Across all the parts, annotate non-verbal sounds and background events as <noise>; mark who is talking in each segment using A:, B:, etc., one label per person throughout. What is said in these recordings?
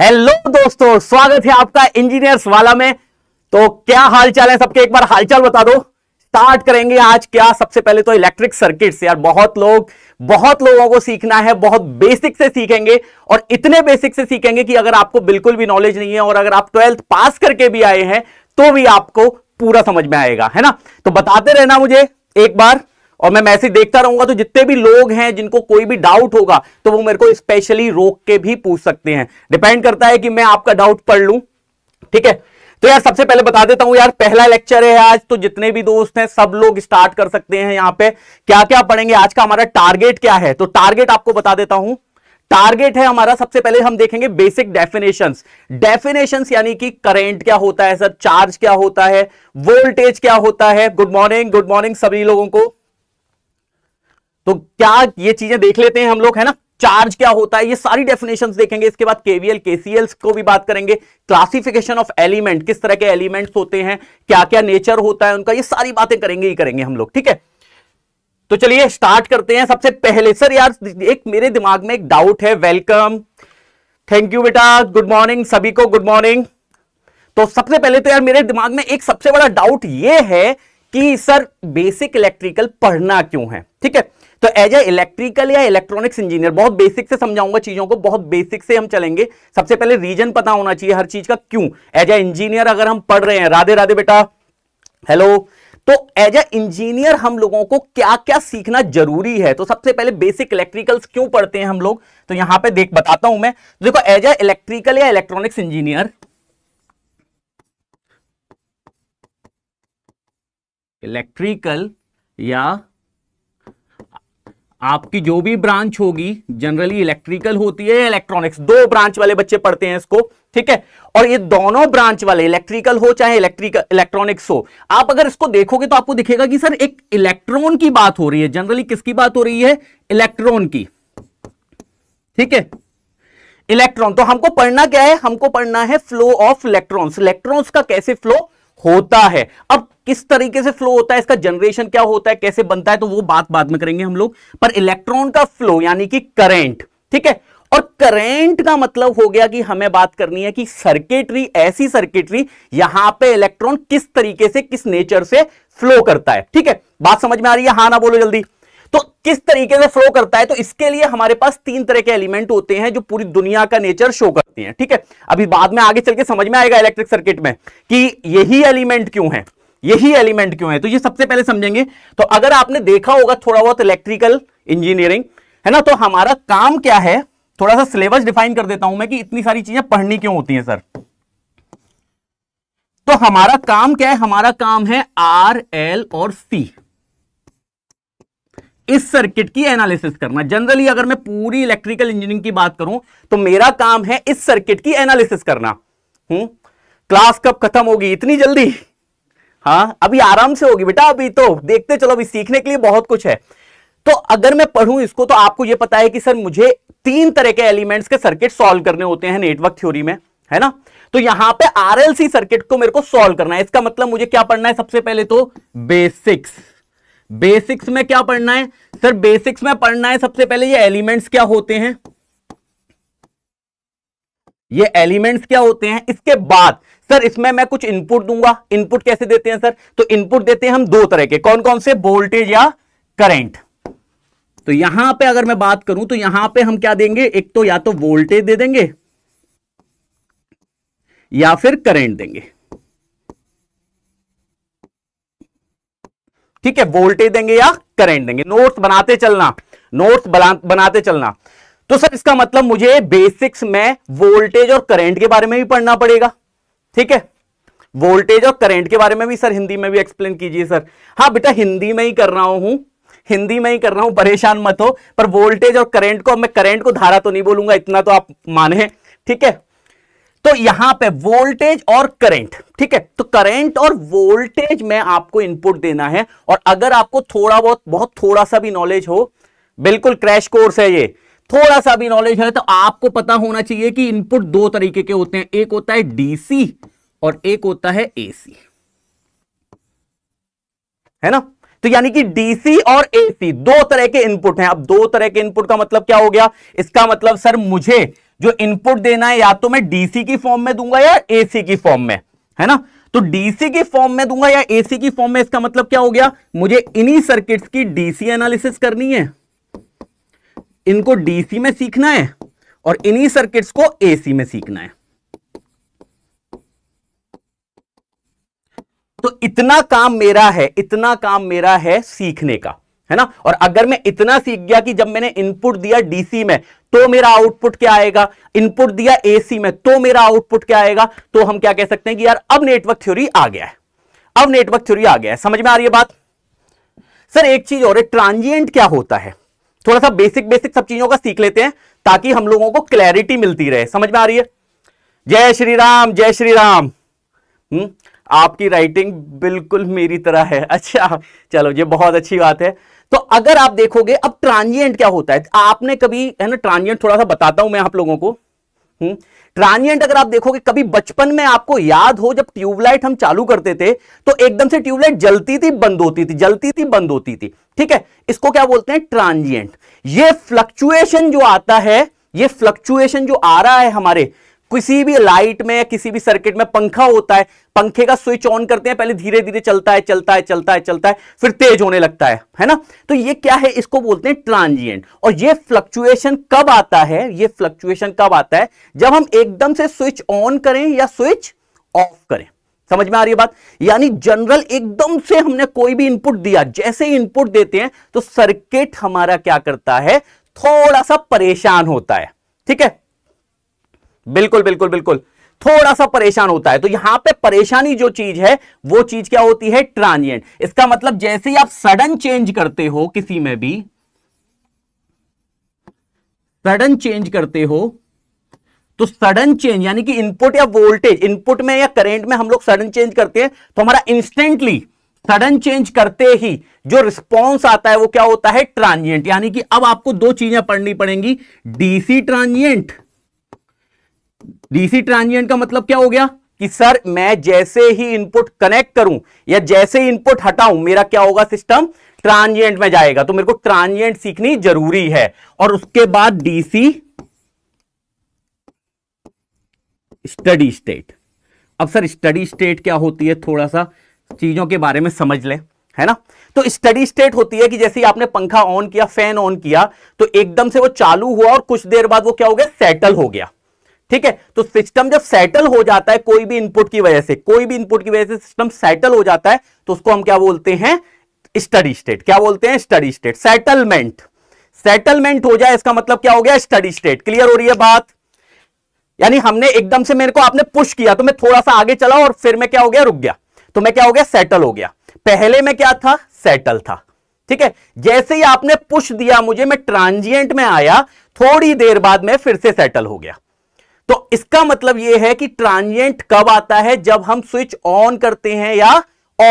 A: Hello दोस्तों स्वागत है आपका इंजीनियर्स वाला में तो क्या हालचाल है सबके एक बार हालचाल बता दो स्टार्ट करेंगे आज क्या सबसे पहले तो इलेक्ट्रिक सर्किट्स यार बहुत लोग बहुत लोगों को सीखना है बहुत बेसिक से सीखेंगे और इतने बेसिक से सीखेंगे कि अगर आपको बिल्कुल भी नॉलेज नहीं है और अगर आप ट्वेल्थ पास करके भी आए हैं तो भी आपको पूरा समझ में आएगा है ना तो बताते रहना मुझे एक बार और मैं मैसेज देखता रहूंगा तो जितने भी लोग हैं जिनको कोई भी डाउट होगा तो वो मेरे को स्पेशली रोक के भी पूछ सकते हैं डिपेंड करता है कि मैं आपका डाउट पढ़ लू ठीक है तो यार सबसे पहले बता देता हूं यार पहला लेक्चर है आज तो जितने भी दोस्त हैं सब लोग स्टार्ट कर सकते हैं यहां पे क्या क्या पढ़ेंगे आज का हमारा टारगेट क्या है तो टारगेट आपको बता देता हूं टारगेट है हमारा सबसे पहले हम देखेंगे बेसिक डेफिनेशन डेफिनेशन यानी कि करेंट क्या होता है सर चार्ज क्या होता है वोल्टेज क्या होता है गुड मॉर्निंग गुड मॉर्निंग सभी लोगों को तो क्या ये चीजें देख लेते हैं हम लोग है ना चार्ज क्या होता है ये सारी डेफिनेशंस देखेंगे इसके बाद केवीएल केसीएल को भी बात करेंगे क्लासिफिकेशन ऑफ एलिमेंट किस तरह के एलिमेंट्स होते हैं क्या क्या नेचर होता है उनका ये सारी बातें करेंगे ही करेंगे हम लोग ठीक है तो चलिए स्टार्ट करते हैं सबसे पहले सर यार एक मेरे दिमाग में एक डाउट है वेलकम थैंक यू बेटा गुड मॉर्निंग सभी को गुड मॉर्निंग तो सबसे पहले तो यार मेरे दिमाग में एक सबसे बड़ा डाउट यह है कि सर बेसिक इलेक्ट्रिकल पढ़ना क्यों है ठीक है तो एज ए इलेक्ट्रिकल या इलेक्ट्रॉनिक्स इंजीनियर बहुत बेसिक से समझाऊंगा चीजों को बहुत बेसिक से हम चलेंगे सबसे पहले रीजन पता होना चाहिए हर चीज का क्यों एज ए इंजीनियर अगर हम पढ़ रहे हैं राधे राधे बेटा हेलो तो एज ए इंजीनियर हम लोगों को क्या क्या सीखना जरूरी है तो सबसे पहले बेसिक इलेक्ट्रिकल्स क्यों पढ़ते हैं हम लोग तो यहां पे देख बताता हूं मैं तो देखो एज ए इलेक्ट्रिकल या इलेक्ट्रॉनिक्स इंजीनियर इलेक्ट्रिकल या आपकी जो भी ब्रांच होगी जनरली इलेक्ट्रिकल होती है इलेक्ट्रॉनिक्स दो ब्रांच वाले बच्चे पढ़ते हैं इसको ठीक है और ये दोनों ब्रांच वाले इलेक्ट्रिकल हो चाहे इलेक्ट्रिकल इलेक्ट्रॉनिक्स हो आप अगर इसको देखोगे तो आपको दिखेगा कि सर एक इलेक्ट्रॉन की बात हो रही है जनरली किसकी बात हो रही है इलेक्ट्रॉन की ठीक है इलेक्ट्रॉन तो हमको पढ़ना क्या है हमको पढ़ना है फ्लो ऑफ इलेक्ट्रॉन्स इलेक्ट्रॉन्स का कैसे फ्लो होता है अब किस तरीके से फ्लो होता है इसका जनरेशन क्या होता है कैसे बनता है तो वो बात बाद में करेंगे हम लोग पर इलेक्ट्रॉन का फ्लो यानी कि करेंट ठीक है और करेंट का मतलब हो गया कि हमें बात करनी है कि सर्किटरी ऐसी सर्किटरी यहां पे इलेक्ट्रॉन किस तरीके से किस नेचर से फ्लो करता है ठीक है बात समझ में आ रही है हा ना बोलो जल्दी तो किस तरीके से फ्लो करता है तो इसके लिए हमारे पास तीन तरह के एलिमेंट होते हैं जो पूरी दुनिया का नेचर शो करती हैं ठीक है अभी बाद में आगे चल के समझ में आएगा इलेक्ट्रिक सर्किट में कि यही एलिमेंट क्यों है यही एलिमेंट क्यों है तो ये सबसे पहले समझेंगे तो अगर आपने देखा होगा थोड़ा बहुत इलेक्ट्रिकल इंजीनियरिंग है ना तो हमारा काम क्या है थोड़ा सा सिलेबस डिफाइन कर देता हूं मैं कि इतनी सारी चीजें पढ़नी क्यों होती हैं सर तो हमारा काम क्या है हमारा काम है आर एल और सी इस सर्किट की एनालिसिस करना जनरली अगर मैं पूरी इलेक्ट्रिकल इंजीनियरिंग की बात करूं तो मेरा काम है इस सर्किट की एनालिसिस करना हम्म क्लास कब खत्म होगी इतनी जल्दी हाँ अभी आराम से होगी बेटा अभी तो देखते चलो अभी सीखने के लिए बहुत कुछ है तो अगर मैं पढ़ू इसको तो आपको यह पता है कि सर मुझे तीन तरह के एलिमेंट्स के सर्किट सोल्व करने होते हैं नेटवर्क थ्योरी में है ना तो यहां पे आरएलसी सर्किट को मेरे को सॉल्व करना है इसका मतलब मुझे क्या पढ़ना है सबसे पहले तो बेसिक्स बेसिक्स में क्या पढ़ना है सर बेसिक्स में पढ़ना है सबसे पहले ये एलिमेंट्स क्या होते हैं ये एलिमेंट्स क्या होते हैं इसके बाद सर इसमें मैं कुछ इनपुट दूंगा इनपुट कैसे देते हैं सर तो इनपुट देते हैं हम दो तरह के कौन कौन से वोल्टेज या करंट तो यहां पे अगर मैं बात करूं तो यहां पे हम क्या देंगे एक तो या तो वोल्टेज दे देंगे या फिर करंट देंगे ठीक है वोल्टेज देंगे या करंट देंगे नोट्स बनाते चलना नोट्स बनाते चलना तो सर इसका मतलब मुझे बेसिक्स में वोल्टेज और करंट के बारे में भी पढ़ना पड़ेगा ठीक है वोल्टेज और करंट के बारे में भी सर हिंदी में भी एक्सप्लेन कीजिए सर हाँ बेटा हिंदी में ही कर रहा हूं हिंदी में ही कर रहा हूं परेशान मत हो पर वोल्टेज और करंट को मैं करंट को धारा तो नहीं बोलूंगा इतना तो आप माने ठीक है तो यहां पे वोल्टेज और करंट ठीक है तो करंट और वोल्टेज में आपको इनपुट देना है और अगर आपको थोड़ा बहुत बहुत थोड़ा सा भी नॉलेज हो बिल्कुल क्रैश कोर्स है ये थोड़ा सा भी नॉलेज है तो आपको पता होना चाहिए कि इनपुट दो तरीके के होते हैं एक होता है डीसी और एक होता है एसी है ना तो यानी कि डीसी और एसी दो तरह के इनपुट हैं अब दो तरह के इनपुट का मतलब क्या हो गया इसका मतलब सर मुझे जो इनपुट देना है या तो मैं डीसी की फॉर्म में दूंगा या एसी की फॉर्म में है ना तो डीसी की फॉर्म में दूंगा या एसी की फॉर्म में इसका मतलब क्या हो गया मुझे इन्हीं सर्किट्स की डीसी एनालिसिस करनी है इनको डीसी में सीखना है और इन्हीं सर्किट्स को एसी में सीखना है तो इतना काम मेरा है इतना काम मेरा है सीखने का है ना और अगर मैं इतना सीख गया कि जब मैंने इनपुट दिया डीसी में तो मेरा आउटपुट क्या आएगा इनपुट दिया एसी में तो मेरा आउटपुट क्या आएगा तो हम क्या कह सकते हैं कि यार अब नेटवर्क थ्योरी आ गया है अब नेटवर्क थ्योरी आ गया है समझ में आ रही है बात सर एक चीज और ट्रांजिएंट क्या होता है थोड़ा सा बेसिक बेसिक सब चीजों का सीख लेते हैं ताकि हम लोगों को क्लैरिटी मिलती रहे समझ में आ रही है जय श्री राम जय श्री राम हुँ? हम्म, आपकी राइटिंग बिल्कुल मेरी तरह है <laughs> अच्छा चलो ये बहुत अच्छी बात है तो अगर आप देखोगे अब ट्रांजिएंट क्या होता है आपने कभी है ना ट्रांजिएंट थोड़ा सा बताता हूं मैं आप लोगों को ट्रांजिएंट हम्म। अगर आप देखोगे कभी बचपन में आपको याद हो जब ट्यूबलाइट हम चालू करते थे तो एकदम से ट्यूबलाइट जलती थी बंद होती थी जलती थी बंद होती थी ठीक है इसको क्या बोलते हैं ट्रांजिएंट ये फ्लक्चुएशन जो आता है ये फ्लक्चुएशन जो आ रहा है हमारे किसी भी लाइट में या किसी भी सर्किट में पंखा होता है पंखे का स्विच ऑन करते हैं पहले धीरे धीरे चलता है चलता है चलता है चलता है फिर तेज होने लगता है है ना तो ये क्या है इसको बोलते हैं ट्रांजिएंट और ये फ्लक्चुएशन कब आता है ये फ्लक्चुएशन कब आता है जब हम एकदम से स्विच ऑन करें या स्विच ऑफ करें समझ में आ रही है बात यानी जनरल एकदम से हमने कोई भी इनपुट दिया जैसे ही इनपुट देते हैं तो सर्किट हमारा क्या करता है थोड़ा सा परेशान होता है ठीक है बिल्कुल बिल्कुल बिल्कुल थोड़ा सा परेशान होता है तो यहां पे परेशानी जो चीज है वो चीज क्या होती है ट्रांजिएंट इसका मतलब जैसे ही आप सडन चेंज करते हो किसी में भी सडन चेंज करते हो तो सडन चेंज यानी कि इनपुट या वोल्टेज इनपुट में या करंट में हम लोग सडन चेंज करते हैं तो हमारा इंस्टेंटली सडन चेंज करते ही जो रिस्पॉन्स आता है वो क्या होता है ट्रांजिएंट यानी कि अब आपको दो चीजें पढ़नी पड़ेंगी डीसी ट्रांजिएंट डीसी ट्रांजिएंट का मतलब क्या हो गया कि सर मैं जैसे ही इनपुट कनेक्ट करूं या जैसे ही इनपुट हटाऊं मेरा क्या होगा सिस्टम ट्रांजिएंट में जाएगा तो मेरे को ट्रांजिएंट सीखनी जरूरी है और उसके बाद डीसी स्टडी स्टेट अब सर स्टडी स्टेट क्या होती है थोड़ा सा चीजों के बारे में समझ लें है ना तो स्टडी स्टेट होती है कि जैसे ही आपने पंखा ऑन किया फैन ऑन किया तो एकदम से वो चालू हुआ और कुछ देर बाद वो क्या हो गया सेटल हो गया ठीक है तो सिस्टम जब सेटल हो जाता है कोई भी इनपुट की वजह से कोई भी इनपुट की वजह से सिस्टम सेटल हो जाता है तो उसको हम क्या बोलते हैं स्टडी स्टेट क्या बोलते हैं स्टडी स्टेट सेटलमेंट सेटलमेंट हो जाए इसका मतलब क्या हो गया स्टडी स्टेट क्लियर हो रही है बात यानी हमने एकदम से मेरे को आपने पुश किया तो मैं थोड़ा सा आगे चला और फिर मैं क्या हो गया रुक गया तो मैं क्या हो गया सेटल हो गया पहले में क्या था सेटल था ठीक है जैसे ही आपने पुश दिया मुझे मैं ट्रांजिएंट में आया थोड़ी देर बाद में फिर से सेटल हो गया तो इसका मतलब यह है कि ट्रांजिएंट कब आता है जब हम स्विच ऑन करते हैं या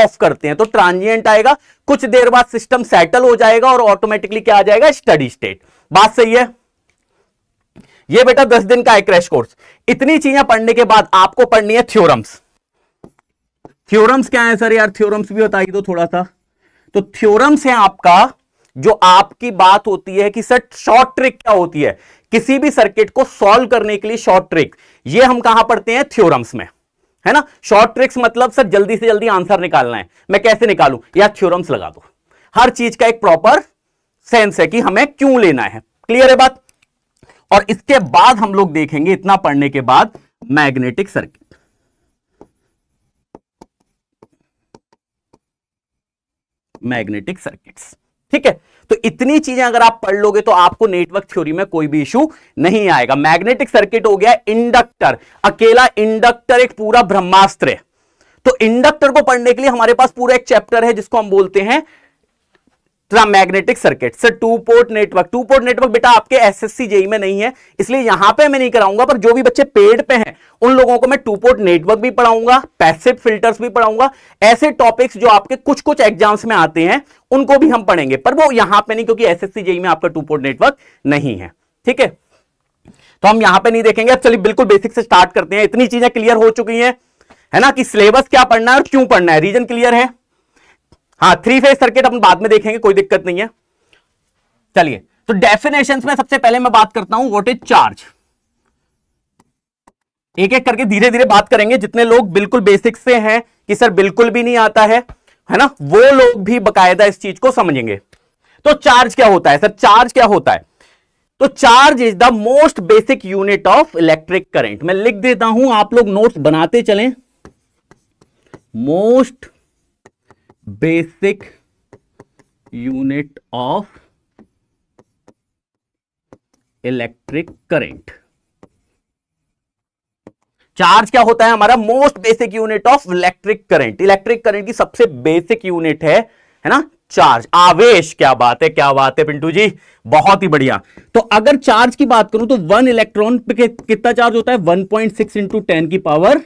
A: ऑफ करते हैं तो ट्रांजिएंट आएगा कुछ देर बाद सिस्टम सेटल हो जाएगा और ऑटोमेटिकली क्या आ जाएगा स्टडी स्टेट बात सही है ये बेटा दस दिन का है क्रैश कोर्स इतनी चीजें पढ़ने के बाद आपको पढ़नी है थ्योरम्स थ्योरम्स क्या है सर यार थ्योरम्स भी बताइए दो थोड़ा सा तो थ्योरम्स है आपका जो आपकी बात होती है कि सर शॉर्ट ट्रिक क्या होती है किसी भी सर्किट को सॉल्व करने के लिए शॉर्ट ट्रिक ये हम कहां पढ़ते हैं थ्योरम्स में है ना शॉर्ट ट्रिक्स मतलब सर जल्दी से जल्दी आंसर निकालना है मैं कैसे निकालू या थ्योरम्स लगा दो हर चीज का एक प्रॉपर सेंस है कि हमें क्यों लेना है क्लियर है बात और इसके बाद हम लोग देखेंगे इतना पढ़ने के बाद मैग्नेटिक सर्किट मैग्नेटिक सर्किट्स ठीक है तो इतनी चीजें अगर आप पढ़ लोगे तो आपको नेटवर्क थ्योरी में कोई भी इश्यू नहीं आएगा मैग्नेटिक सर्किट हो गया इंडक्टर अकेला इंडक्टर एक पूरा ब्रह्मास्त्र है तो इंडक्टर को पढ़ने के लिए हमारे पास पूरा एक चैप्टर है जिसको हम बोलते हैं तथा magnetic circuit sir two port network two port network बेटा आपके एसएससी जेई e में नहीं है इसलिए यहां पे मैं नहीं कराऊंगा पर जो भी बच्चे पेड पे हैं उन लोगों को मैं टू पोर्ट नेटवर्क भी पढ़ाऊंगा पैसिव फिल्टर्स भी पढ़ाऊंगा ऐसे टॉपिक्स जो आपके कुछ कुछ एग्जाम्स में आते हैं उनको भी हम पढ़ेंगे पर वो यहां पर नहीं क्योंकि सी जेई e में आपका टू पोर्ट नेटवर्क नहीं है ठीक है तो हम यहां पर नहीं देखेंगे अब चलिए बिल्कुल बेसिक से स्टार्ट करते हैं इतनी चीजें क्लियर हो चुकी है ना कि सिलेबस क्या पढ़ना है और क्यों पढ़ना है रीजन क्लियर है हाँ थ्री फेज सर्किट अपन बाद में देखेंगे कोई दिक्कत नहीं है चलिए तो डेफिनेशन में सबसे पहले मैं बात करता हूं वोट इज चार्ज एक एक करके धीरे धीरे बात करेंगे जितने लोग बिल्कुल बेसिक से हैं कि सर बिल्कुल भी नहीं आता है है ना वो लोग भी बकायदा इस चीज को समझेंगे तो चार्ज क्या होता है सर चार्ज क्या होता है तो charge is the most basic unit of electric current मैं लिख देता हूं आप लोग नोट्स बनाते चलें most basic unit of electric current charge क्या होता है हमारा most basic unit of electric current electric current की सबसे बेसिक यूनिट है है ना चार्ज आवेश क्या बात है क्या बात है पिंटू जी बहुत ही बढ़िया तो अगर चार्ज की बात करूं तो वन इलेक्ट्रॉन कितना चार्ज होता है 1.6 पॉइंट सिक्स इंटू टेन की पावर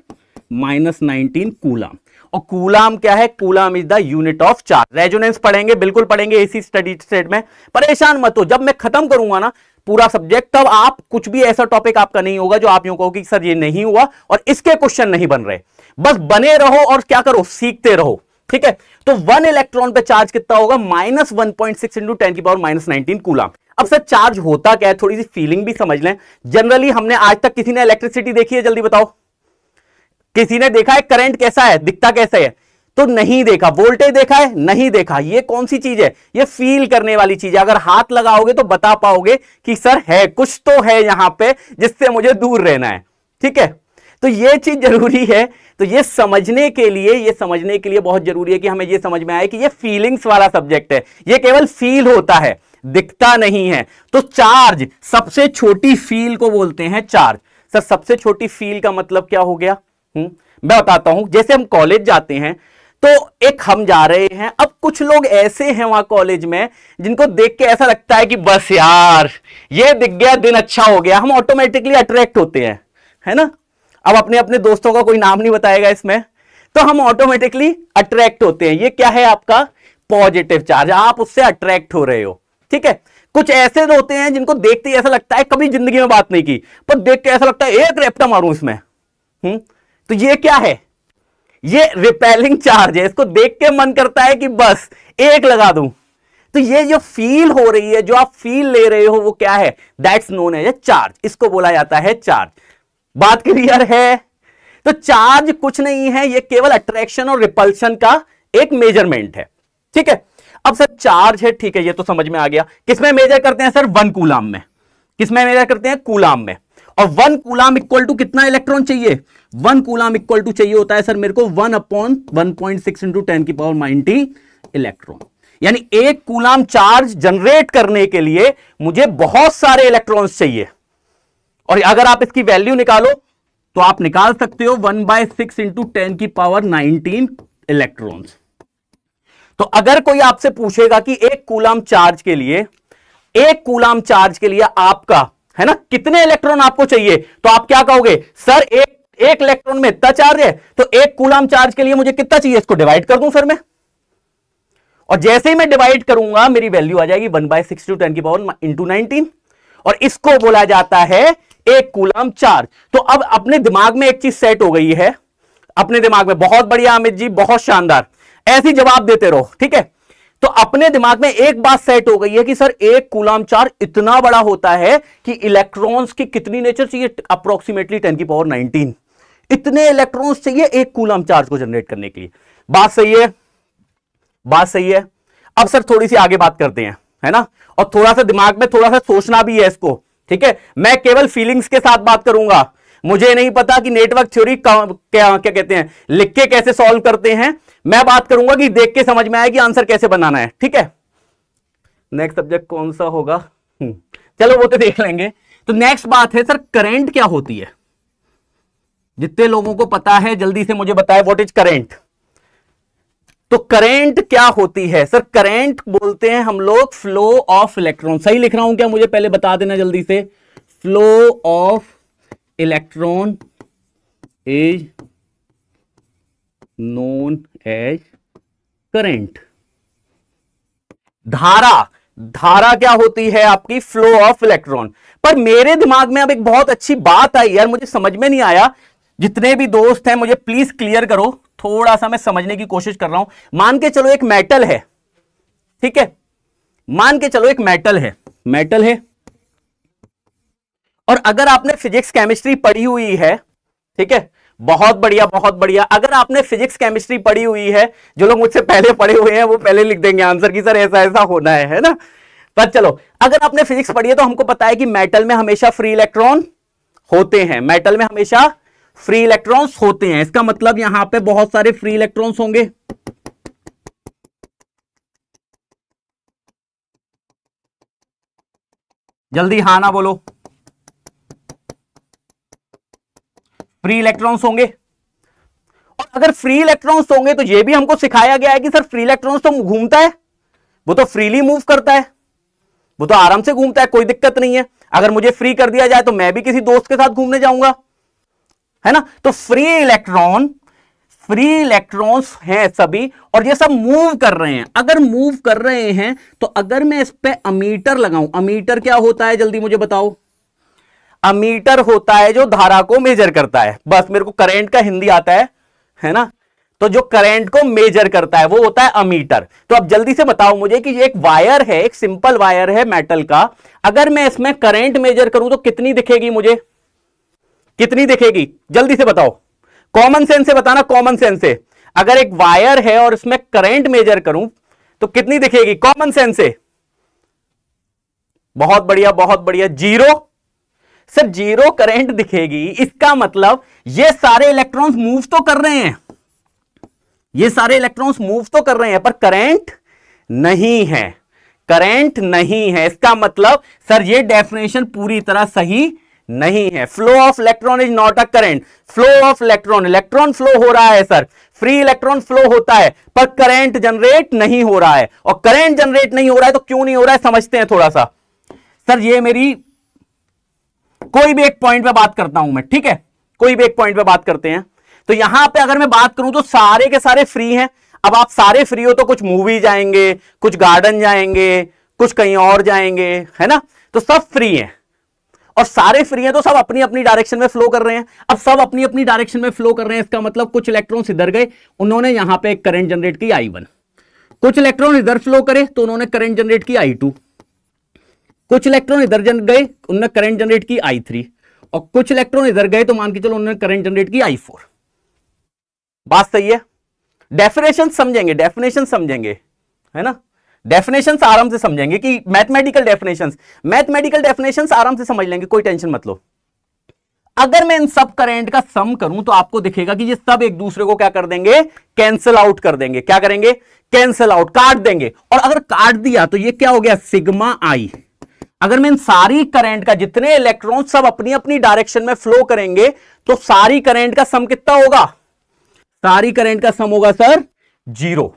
A: माइनस नाइनटीन कूलाम और कूलाम क्या है coulomb is the unit of charge resonance पढ़ेंगे बिल्कुल पढ़ेंगे इसी स्टडी स्टेट में परेशान मत हो जब मैं खत्म करूंगा ना पूरा सब्जेक्ट तब आप कुछ भी ऐसा टॉपिक आपका नहीं होगा जो आप यूं कहो कि सर ये नहीं हुआ और इसके क्वेश्चन नहीं बन रहे बस बने रहो और क्या करो सीखते रहो ठीक है तो वन इलेक्ट्रॉन पे चार्ज कितना होगा minus one point six into ten की पावर माइनस नाइनटीन कूलाम अब सर चार्ज होता क्या है थोड़ी सी फीलिंग भी समझ लें जनरली हमने आज तक किसी ने इलेक्ट्रिसिटी देखी है जल्दी बताओ किसी ने देखा है करंट कैसा है दिखता कैसे है तो नहीं देखा वोल्टेज देखा है नहीं देखा ये कौन सी चीज है ये फील करने वाली चीज है अगर हाथ लगाओगे तो बता पाओगे कि सर है कुछ तो है यहां पे जिससे मुझे दूर रहना है ठीक है तो ये चीज जरूरी है तो ये समझने के लिए ये समझने के लिए बहुत जरूरी है कि हमें ये समझ में आए कि ये फीलिंग्स वाला सब्जेक्ट है ये केवल फील होता है दिखता नहीं है तो चार्ज सबसे छोटी फील को बोलते हैं चार्ज सर सबसे छोटी फील का मतलब क्या हो गया हुँ? मैं बताता हूं जैसे हम कॉलेज जाते हैं तो एक हम जा रहे हैं अब कुछ लोग ऐसे हैं वहां कॉलेज में जिनको देख के ऐसा लगता है कि बस यार ये दिख गया दिन अच्छा हो गया हम ऑटोमेटिकली अट्रैक्ट होते हैं है ना अब अपने अपने दोस्तों का कोई नाम नहीं बताएगा इसमें तो हम ऑटोमेटिकली अट्रैक्ट होते हैं ये क्या है आपका पॉजिटिव चार्ज आप उससे अट्रैक्ट हो रहे हो ठीक है कुछ ऐसे होते हैं जिनको देखते ही ऐसा लगता है कभी जिंदगी में बात नहीं की पर देख के ऐसा लगता है एक रेप्टा मारू इसमें हुँ? हम्म? तो ये क्या है ये रिपेलिंग चार्ज है इसको देख के मन करता है कि बस एक लगा दूं तो ये जो फील हो रही है जो आप फील ले रहे हो वो क्या है दैट्स नोन है चार्ज इसको बोला जाता है चार्ज बात क्लियर है तो चार्ज कुछ नहीं है ये केवल अट्रैक्शन और रिपल्शन का एक मेजरमेंट है ठीक है अब सर चार्ज है ठीक है ये तो समझ में आ गया किसमें मेजर करते हैं सर वन कूलाम में किसमें मेजर करते हैं कूलाम में और वन कूलाम इक्वल टू कितना इलेक्ट्रॉन चाहिए वन कूलाम इक्वल टू चाहिए होता है सर मेरे को one upon one point six into ten की पावर नाइनटी इलेक्ट्रॉन यानी एक कूलाम चार्ज जनरेट करने के लिए मुझे बहुत सारे इलेक्ट्रॉन चाहिए और अगर आप इसकी वैल्यू निकालो तो आप निकाल सकते हो one by six into ten की पावर नाइनटीन इलेक्ट्रॉन तो अगर कोई आपसे पूछेगा कि एक कूलाम चार्ज के लिए एक कूलाम चार्ज के लिए आपका है ना कितने इलेक्ट्रॉन आपको चाहिए तो आप क्या कहोगे सर एक एक इलेक्ट्रॉन में इतना चार्ज है तो एक कूलाम चार्ज के लिए मुझे कितना चाहिए इसको डिवाइड कर दूं सर मैं और जैसे ही मैं डिवाइड करूंगा मेरी वैल्यू आ जाएगी one by six two ten की पावर इंटू नाइनटीन और इसको बोला जाता है एक कूलाम चार्ज तो अब अपने दिमाग में एक चीज सेट हो गई है अपने दिमाग में बहुत बढ़िया अमित जी बहुत शानदार ऐसी जवाब देते रहो ठीक है तो अपने दिमाग में एक बात सेट हो गई है कि सर एक कुलाम चार इतना बड़ा होता है कि इलेक्ट्रॉन्स की कितनी नेचर चाहिए अप्रोक्सीमेटली टेन की पावर नाइनटीन इतने इलेक्ट्रॉन्स चाहिए एक कुलाम चार्ज को जनरेट करने के लिए बात सही है बात सही है अब सर थोड़ी सी आगे बात करते हैं है ना और थोड़ा सा दिमाग में थोड़ा सा सोचना भी है इसको ठीक है मैं केवल फीलिंग्स के साथ बात करूंगा मुझे नहीं पता कि नेटवर्क थ्योरी क्या, क्या कहते हैं लिख के कैसे सॉल्व करते हैं मैं बात करूंगा कि देख के समझ में आए कि आंसर कैसे बनाना है ठीक है नेक्स्ट सब्जेक्ट कौन सा होगा हम्म, चलो वो तो देख लेंगे तो नेक्स्ट बात है सर करेंट क्या होती है जितने लोगों को पता है जल्दी से मुझे बताए वॉट इज करेंट तो करेंट क्या होती है सर करेंट बोलते हैं हम लोग फ्लो ऑफ इलेक्ट्रॉन सही लिख रहा हूं क्या मुझे पहले बता देना जल्दी से flow of electron is known as current धारा धारा क्या होती है आपकी फ्लो ऑफ इलेक्ट्रॉन पर मेरे दिमाग में अब एक बहुत अच्छी बात आई यार मुझे समझ में नहीं आया जितने भी दोस्त हैं मुझे प्लीज क्लियर करो थोड़ा सा मैं समझने की कोशिश कर रहा हूं मान के चलो एक मेटल है ठीक है मान के चलो एक मेटल है मेटल है और अगर आपने फिजिक्स केमिस्ट्री पढ़ी हुई है ठीक है बहुत बढ़िया बहुत बढ़िया अगर आपने फिजिक्स केमिस्ट्री पढ़ी हुई है जो लोग मुझसे पहले पढ़े हुए हैं वो पहले लिख देंगे आंसर की सर ऐसा ऐसा होना है है ना पर चलो अगर आपने फिजिक्स पढ़ी है तो हमको पता है कि मेटल में हमेशा फ्री इलेक्ट्रॉन होते हैं मेटल में हमेशा फ्री इलेक्ट्रॉन्स होते हैं इसका मतलब यहां पे बहुत सारे फ्री इलेक्ट्रॉन्स होंगे जल्दी हाँ ना बोलो फ्री इलेक्ट्रॉन्स होंगे और अगर फ्री इलेक्ट्रॉन्स होंगे तो यह भी हमको सिखाया गया है कि सर फ्री इलेक्ट्रॉन्स तो घूमता है वो तो फ्रीली मूव करता है वो तो आराम से घूमता है कोई दिक्कत नहीं है अगर मुझे फ्री कर दिया जाए तो मैं भी किसी दोस्त के साथ घूमने जाऊंगा है ना तो फ्री इलेक्ट्रॉन फ्री इलेक्ट्रॉन्स हैं सभी और ये सब मूव कर रहे हैं अगर मूव कर रहे हैं तो अगर मैं इस पर अमीटर लगाऊं अमीटर क्या होता है जल्दी मुझे बताओ अमीटर होता है जो धारा को मेजर करता है बस मेरे को करंट का हिंदी आता है है ना तो जो करंट को मेजर करता है वो होता है अमीटर तो अब जल्दी से बताओ मुझे कि ये एक वायर है एक सिंपल वायर है मेटल का अगर मैं इसमें करंट मेजर करूं तो कितनी दिखेगी मुझे कितनी दिखेगी जल्दी से बताओ कॉमन सेंस से बताना कॉमन सेंस से अगर एक वायर है और इसमें करंट मेजर करूं तो कितनी दिखेगी कॉमन सेंस से बहुत बढ़िया बहुत बढ़िया जीरो सर जीरो करंट दिखेगी इसका मतलब ये सारे इलेक्ट्रॉन्स मूव तो कर रहे हैं ये सारे इलेक्ट्रॉन्स मूव तो कर रहे हैं पर करंट नहीं है करंट नहीं है इसका मतलब सर ये डेफिनेशन पूरी तरह सही नहीं है flow of electron is not a current flow of electron electron flow हो रहा है सर फ्री इलेक्ट्रॉन फ्लो होता है पर करंट जनरेट नहीं हो रहा है और करंट जनरेट नहीं हो रहा है तो क्यों नहीं हो रहा है समझते हैं थोड़ा सा सर ये मेरी कोई भी एक पॉइंट पे बात करता हूं मैं ठीक है कोई भी एक पॉइंट पे बात करते हैं तो यहां पे अगर मैं बात करूं तो सारे के सारे फ्री हैं अब आप सारे फ्री हो तो कुछ मूवी जाएंगे कुछ गार्डन जाएंगे कुछ कहीं और जाएंगे है ना तो सब फ्री हैं और सारे फ्री हैं तो सब अपनी अपनी डायरेक्शन में फ्लो कर रहे हैं अब सब अपनी अपनी डायरेक्शन में फ्लो कर रहे हैं इसका मतलब कुछ इलेक्ट्रॉन इधर गए उन्होंने यहां पे एक करंट जनरेट की आई वन कुछ इलेक्ट्रॉन इधर फ्लो करे तो उन्होंने करंट जनरेट की आई टू कुछ इलेक्ट्रॉन इधर जन गए उन्होंने करंट जनरेट की आई थ्री और कुछ इलेक्ट्रॉन इधर गए तो मान के चलो उन्होंने करंट जनरेट की आई फोर बात सही है डेफिनेशन समझेंगे डेफिनेशन समझेंगे है ना डेफिनेशन आराम से समझेंगे कि मैथमेटिकल डेफिनेशन मैथमेटिकल डेफिनेशन आराम से समझ लेंगे कोई टेंशन मत लो अगर मैं इन सब करंट का सम करूं तो आपको दिखेगा कि ये सब एक दूसरे को क्या कर देंगे कैंसिल आउट कर देंगे क्या करेंगे कैंसिल आउट काट देंगे और अगर काट दिया तो ये क्या हो गया सिग्मा आई अगर मैं इन सारी करंट का जितने इलेक्ट्रॉन सब अपनी अपनी डायरेक्शन में फ्लो करेंगे तो सारी करंट का सम कितना होगा सारी करंट का सम होगा सर जीरो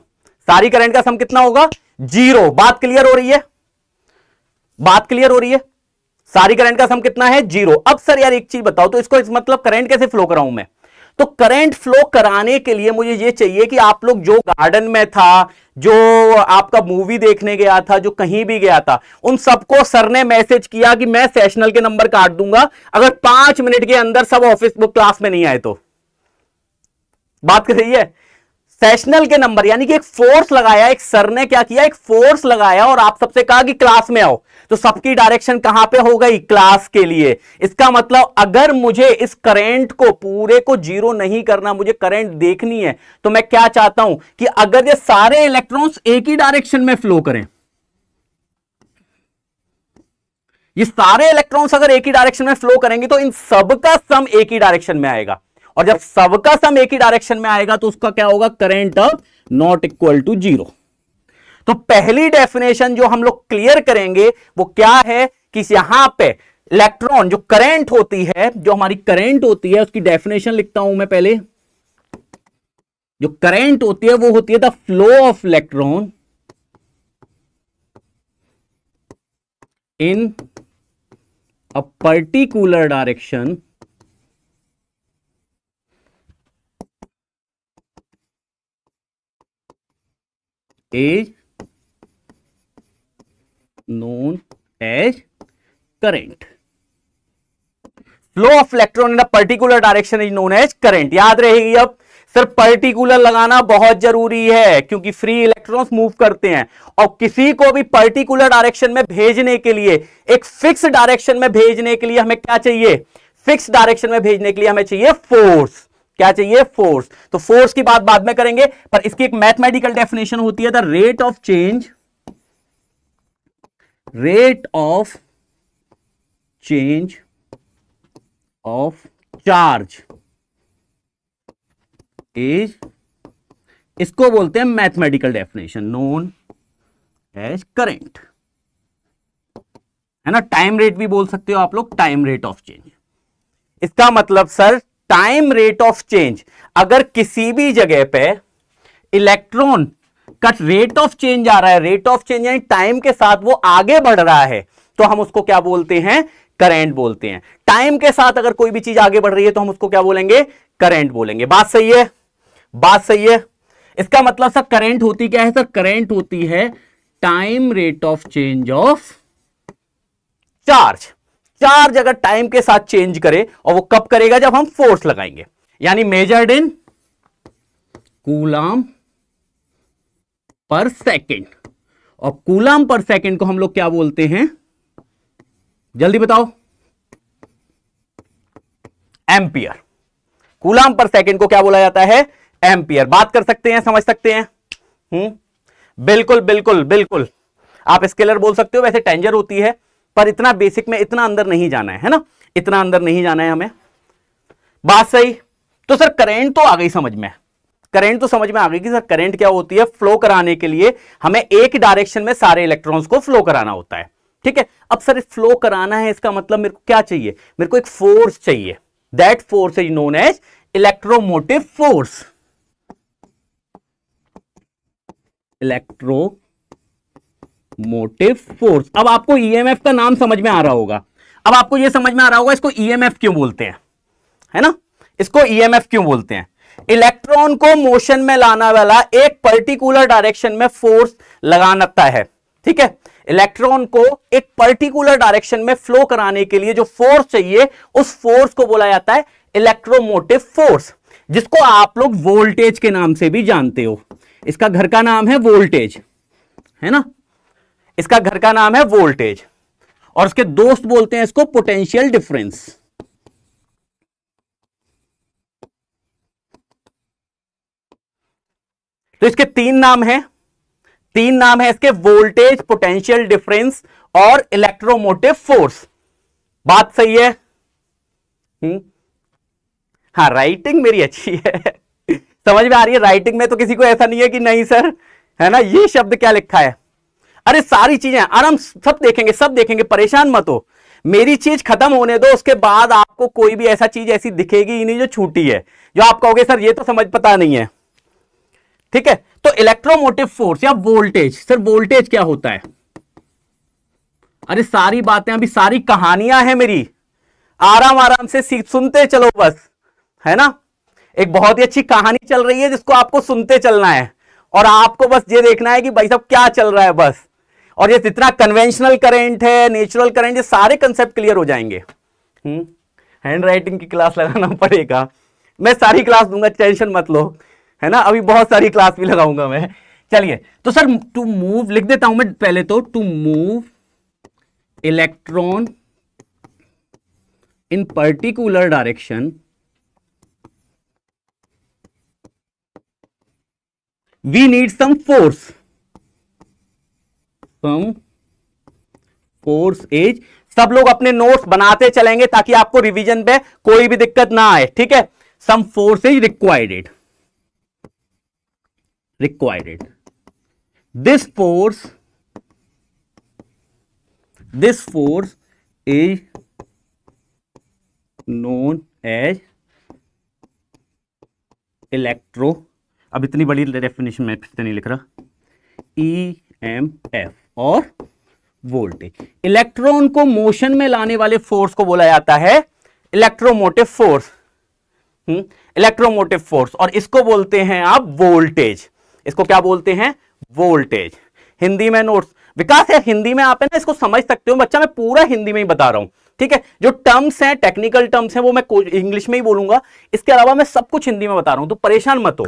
A: सारी करंट का सम कितना होगा जीरो बात क्लियर हो रही है बात क्लियर हो रही है सारी करंट का सम कितना है जीरो अब सर यार एक चीज बताओ तो इसको इस मतलब करंट कैसे फ्लो कराऊं मैं तो करंट फ्लो कराने के लिए मुझे ये चाहिए कि आप लोग जो गार्डन में था जो आपका मूवी देखने गया था जो कहीं भी गया था उन सबको सर ने मैसेज किया कि मैं सेशनल के नंबर काट दूंगा अगर पांच मिनट के अंदर सब ऑफिस बुक क्लास में नहीं आए तो बात कर रही है सेशनल के नंबर यानी कि एक फोर्स लगाया एक सर ने क्या किया एक फोर्स लगाया और आप सबसे कहा कि क्लास में आओ तो सबकी डायरेक्शन कहां पे हो गई क्लास के लिए इसका मतलब अगर मुझे इस करंट को पूरे को जीरो नहीं करना मुझे करंट देखनी है तो मैं क्या चाहता हूं कि अगर ये सारे इलेक्ट्रॉन्स एक ही डायरेक्शन में फ्लो करें ये सारे इलेक्ट्रॉन्स अगर एक ही डायरेक्शन में फ्लो करेंगे तो इन सबका सम एक ही डायरेक्शन में आएगा और जब सबका सम एक ही डायरेक्शन में आएगा तो उसका क्या होगा करेंट अब नॉट इक्वल टू जीरो तो पहली डेफिनेशन जो हम लोग क्लियर करेंगे वो क्या है कि यहां पे इलेक्ट्रॉन जो करंट होती है जो हमारी करंट होती है उसकी डेफिनेशन लिखता हूं मैं पहले जो करंट होती है वो होती है the flow of electron in a particular direction is known as current flow of electron in a particular direction is known as current याद रहेगी अब सर पर्टिकुलर लगाना बहुत जरूरी है क्योंकि फ्री इलेक्ट्रॉन्स मूव करते हैं और किसी को भी पर्टिकुलर डायरेक्शन में भेजने के लिए एक फिक्स डायरेक्शन में भेजने के लिए हमें क्या चाहिए फिक्स डायरेक्शन में भेजने के लिए हमें चाहिए फोर्स क्या चाहिए फोर्स तो फोर्स की बात बाद में करेंगे पर इसकी एक मैथमेटिकल डेफिनेशन होती है the rate of change rate of change of charge is इसको बोलते हैं mathematical definition known as current है ना टाइम रेट भी बोल सकते हो आप लोग टाइम रेट ऑफ चेंज इसका मतलब sir time rate of change अगर किसी भी जगह पे इलेक्ट्रॉन का रेट ऑफ चेंज आ रहा है रेट ऑफ चेंज यानी टाइम के साथ वो आगे बढ़ रहा है तो हम उसको क्या बोलते हैं करंट बोलते हैं टाइम के साथ अगर कोई भी चीज आगे बढ़ रही है तो हम उसको क्या बोलेंगे करंट बोलेंगे बात सही है बात सही है इसका मतलब सर करंट होती क्या है सर करंट होती है time rate of change of charge चार जगह टाइम के साथ चेंज करे और वो कब करेगा जब हम फोर्स लगाएंगे यानी measured in coulomb per second और कूलाम पर सेकेंड को हम लोग क्या बोलते हैं जल्दी बताओ एम्पियर कूलाम पर सेकेंड को क्या बोला जाता है एम्पियर बात कर सकते हैं समझ सकते हैं हम्म बिल्कुल बिल्कुल बिल्कुल आप स्केलर बोल सकते हो वैसे टेंजर होती है पर इतना बेसिक में इतना अंदर नहीं जाना है है ना इतना अंदर नहीं जाना है हमें बात सही तो सर करेंट तो आ गई समझ में करेंट तो समझ में आ गई कि सर करेंट क्या होती है फ्लो कराने के लिए हमें एक डायरेक्शन में सारे इलेक्ट्रॉन्स को फ्लो कराना होता है ठीक है अब सर फ्लो कराना है इसका मतलब मेरे को क्या चाहिए मेरे को एक फोर्स चाहिए that force is known as electromotive force electromotive force अब आपको ईएमएफ e का नाम समझ में आ रहा होगा अब आपको यह समझ में आ रहा होगा इसको ईएमएफ e क्यों बोलते हैं है ना इसको ईएमएफ e क्यों बोलते हैं इलेक्ट्रॉन को मोशन में लाना वाला एक पर्टिकुलर डायरेक्शन में फोर्स लगाता है ठीक है इलेक्ट्रॉन को एक पर्टिकुलर डायरेक्शन में फ्लो कराने के लिए जो फोर्स चाहिए उस फोर्स को बोला जाता है इलेक्ट्रोमोटिव फोर्स जिसको आप लोग वोल्टेज के नाम से भी जानते हो इसका घर का नाम है वोल्टेज है ना इसका घर का नाम है वोल्टेज और उसके दोस्त बोलते हैं इसको पोटेंशियल डिफरेंस तो इसके तीन नाम हैं तीन नाम है इसके वोल्टेज पोटेंशियल डिफरेंस और इलेक्ट्रोमोटिव फोर्स बात सही है हुँ? हम्म। हाँ राइटिंग मेरी अच्छी है <laughs> समझ में आ रही है राइटिंग में तो किसी को ऐसा नहीं है कि नहीं सर है ना ये शब्द क्या लिखा है अरे सारी चीजें आराम सब देखेंगे सब देखेंगे परेशान मत हो मेरी चीज खत्म होने दो उसके बाद आपको कोई भी ऐसा चीज ऐसी दिखेगी ही नहीं जो छूटी है जो आप कहोगे सर ये तो समझ पता नहीं है ठीक है तो इलेक्ट्रोमोटिव फोर्स या वोल्टेज सर वोल्टेज क्या होता है अरे सारी बातें अभी सारी कहानियां हैं मेरी आराम आराम से सुनते चलो बस है ना एक बहुत ही अच्छी कहानी चल रही है जिसको आपको सुनते चलना है और आपको बस ये देखना है कि भाई साहब क्या चल रहा है बस और ये जितना कन्वेंशनल करंट है नेचुरल करंट ये सारे कंसेप्ट क्लियर हो जाएंगे हैंड हम्म? राइटिंग की क्लास लगाना पड़ेगा मैं सारी क्लास दूंगा टेंशन मत लो है ना अभी बहुत सारी क्लास भी लगाऊंगा मैं चलिए तो सर टू मूव लिख देता हूं मैं पहले तो to move electron in particular direction we need some force come force is सब लोग अपने नोट्स बनाते चलेंगे ताकि आपको रिवीजन पे कोई भी दिक्कत ना आए ठीक है some force is required required this force this force is known as electro अब इतनी बड़ी डेफिनेशन मैं फिर नहीं लिख रहा ई एम एफ और वोल्टेज इलेक्ट्रॉन को मोशन में लाने वाले फोर्स को बोला जाता है electromotive force hmm, electromotive force और इसको बोलते हैं आप वोल्टेज इसको क्या बोलते हैं वोल्टेज हिंदी में नोट्स विकास है हिंदी में आप है ना इसको समझ सकते हो बच्चा मैं पूरा हिंदी में ही बता रहा हूं ठीक है जो टर्म्स हैं टेक्निकल टर्म्स हैं वो मैं इंग्लिश में ही बोलूंगा इसके अलावा मैं सब कुछ हिंदी में बता रहा हूं तो परेशान मत हो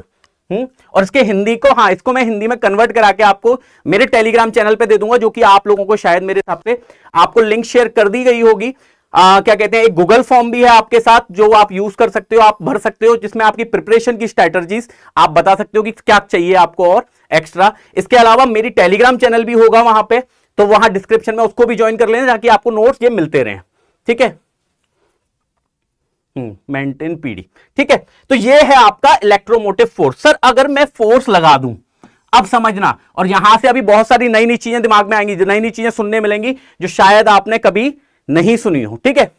A: हुँ? हम्म? और इसके हिंदी को हाँ इसको मैं हिंदी में कन्वर्ट करा के आपको मेरे टेलीग्राम चैनल पे दे दूंगा जो कि आप लोगों को शायद मेरे हिसाब से आपको लिंक शेयर कर दी गई होगी आ, क्या कहते हैं एक गूगल फॉर्म भी है आपके साथ जो आप यूज कर सकते हो आप भर सकते हो जिसमें आपकी प्रिपरेशन की स्ट्रैटर्जीज आप बता सकते हो कि क्या चाहिए आपको और एक्स्ट्रा इसके अलावा मेरी टेलीग्राम चैनल भी होगा वहां पे तो वहां डिस्क्रिप्शन में उसको भी ज्वाइन कर लेना ताकि आपको नोट्स ये मिलते रहे ठीक है मेंटेन हम्म, पीडी ठीक है तो ये है आपका इलेक्ट्रोमोटिव फोर्स सर अगर मैं फोर्स लगा दूं अब समझना और यहां से अभी बहुत सारी नई नई चीजें दिमाग में आएंगी नई नई चीजें सुनने मिलेंगी जो शायद आपने कभी नहीं सुनी हो ठीक है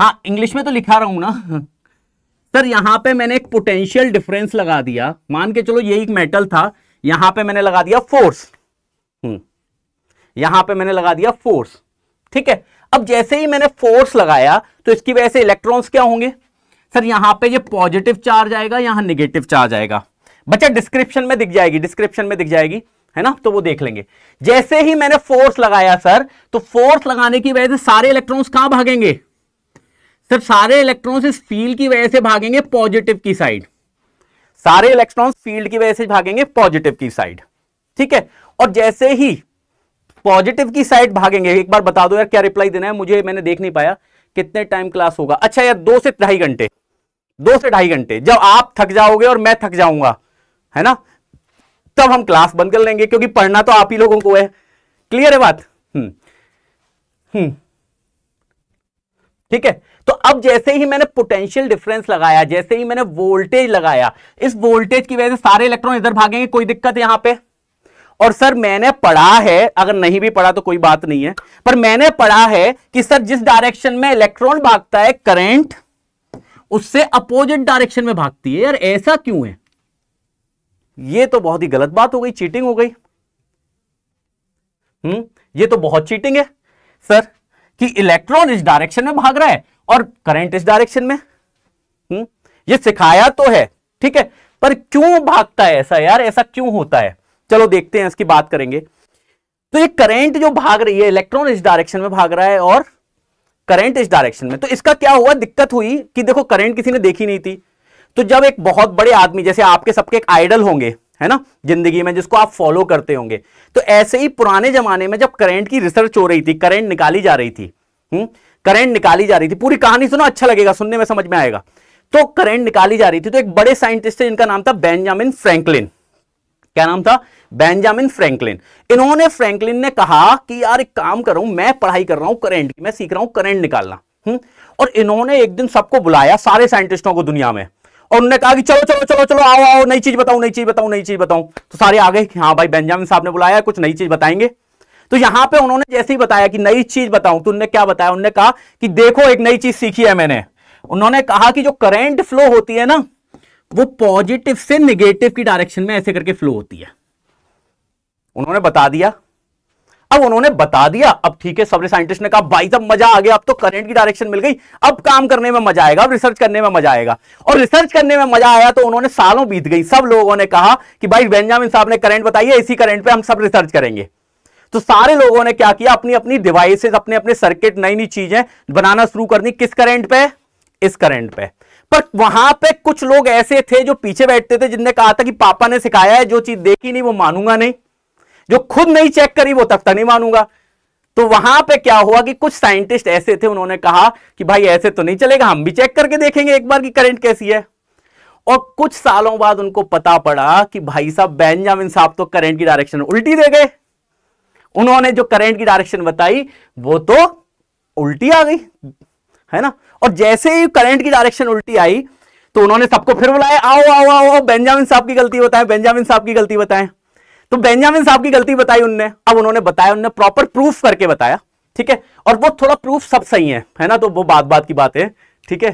A: हाँ इंग्लिश में तो लिखा रहा हूं ना सर यहां पे मैंने एक पोटेंशियल डिफरेंस लगा दिया मान के चलो ये एक मेटल था यहां पे मैंने लगा दिया फोर्स हम्म, यहां पे मैंने लगा दिया फोर्स ठीक है अब जैसे ही मैंने फोर्स लगाया तो इसकी वजह से इलेक्ट्रॉन्स क्या होंगे सर यहां पे ये पॉजिटिव चार्ज आएगा यहां निगेटिव चार्ज आएगा बच्चा डिस्क्रिप्शन में दिख जाएगी डिस्क्रिप्शन में दिख जाएगी है ना तो वो देख लेंगे जैसे ही मैंने फोर्स लगाया सर तो फोर्स लगाने की वजह से सारे इलेक्ट्रॉन्स कहां भागेंगे सर सारे इलेक्ट्रॉन्स इस फील्ड की वजह से भागेंगे पॉजिटिव की साइड सारे इलेक्ट्रॉन्स फील्ड की वजह से भागेंगे पॉजिटिव की साइड ठीक है और जैसे ही पॉजिटिव की साइड भागेंगे एक बार बता दो यार क्या रिप्लाई देना है मुझे मैंने देख नहीं पाया कितने टाइम क्लास होगा अच्छा यार दो से ढाई घंटे दो से ढाई घंटे जब आप थक जाओगे और मैं थक जाऊंगा है ना तब हम क्लास बंद कर लेंगे क्योंकि पढ़ना तो आप ही लोगों को है क्लियर है बात हम्म। हम्म। ठीक है तो अब जैसे ही मैंने पोटेंशियल डिफरेंस लगाया जैसे ही मैंने वोल्टेज लगाया इस वोल्टेज की वजह से सारे इलेक्ट्रॉन इधर भागेंगे कोई दिक्कत यहां पर और सर मैंने पढ़ा है अगर नहीं भी पढ़ा तो कोई बात नहीं है पर मैंने पढ़ा है कि सर जिस डायरेक्शन में इलेक्ट्रॉन भागता है करंट उससे अपोजिट डायरेक्शन में भागती है यार ऐसा क्यों है ये तो बहुत ही गलत बात हो गई चीटिंग हो गई हम्म ये तो बहुत चीटिंग है सर कि इलेक्ट्रॉन इस डायरेक्शन में भाग रहा है और करंट इस डायरेक्शन में हम्म ये सिखाया तो है ठीक है पर क्यों भागता है ऐसा यार ऐसा क्यों होता है चलो देखते हैं इसकी बात करेंगे तो ये करंट जो भाग रही है इलेक्ट्रॉन इस डायरेक्शन में भाग रहा है और करंट इस डायरेक्शन में तो इसका क्या हुआ दिक्कत हुई कि देखो करंट किसी ने देखी नहीं थी तो जब एक बहुत बड़े आदमी जैसे आपके सबके एक आइडल होंगे है ना जिंदगी में जिसको आप फॉलो करते होंगे तो ऐसे ही पुराने जमाने में जब करंट की रिसर्च हो रही थी करंट निकाली जा रही थी करंट हम्म? निकाली जा रही थी पूरी कहानी सुनो अच्छा लगेगा सुनने में समझ में आएगा तो करंट निकाली जा रही थी तो एक बड़े साइंटिस्ट थे जिनका नाम था बेंजामिन फ्रैंकलिन क्या नाम था बेंजामिन फ्रैंकलिन इन्होंने फ्रैंकलिन ने कहा कि यार एक काम कर रहा हूं मैं पढ़ाई कर रहा हूं करंट की मैं सीख रहा हूं करंट निकालना हुँ? हम्म? और इन्होंने एक दिन सबको बुलाया सारे साइंटिस्टों को दुनिया में और उन्होंने कहा कि चलो चलो चलो चलो आओ आओ नई चीज बताऊं नई चीज बताऊं नई चीज बताऊं तो सारे आ गए हाँ भाई बेंजामिन साहब ने बुलाया कुछ नई चीज बताएंगे तो यहां पे उन्होंने जैसे ही बताया कि नई चीज बताऊं तो उनने क्या बताया उन्होंने कहा कि देखो एक नई चीज सीखी है मैंने उन्होंने कहा कि जो करेंट फ्लो होती है ना वो पॉजिटिव से निगेटिव की डायरेक्शन में ऐसे करके फ्लो होती है उन्होंने बता दिया अब उन्होंने बता दिया अब ठीक है सबरे साइंटिस्ट ने कहा भाई साहब मजा आ गया अब तो करंट की डायरेक्शन मिल गई अब काम करने में मजा आएगा अब रिसर्च करने में मजा आएगा और रिसर्च करने में मजा आया तो उन्होंने सालों बीत गई सब लोगों ने कहा कि भाई बेंजामिन साहब ने करंट बताई है इसी करंट पे हम सब रिसर्च करेंगे तो सारे लोगों ने क्या किया अपनी अपनी डिवाइसेस अपने अपने सर्किट नई नई चीजें बनाना शुरू कर दी किस करंट पे इस करंट पे पर वहां पे कुछ लोग ऐसे थे जो पीछे बैठते थे जिनने कहा था कि पापा ने सिखाया है जो चीज देखी नहीं वो मानूंगा नहीं जो खुद नहीं चेक करी वो तब तक नहीं मानूंगा तो वहां पे क्या हुआ कि कुछ साइंटिस्ट ऐसे थे उन्होंने कहा कि भाई ऐसे तो नहीं चलेगा हम भी चेक करके देखेंगे एक बार की करंट कैसी है और कुछ सालों बाद उनको पता पड़ा कि भाई साहब बेंजामिन साहब तो करंट की डायरेक्शन उल्टी दे गए उन्होंने जो करंट की डायरेक्शन बताई वो तो उल्टी आ गई है ना और जैसे ही करंट की डायरेक्शन उल्टी आई तो उन्होंने सबको फिर बुलाया आओ आओ आओ आओ बेंजामिन साहब की गलती बताएं बेंजामिन साहब की गलती बताएं तो बेंजामिन साहब की गलती बताई उनने अब उन्होंने बताया उनने प्रॉपर प्रूफ करके बताया ठीक है और वो थोड़ा प्रूफ सब सही है है ना तो वो बात बात की बात है ठीक है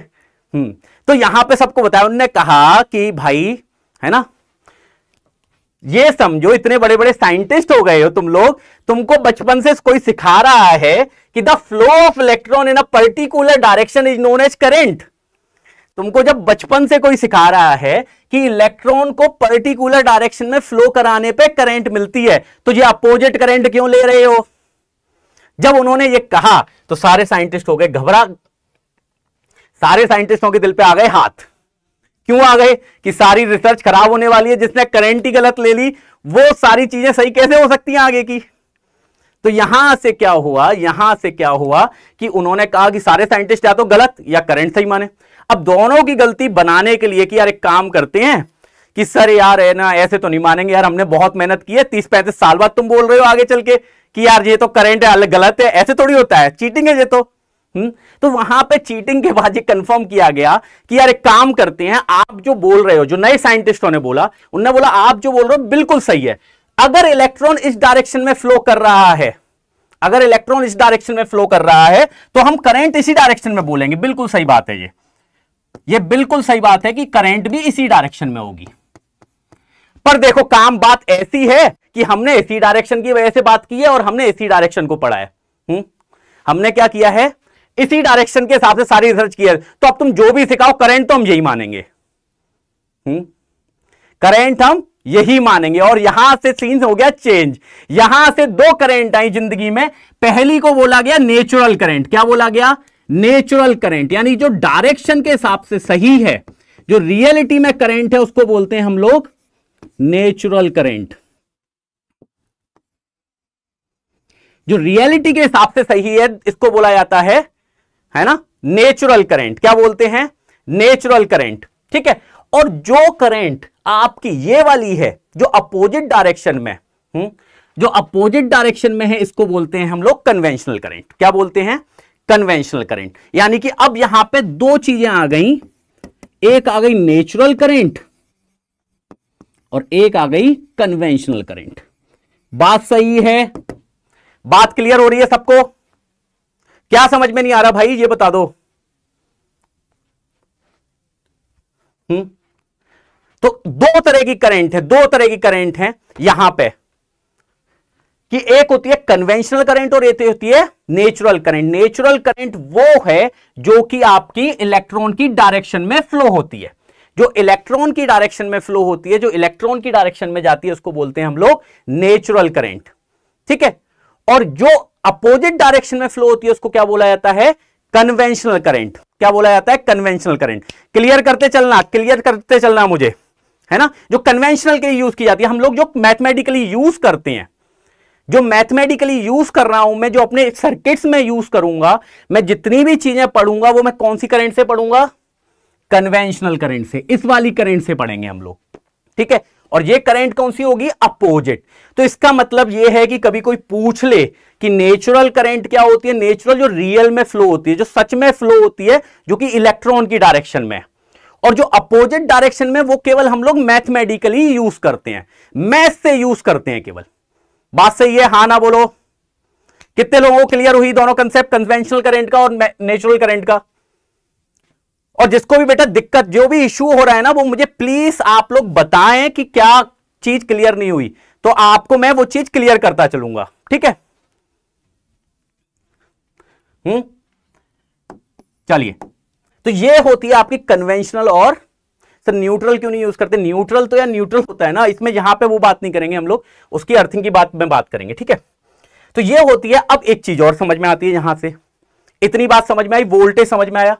A: हम्म, तो यहां पे सबको बताया उनने कहा कि भाई है ना ये समझो इतने बड़े बड़े साइंटिस्ट हो गए हो तुम लोग तुमको बचपन से कोई सिखा रहा है कि the flow of electron in a particular direction is known as current तुमको जब बचपन से कोई सिखा रहा है कि इलेक्ट्रॉन को पर्टिकुलर डायरेक्शन में फ्लो कराने पे करंट मिलती है तो ये अपोजिट करंट क्यों ले रहे हो जब उन्होंने ये कहा तो सारे साइंटिस्ट हो गए घबरा सारे साइंटिस्टों के दिल पे आ गए हाथ क्यों आ गए कि सारी रिसर्च खराब होने वाली है जिसने करेंट ही गलत ले ली वो सारी चीजें सही कैसे हो सकती हैं आगे की तो यहां से क्या हुआ यहां से क्या हुआ कि उन्होंने कहा कि सारे साइंटिस्ट या तो गलत या करंट सही माने अब दोनों की गलती बनाने के लिए कि यार एक काम करते हैं कि सर यार है ना ऐसे तो नहीं मानेंगे यार हमने बहुत मेहनत की है तीस पैंतीस साल बाद तुम बोल रहे हो आगे चल के कि यार ये तो करंट है गलत है ऐसे थोड़ी होता है चीटिंग है ये तो हम्म? तो वहां पे चीटिंग के बाद ये कंफर्म किया गया कि यार एक काम करते हैं आप जो बोल रहे हो जो नए साइंटिस्टों ने बोला उनने बोला आप जो बोल रहे हो बिल्कुल सही है अगर इलेक्ट्रॉन इस डायरेक्शन में फ्लो कर रहा है अगर इलेक्ट्रॉन इस डायरेक्शन में फ्लो कर रहा है तो हम करंट इसी डायरेक्शन में बोलेंगे बिल्कुल सही बात है ये ये बिल्कुल सही बात है कि करंट भी इसी डायरेक्शन में होगी पर देखो काम बात ऐसी है कि हमने इसी डायरेक्शन की वजह से बात की है और हमने इसी डायरेक्शन को पढ़ा है हुँ? हम्म? हमने क्या किया है इसी डायरेक्शन के हिसाब से सारी रिसर्च किया तो अब तुम जो भी सिखाओ करेंट तो हम यही मानेंगे करेंट हम्म? हम यही मानेंगे और यहां से सीन्स हो गया चेंज यहां से दो करेंट आई जिंदगी में पहली को बोला गया नेचुरल करेंट क्या बोला गया नेचुरल करेंट यानी जो डायरेक्शन के हिसाब से सही है जो रियलिटी में करेंट है उसको बोलते हैं हम लोग नेचुरल करेंट जो रियलिटी के हिसाब से सही है इसको बोला जाता है है ना नेचुरल करंट क्या बोलते हैं नेचुरल करंट ठीक है और जो करंट आपकी ये वाली है जो अपोजिट डायरेक्शन में हुँ? हम्म, जो अपोजिट डायरेक्शन में है इसको बोलते हैं हम लोग कन्वेंशनल करंट क्या बोलते हैं कन्वेंशनल करंट यानी कि अब यहां पे दो चीजें आ गई एक आ गई नेचुरल करंट और एक आ गई कन्वेंशनल करंट बात सही है बात क्लियर हो रही है सबको क्या समझ में नहीं आ रहा भाई ये बता दो हुँ? हम्म। तो दो तरह की करंट है दो तरह की करंट है यहां पे कि एक होती है कन्वेंशनल करंट और एक होती है नेचुरल करंट नेचुरल करंट वो है जो कि आपकी इलेक्ट्रॉन की डायरेक्शन में फ्लो होती है जो इलेक्ट्रॉन की डायरेक्शन में फ्लो होती है जो इलेक्ट्रॉन की डायरेक्शन में जाती है उसको बोलते हैं हम लोग नेचुरल करंट ठीक है और जो अपोजिट डायरेक्शन में फ्लो होती है उसको क्या बोला जाता है कन्वेंशनल करंट क्या बोला जाता है कन्वेंशनल करंट क्लियर करते चलना क्लियर करते चलना मुझे है ना जो कन्वेंशनल के लिए यूज की जाती है हम लोग जो मैथमेटिकली यूज करते हैं जो मैथमेटिकली यूज कर रहा हूं मैं जो अपने सर्किट्स में यूज करूंगा मैं जितनी भी चीजें पढ़ूंगा वो मैं कौन सी करंट से पढ़ूंगा कन्वेंशनल करंट से इस वाली करंट से पढ़ेंगे हम लोग ठीक है और ये करंट कौन सी होगी अपोजिट तो इसका मतलब ये है कि कभी कोई पूछ ले कि नेचुरल करंट क्या होती है नेचुरल जो रियल में फ्लो होती है जो सच में फ्लो होती है जो कि इलेक्ट्रॉन की डायरेक्शन में और जो अपोजिट डायरेक्शन में वो केवल हम लोग मैथमेटिकली यूज करते हैं मैथ से यूज करते हैं केवल बात सही है हा ना बोलो कितने लोगों को क्लियर हुई दोनों कंसेप्ट कन्वेंशनल करंट का और नेचुरल करंट का और जिसको भी बेटा दिक्कत जो भी इश्यू हो रहा है ना वो मुझे प्लीज आप लोग बताएं कि क्या चीज क्लियर नहीं हुई तो आपको मैं वो चीज क्लियर करता चलूंगा ठीक है हम्म चलिए तो ये होती है आपकी कन्वेंशनल और सर न्यूट्रल क्यों नहीं यूज करते न्यूट्रल तो या न्यूट्रल होता है ना इसमें यहां पे वो बात नहीं करेंगे हम लोग उसकी अर्थिंग की बात में बात करेंगे ठीक है तो ये होती है अब एक चीज और समझ में आती है यहां से इतनी बात समझ में आई वोल्टेज समझ में आया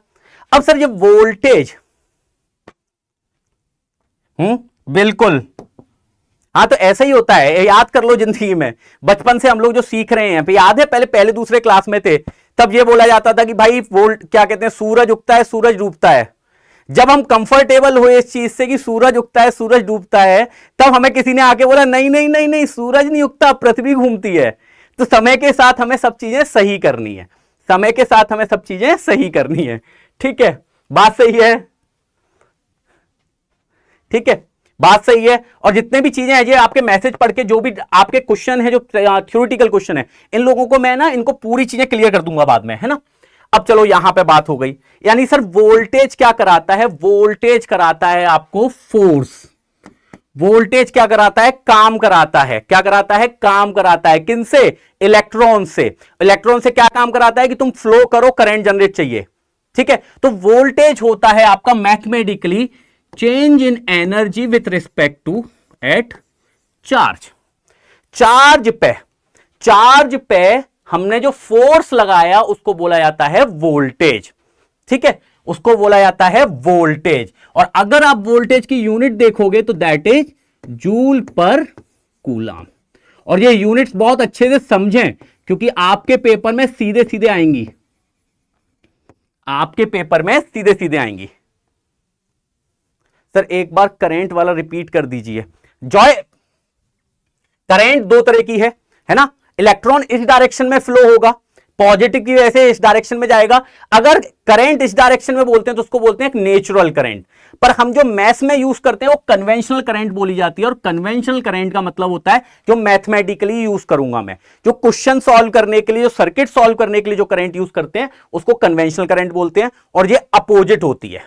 A: अब सर ये वोल्टेज हम्म बिल्कुल हाँ तो ऐसा ही होता है याद कर लो जिंदगी में बचपन से हम लोग जो सीख रहे हैं याद है पहले पहले दूसरे क्लास में थे तब ये बोला जाता था कि भाई वोल्ट क्या कहते हैं सूरज उगता है सूरज डूबता है जब हम कंफर्टेबल हुए इस चीज से कि सूरज उगता है सूरज डूबता है तब हमें किसी ने आके बोला नहीं नहीं नहीं नहीं सूरज नहीं उगता पृथ्वी घूमती है तो समय के साथ हमें सब चीजें सही करनी है समय के साथ हमें सब चीजें सही करनी है ठीक है बात सही है ठीक है बात सही है और जितने भी चीजें हैं ये आपके मैसेज पढ़ के जो भी आपके क्वेश्चन है जो थ्योरिटिकल क्वेश्चन है इन लोगों को मैं ना इनको पूरी चीजें क्लियर कर दूंगा बाद में है ना अब चलो यहां पे बात हो गई यानी सर वोल्टेज क्या कराता है वोल्टेज कराता है आपको फोर्स वोल्टेज क्या कराता है काम कराता है क्या कराता है काम कराता है किन से इलेक्ट्रॉन से इलेक्ट्रॉन से क्या काम कराता है कि तुम फ्लो करो करंट जनरेट चाहिए ठीक है तो वोल्टेज होता है आपका mathematically change in energy with respect to at charge charge पे चार्ज पे हमने जो फोर्स लगाया उसको बोला जाता है वोल्टेज ठीक है उसको बोला जाता है वोल्टेज और अगर आप वोल्टेज की यूनिट देखोगे तो that is joule per coulomb और ये यूनिट्स बहुत अच्छे से समझें क्योंकि आपके पेपर में सीधे सीधे आएंगी आपके पेपर में सीधे सीधे आएंगी सर एक बार करेंट वाला रिपीट कर दीजिए जॉय करेंट दो तरह की है है ना इलेक्ट्रॉन इस डायरेक्शन में फ्लो होगा पॉजिटिव की वजह से इस डायरेक्शन में जाएगा अगर करंट इस डायरेक्शन में बोलते हैं तो उसको बोलते हैं नेचुरल करंट पर हम जो मैथ्स में यूज करते हैं वो कन्वेंशनल करंट बोली जाती है और कन्वेंशनल करंट का मतलब होता है जो मैथमेटिकली यूज करूंगा मैं जो क्वेश्चन सॉल्व करने के लिए जो सर्किट सॉल्व करने के लिए जो करंट यूज करते हैं उसको कन्वेंशनल करंट बोलते हैं और ये अपोजिट होती है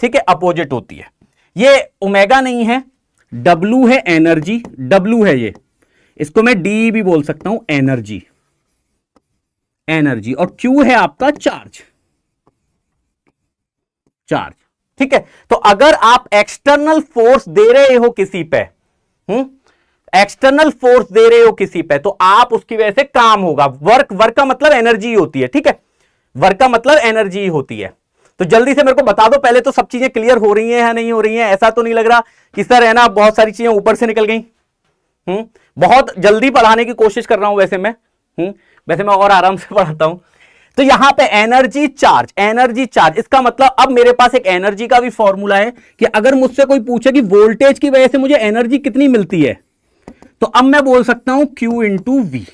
A: ठीक है अपोजिट होती है ये ओमेगा नहीं है डब्लू है एनर्जी डब्लू है ये इसको मैं डी भी बोल सकता हूं एनर्जी एनर्जी और क्यू है आपका चार्ज चार्ज ठीक है तो अगर आप एक्सटर्नल फोर्स दे रहे हो किसी पे हम्म एक्सटर्नल फोर्स दे रहे हो किसी पे तो आप उसकी वजह से काम होगा वर्क वर्क का मतलब एनर्जी होती है ठीक है वर्क का मतलब एनर्जी होती है तो जल्दी से मेरे को बता दो पहले तो सब चीजें क्लियर हो रही हैं या नहीं हो रही हैं ऐसा तो नहीं लग रहा कि सर है ना बहुत सारी चीजें ऊपर से निकल गई हम्म बहुत जल्दी पढ़ाने की कोशिश कर रहा हूं वैसे मैं हम्म वैसे मैं और आराम से <laughs> पढ़ाता हूं तो यहां पे एनर्जी चार्ज एनर्जी चार्ज इसका मतलब अब मेरे पास एक एनर्जी का भी फॉर्मूला है कि अगर मुझसे कोई पूछे कि वोल्टेज की वजह से मुझे एनर्जी कितनी मिलती है तो अब मैं बोल सकता हूं क्यू इंटू वी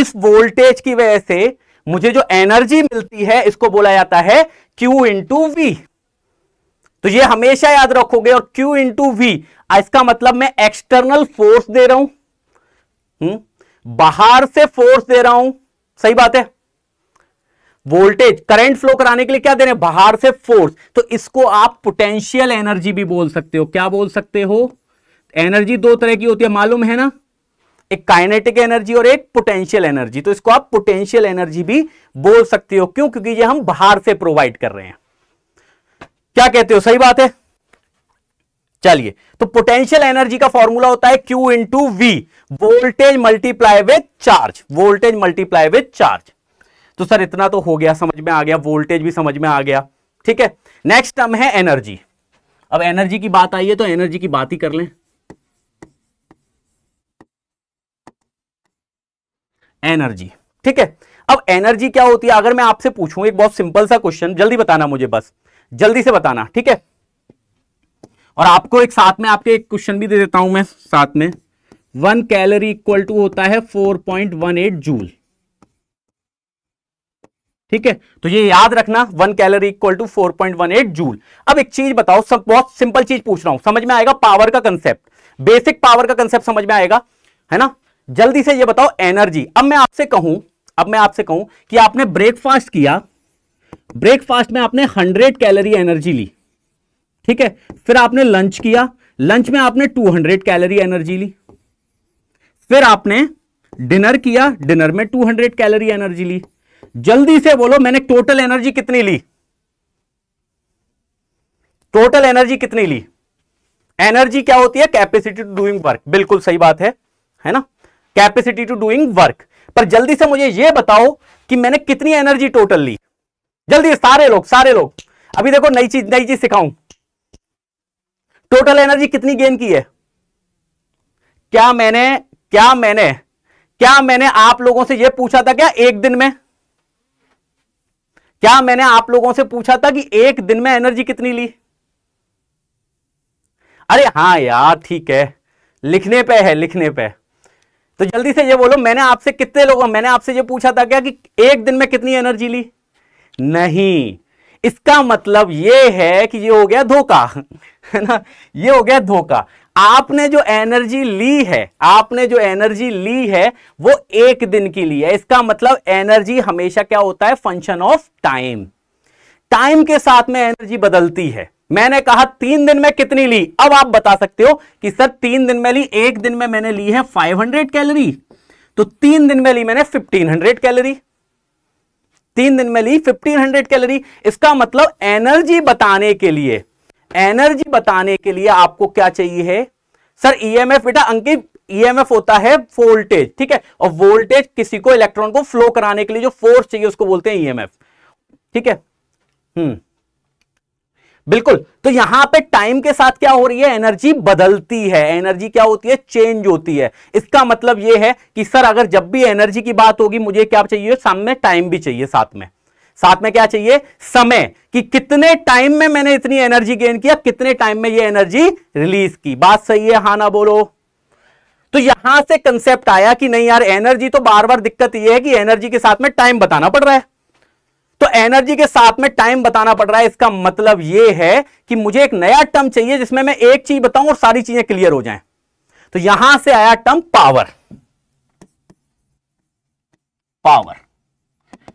A: इस वोल्टेज की वजह से मुझे जो एनर्जी मिलती है इसको बोला जाता है क्यू इंटू वी तो ये हमेशा याद रखोगे और क्यू इंटू वी इसका मतलब मैं एक्सटर्नल फोर्स दे रहा हूं हुँ? हम्म? बाहर से फोर्स दे रहा हूं सही बात है वोल्टेज करंट फ्लो कराने के लिए क्या दे रहे हैं बाहर से फोर्स तो इसको आप पोटेंशियल एनर्जी भी बोल सकते हो क्या बोल सकते हो एनर्जी दो तरह की होती है मालूम है ना एक काइनेटिक एनर्जी और एक पोटेंशियल एनर्जी तो इसको आप पोटेंशियल एनर्जी भी बोल सकते हो क्यों क्योंकि ये हम बाहर से प्रोवाइड कर रहे हैं क्या कहते हो सही बात है चलिए तो पोटेंशियल एनर्जी का फॉर्मूला होता है Q into V voltage multiply with charge voltage multiply with charge तो सर इतना तो हो गया समझ में आ गया वोल्टेज भी समझ में आ गया ठीक है नेक्स्ट टर्म है एनर्जी अब एनर्जी की बात आई है तो एनर्जी की बात ही कर लें एनर्जी ठीक है अब एनर्जी क्या होती है अगर मैं आपसे पूछूं एक बहुत सिंपल सा क्वेश्चन जल्दी बताना मुझे बस जल्दी से बताना ठीक है और आपको एक साथ में आपके एक क्वेश्चन भी दे देता हूं मैं साथ में वन कैलोरी इक्वल टू होता है four point one eight joule ठीक है तो ये याद रखना one calorie equal to four point one eight joule अब एक चीज बताओ सब बहुत सिंपल चीज पूछ रहा हूं समझ में आएगा पावर का कंसेप्ट बेसिक पावर का कंसेप्ट समझ में आएगा है ना जल्दी से ये बताओ एनर्जी अब मैं आपसे कहूं अब मैं आपसे कहूं कि आपने ब्रेकफास्ट किया ब्रेकफास्ट में आपने हंड्रेड कैलोरी एनर्जी ली ठीक है फिर आपने लंच किया लंच में आपने 200 कैलोरी एनर्जी ली फिर आपने डिनर किया डिनर में 200 कैलोरी एनर्जी ली जल्दी से बोलो मैंने टोटल एनर्जी कितनी ली टोटल एनर्जी कितनी ली एनर्जी क्या होती है कैपेसिटी टू डूइंग वर्क बिल्कुल सही बात है है ना कैपेसिटी टू डूइंग वर्क पर जल्दी से मुझे यह बताओ कि मैंने कितनी एनर्जी टोटल ली जल्दी सारे लोग सारे लोग अभी देखो नई चीज नई चीज सिखाऊं टोटल एनर्जी कितनी गेन की है क्या मैंने क्या मैंने क्या मैंने आप लोगों से यह पूछा था क्या एक दिन में क्या मैंने आप लोगों से पूछा था कि एक दिन में एनर्जी कितनी ली अरे हाँ यार ठीक है लिखने पे है लिखने पे तो जल्दी से ये बोलो मैंने आपसे कितने लोगों मैंने आपसे ये पूछा था क्या कि एक दिन में कितनी एनर्जी ली नहीं इसका मतलब ये है कि ये हो गया धोखा है ना ये हो गया धोखा आपने जो एनर्जी ली है आपने जो एनर्जी ली है वो एक दिन की ली है इसका मतलब एनर्जी हमेशा क्या होता है फंक्शन ऑफ टाइम टाइम के साथ में एनर्जी बदलती है मैंने कहा तीन दिन में कितनी ली अब आप बता सकते हो कि सर तीन दिन में ली एक दिन में मैंने ली है 500 कैलोरी तो तीन दिन में ली मैंने 1500 कैलोरी तीन दिन में ली 1500 कैलोरी इसका मतलब एनर्जी बताने के लिए एनर्जी बताने के लिए आपको क्या चाहिए है सर ईएमएफ e बेटा अंकित ईएमएफ e होता है वोल्टेज ठीक है और वोल्टेज किसी को इलेक्ट्रॉन को फ्लो कराने के लिए जो फोर्स चाहिए उसको बोलते हैं ईएमएफ e ठीक है हम्म बिल्कुल तो यहां पे टाइम के साथ क्या हो रही है एनर्जी बदलती है एनर्जी क्या होती है चेंज होती है इसका मतलब यह है कि सर अगर जब भी एनर्जी की बात होगी मुझे क्या चाहिए सामने टाइम भी चाहिए साथ में साथ में क्या चाहिए समय कि कितने टाइम में मैंने इतनी एनर्जी गेन किया कितने टाइम में ये एनर्जी रिलीज की बात सही है हा ना बोलो तो यहां से कंसेप्ट आया कि नहीं यार एनर्जी तो बार बार दिक्कत यह है कि एनर्जी के साथ में टाइम बताना पड़ रहा है तो एनर्जी के साथ में टाइम बताना पड़ रहा है इसका मतलब यह है कि मुझे एक नया टर्म चाहिए जिसमें मैं एक चीज बताऊं और सारी चीजें क्लियर हो जाएं तो यहां से आया टर्म पावर पावर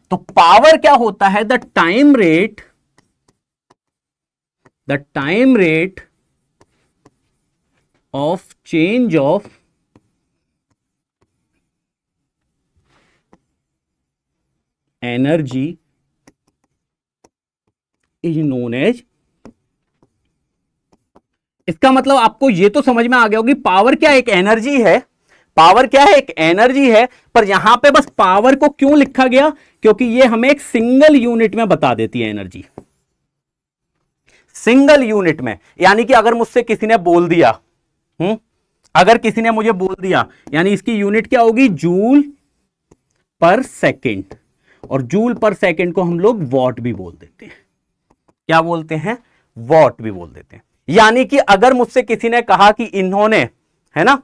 A: तो पावर क्या होता है the time rate the time rate of change of energy is known as इसका मतलब आपको यह तो समझ में आ गया होगी पावर क्या एक एनर्जी है पावर क्या है एक एनर्जी है पर यहां पे बस पावर को क्यों लिखा गया क्योंकि यह हमें एक सिंगल यूनिट में बता देती है एनर्जी सिंगल यूनिट में यानी कि अगर मुझसे किसी ने बोल दिया हम्म अगर किसी ने मुझे बोल दिया यानी इसकी यूनिट क्या होगी जूल पर सेकेंड और जूल पर सेकेंड को हम लोग वॉट भी बोल देते हैं क्या बोलते हैं वॉट भी बोल देते हैं यानी कि अगर मुझसे किसी ने कहा कि इन्होंने है ना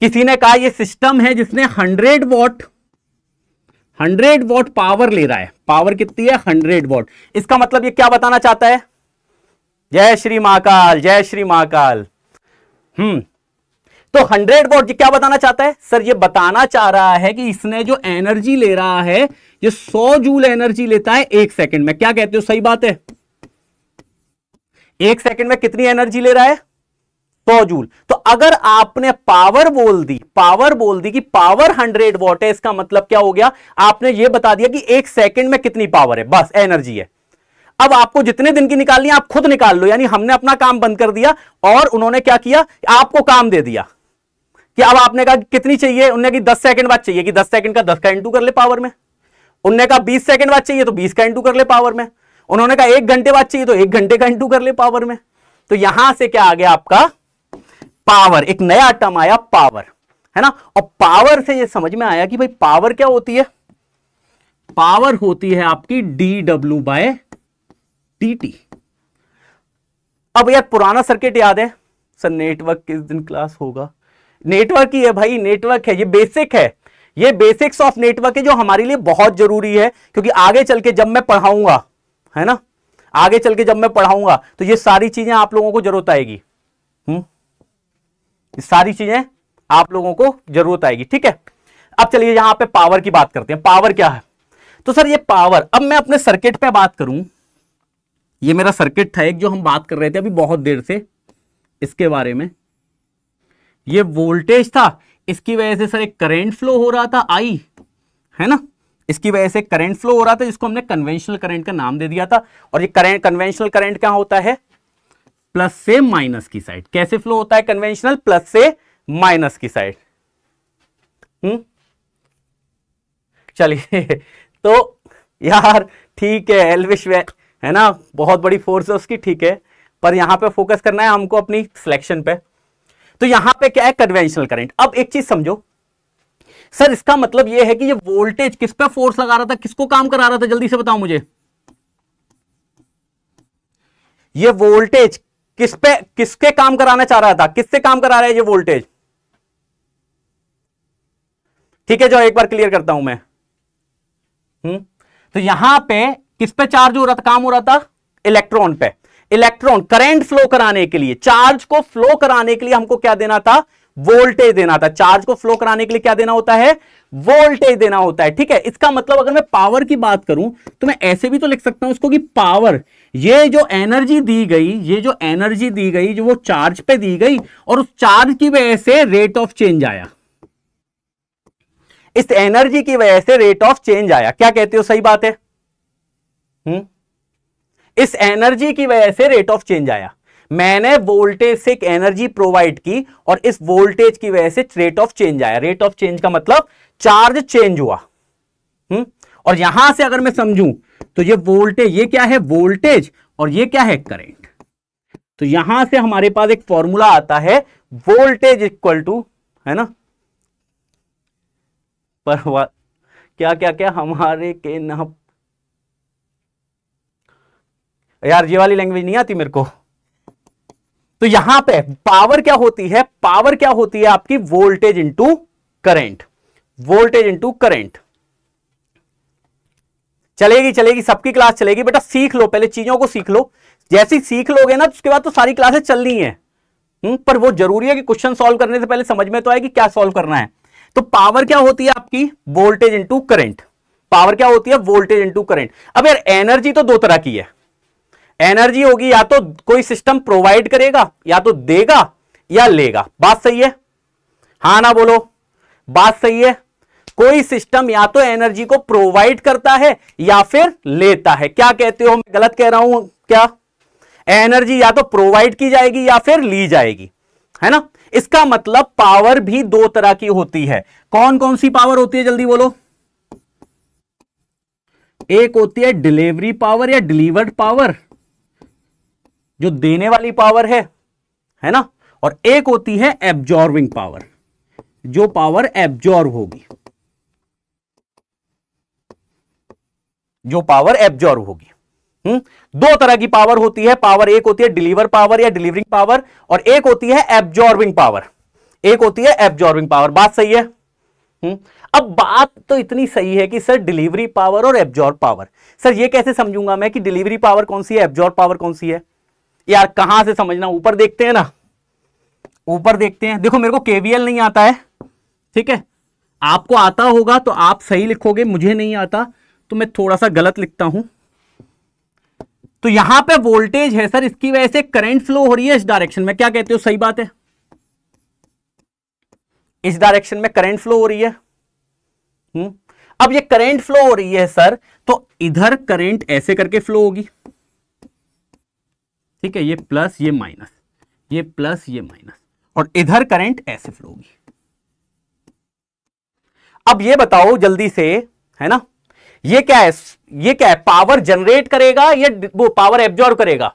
A: किसी ने कहा यह सिस्टम है जिसने hundred watt hundred watt power ले रहा है पावर कितनी है हंड्रेड वॉट इसका मतलब ये क्या बताना चाहता है जय श्री महाकाल जय श्री महाकाल हम्म तो हंड्रेड वॉट क्या बताना चाहता है सर ये बताना चाह रहा है कि इसने जो एनर्जी ले रहा है ये 100 जूल एनर्जी लेता है एक सेकंड में क्या कहते हो सही बात है एक सेकंड में कितनी एनर्जी ले रहा है 100 जूल तो अगर आपने पावर बोल दी पावर बोल दी कि पावर हंड्रेड वॉट है इसका मतलब क्या हो गया आपने यह बता दिया कि एक सेकंड में कितनी पावर है बस एनर्जी है अब आपको जितने दिन की निकालनी आप खुद निकाल लो यानी हमने अपना काम बंद कर दिया और उन्होंने क्या किया आपको काम दे दिया कि अब आपने कहा कितनी चाहिए उन्होंने कि दस सेकंड बाद चाहिए कि दस सेकंड का दस का इंटू कर ले पावर में उन्होंने कहा बीस सेकंड बाद चाहिए तो बीस का इंटू कर ले पावर में उन्होंने कहा एक घंटे बाद चाहिए तो एक घंटे का इंटू कर ले पावर में तो यहां से क्या आ गया आपका पावर एक नया टर्म आया पावर है ना और पावर से ये समझ में आया कि भाई पावर क्या होती है पावर होती है आपकी D W by T T अब यार पुराना सर्किट याद है सर नेटवर्क किस दिन क्लास होगा नेटवर्क ही है भाई नेटवर्क है ये बेसिक है ये बेसिक्स ऑफ नेटवर्क है जो हमारे लिए बहुत जरूरी है क्योंकि आगे चल के जब मैं पढ़ाऊंगा है ना आगे चल के जब मैं पढ़ाऊंगा तो ये सारी चीजें आप लोगों को जरूरत आएगी हम्म सारी चीजें आप लोगों को जरूरत आएगी ठीक है अब चलिए यहां पे पावर की बात करते हैं पावर क्या है तो सर ये पावर अब मैं अपने सर्किट पे बात करूं ये मेरा सर्किट था एक जो हम बात कर रहे थे अभी बहुत देर से इसके बारे में ये वोल्टेज था इसकी वजह से सर एक करेंट फ्लो हो रहा था आई है ना इसकी वजह से करंट फ्लो हो रहा था जिसको हमने कन्वेंशनल करंट का नाम दे दिया था और ये करंट कन्वेंशनल करंट क्या होता है प्लस से माइनस की साइड कैसे फ्लो होता है कन्वेंशनल प्लस से माइनस की साइड हम्म? चलिए <laughs> तो यार ठीक है एलविश वे है ना बहुत बड़ी फोर्स है उसकी ठीक है पर यहां पे फोकस करना है हमको अपनी सिलेक्शन पे तो यहां पे क्या है कन्वेंशनल करंट अब एक चीज समझो सर इसका मतलब यह है कि ये वोल्टेज किस पे फोर्स लगा रहा था किसको काम करा रहा था जल्दी से बताओ मुझे ये वोल्टेज किस पे किसके काम कराना चाह रहा था किससे काम करा रहा है ये वोल्टेज ठीक है जो एक बार क्लियर करता हूं मैं हुँ? हम्म? तो यहां पे किस पे चार्ज हो रहा था काम हो रहा था इलेक्ट्रॉन पे इलेक्ट्रॉन करंट फ्लो कराने के लिए चार्ज को फ्लो कराने के लिए हमको क्या देना था वोल्टेज देना था चार्ज को फ्लो कराने के लिए क्या देना होता है वोल्टेज देना होता है ठीक है इसका मतलब अगर मैं पावर की बात करूं तो मैं ऐसे भी तो लिख सकता हूं उसको कि पावर ये जो एनर्जी दी गई ये जो एनर्जी दी गई जो वो चार्ज पे दी गई और उस चार्ज की वजह से रेट ऑफ चेंज आया इस एनर्जी की वजह से रेट ऑफ चेंज आया क्या कहते हो सही बात है हुँ? हम्म? इस एनर्जी की वजह से रेट ऑफ चेंज आया मैंने वोल्टेज से एक एनर्जी प्रोवाइड की और इस वोल्टेज की वजह से रेट ऑफ चेंज आया रेट ऑफ चेंज का मतलब चार्ज चेंज हुआ हुँ? हम्म? और यहां से अगर मैं समझूं तो ये वोल्टेज ये क्या है वोल्टेज और ये क्या है करेंट तो यहां से हमारे पास एक फॉर्मूला आता है वोल्टेज इक्वल टू है ना पर क्या क्या क्या हमारे के ना यार ये वाली लैंग्वेज नहीं आती मेरे को तो यहां पे पावर क्या होती है पावर क्या होती है आपकी voltage into current voltage into current चलेगी चलेगी सबकी क्लास चलेगी बेटा सीख लो पहले चीजों को सीख लो जैसे सीख लोगे ना तो उसके बाद तो सारी क्लासेस चलनी है हुँ? हम्म, पर वो जरूरी है कि क्वेश्चन सॉल्व करने से पहले समझ में तो आए कि क्या सॉल्व करना है तो पावर क्या होती है आपकी वोल्टेज इंटू करेंट पावर क्या होती है वोल्टेज इंटू करेंट अब यार एनर्जी तो दो तरह की है एनर्जी होगी या तो कोई सिस्टम प्रोवाइड करेगा या तो देगा या लेगा बात सही है हाँ ना बोलो बात सही है कोई सिस्टम या तो एनर्जी को प्रोवाइड करता है या फिर लेता है क्या कहते हो मैं गलत कह रहा हूं क्या एनर्जी या तो प्रोवाइड की जाएगी या फिर ली जाएगी है ना इसका मतलब पावर भी दो तरह की होती है कौन कौन सी पावर होती है जल्दी बोलो एक होती है डिलीवरी पावर या डिलीवर्ड पावर जो देने वाली पावर है है ना और एक होती है एब्जॉर्विंग पावर जो पावर एब्जॉर्व होगी जो पावर एब्जॉर्व होगी हम्म दो तरह की पावर होती है पावर एक होती है डिलीवर पावर या डिलीवरिंग पावर और एक होती है एब्जॉर्विंग पावर एक होती है एब्जॉर्विंग पावर बात सही है हम्म अब बात तो इतनी सही है कि सर डिलीवरी पावर और एब्जॉर्व पावर सर ये कैसे समझूंगा मैं कि डिलीवरी पावर कौन सी है एब्जॉर्व पावर कौन सी है यार कहां से समझना ऊपर देखते हैं ना ऊपर देखते हैं देखो मेरे को केवीएल नहीं आता है ठीक है आपको आता होगा तो आप सही लिखोगे मुझे नहीं आता तो मैं थोड़ा सा गलत लिखता हूं तो यहां पे वोल्टेज है सर इसकी वजह से करंट फ्लो हो रही है इस डायरेक्शन में क्या कहते हो सही बात है इस डायरेक्शन में करंट फ्लो हो रही है हुँ? हम्म। अब ये करंट फ्लो हो रही है सर तो इधर करंट ऐसे करके फ्लो होगी ठीक है ये प्लस ये माइनस ये प्लस ये माइनस और इधर करंट ऐसे फ्लो होगी अब ये बताओ जल्दी से है ना ये क्या है ये क्या है पावर जनरेट करेगा या वो पावर एब्जॉर्व करेगा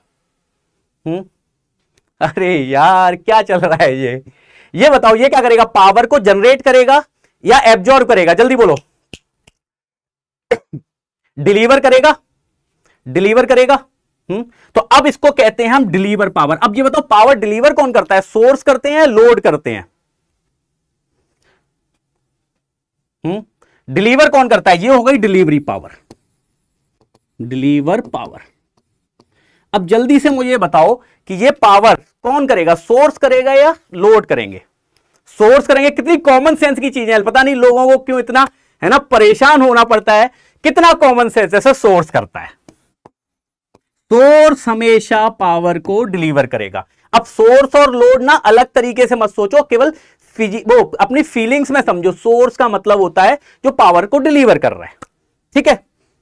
A: हुँ? हम्म? अरे यार क्या चल रहा है ये ये बताओ ये क्या करेगा पावर को जनरेट करेगा या एब्जॉर्व करेगा जल्दी बोलो डिलीवर <coughs> करेगा डिलीवर करेगा हम्म तो अब इसको कहते हैं हम डिलीवर पावर अब ये बताओ पावर डिलीवर कौन करता है सोर्स करते हैं लोड करते हैं डिलीवर हम्म? कौन करता है ये हो गई डिलीवरी पावर डिलीवर पावर अब जल्दी से मुझे बताओ कि ये पावर कौन करेगा सोर्स करेगा या लोड करेंगे सोर्स करेंगे कितनी कॉमन सेंस की चीजें हैं पता नहीं लोगों को क्यों इतना है ना परेशान होना पड़ता है कितना कॉमन सेंस ऐसा सोर्स करता है सोर्स हमेशा पावर को डिलीवर करेगा अब सोर्स और लोड ना अलग तरीके से मत सोचो केवल वो अपनी फीलिंग्स में समझो सोर्स का मतलब होता है जो पावर को डिलीवर कर रहा है ठीक है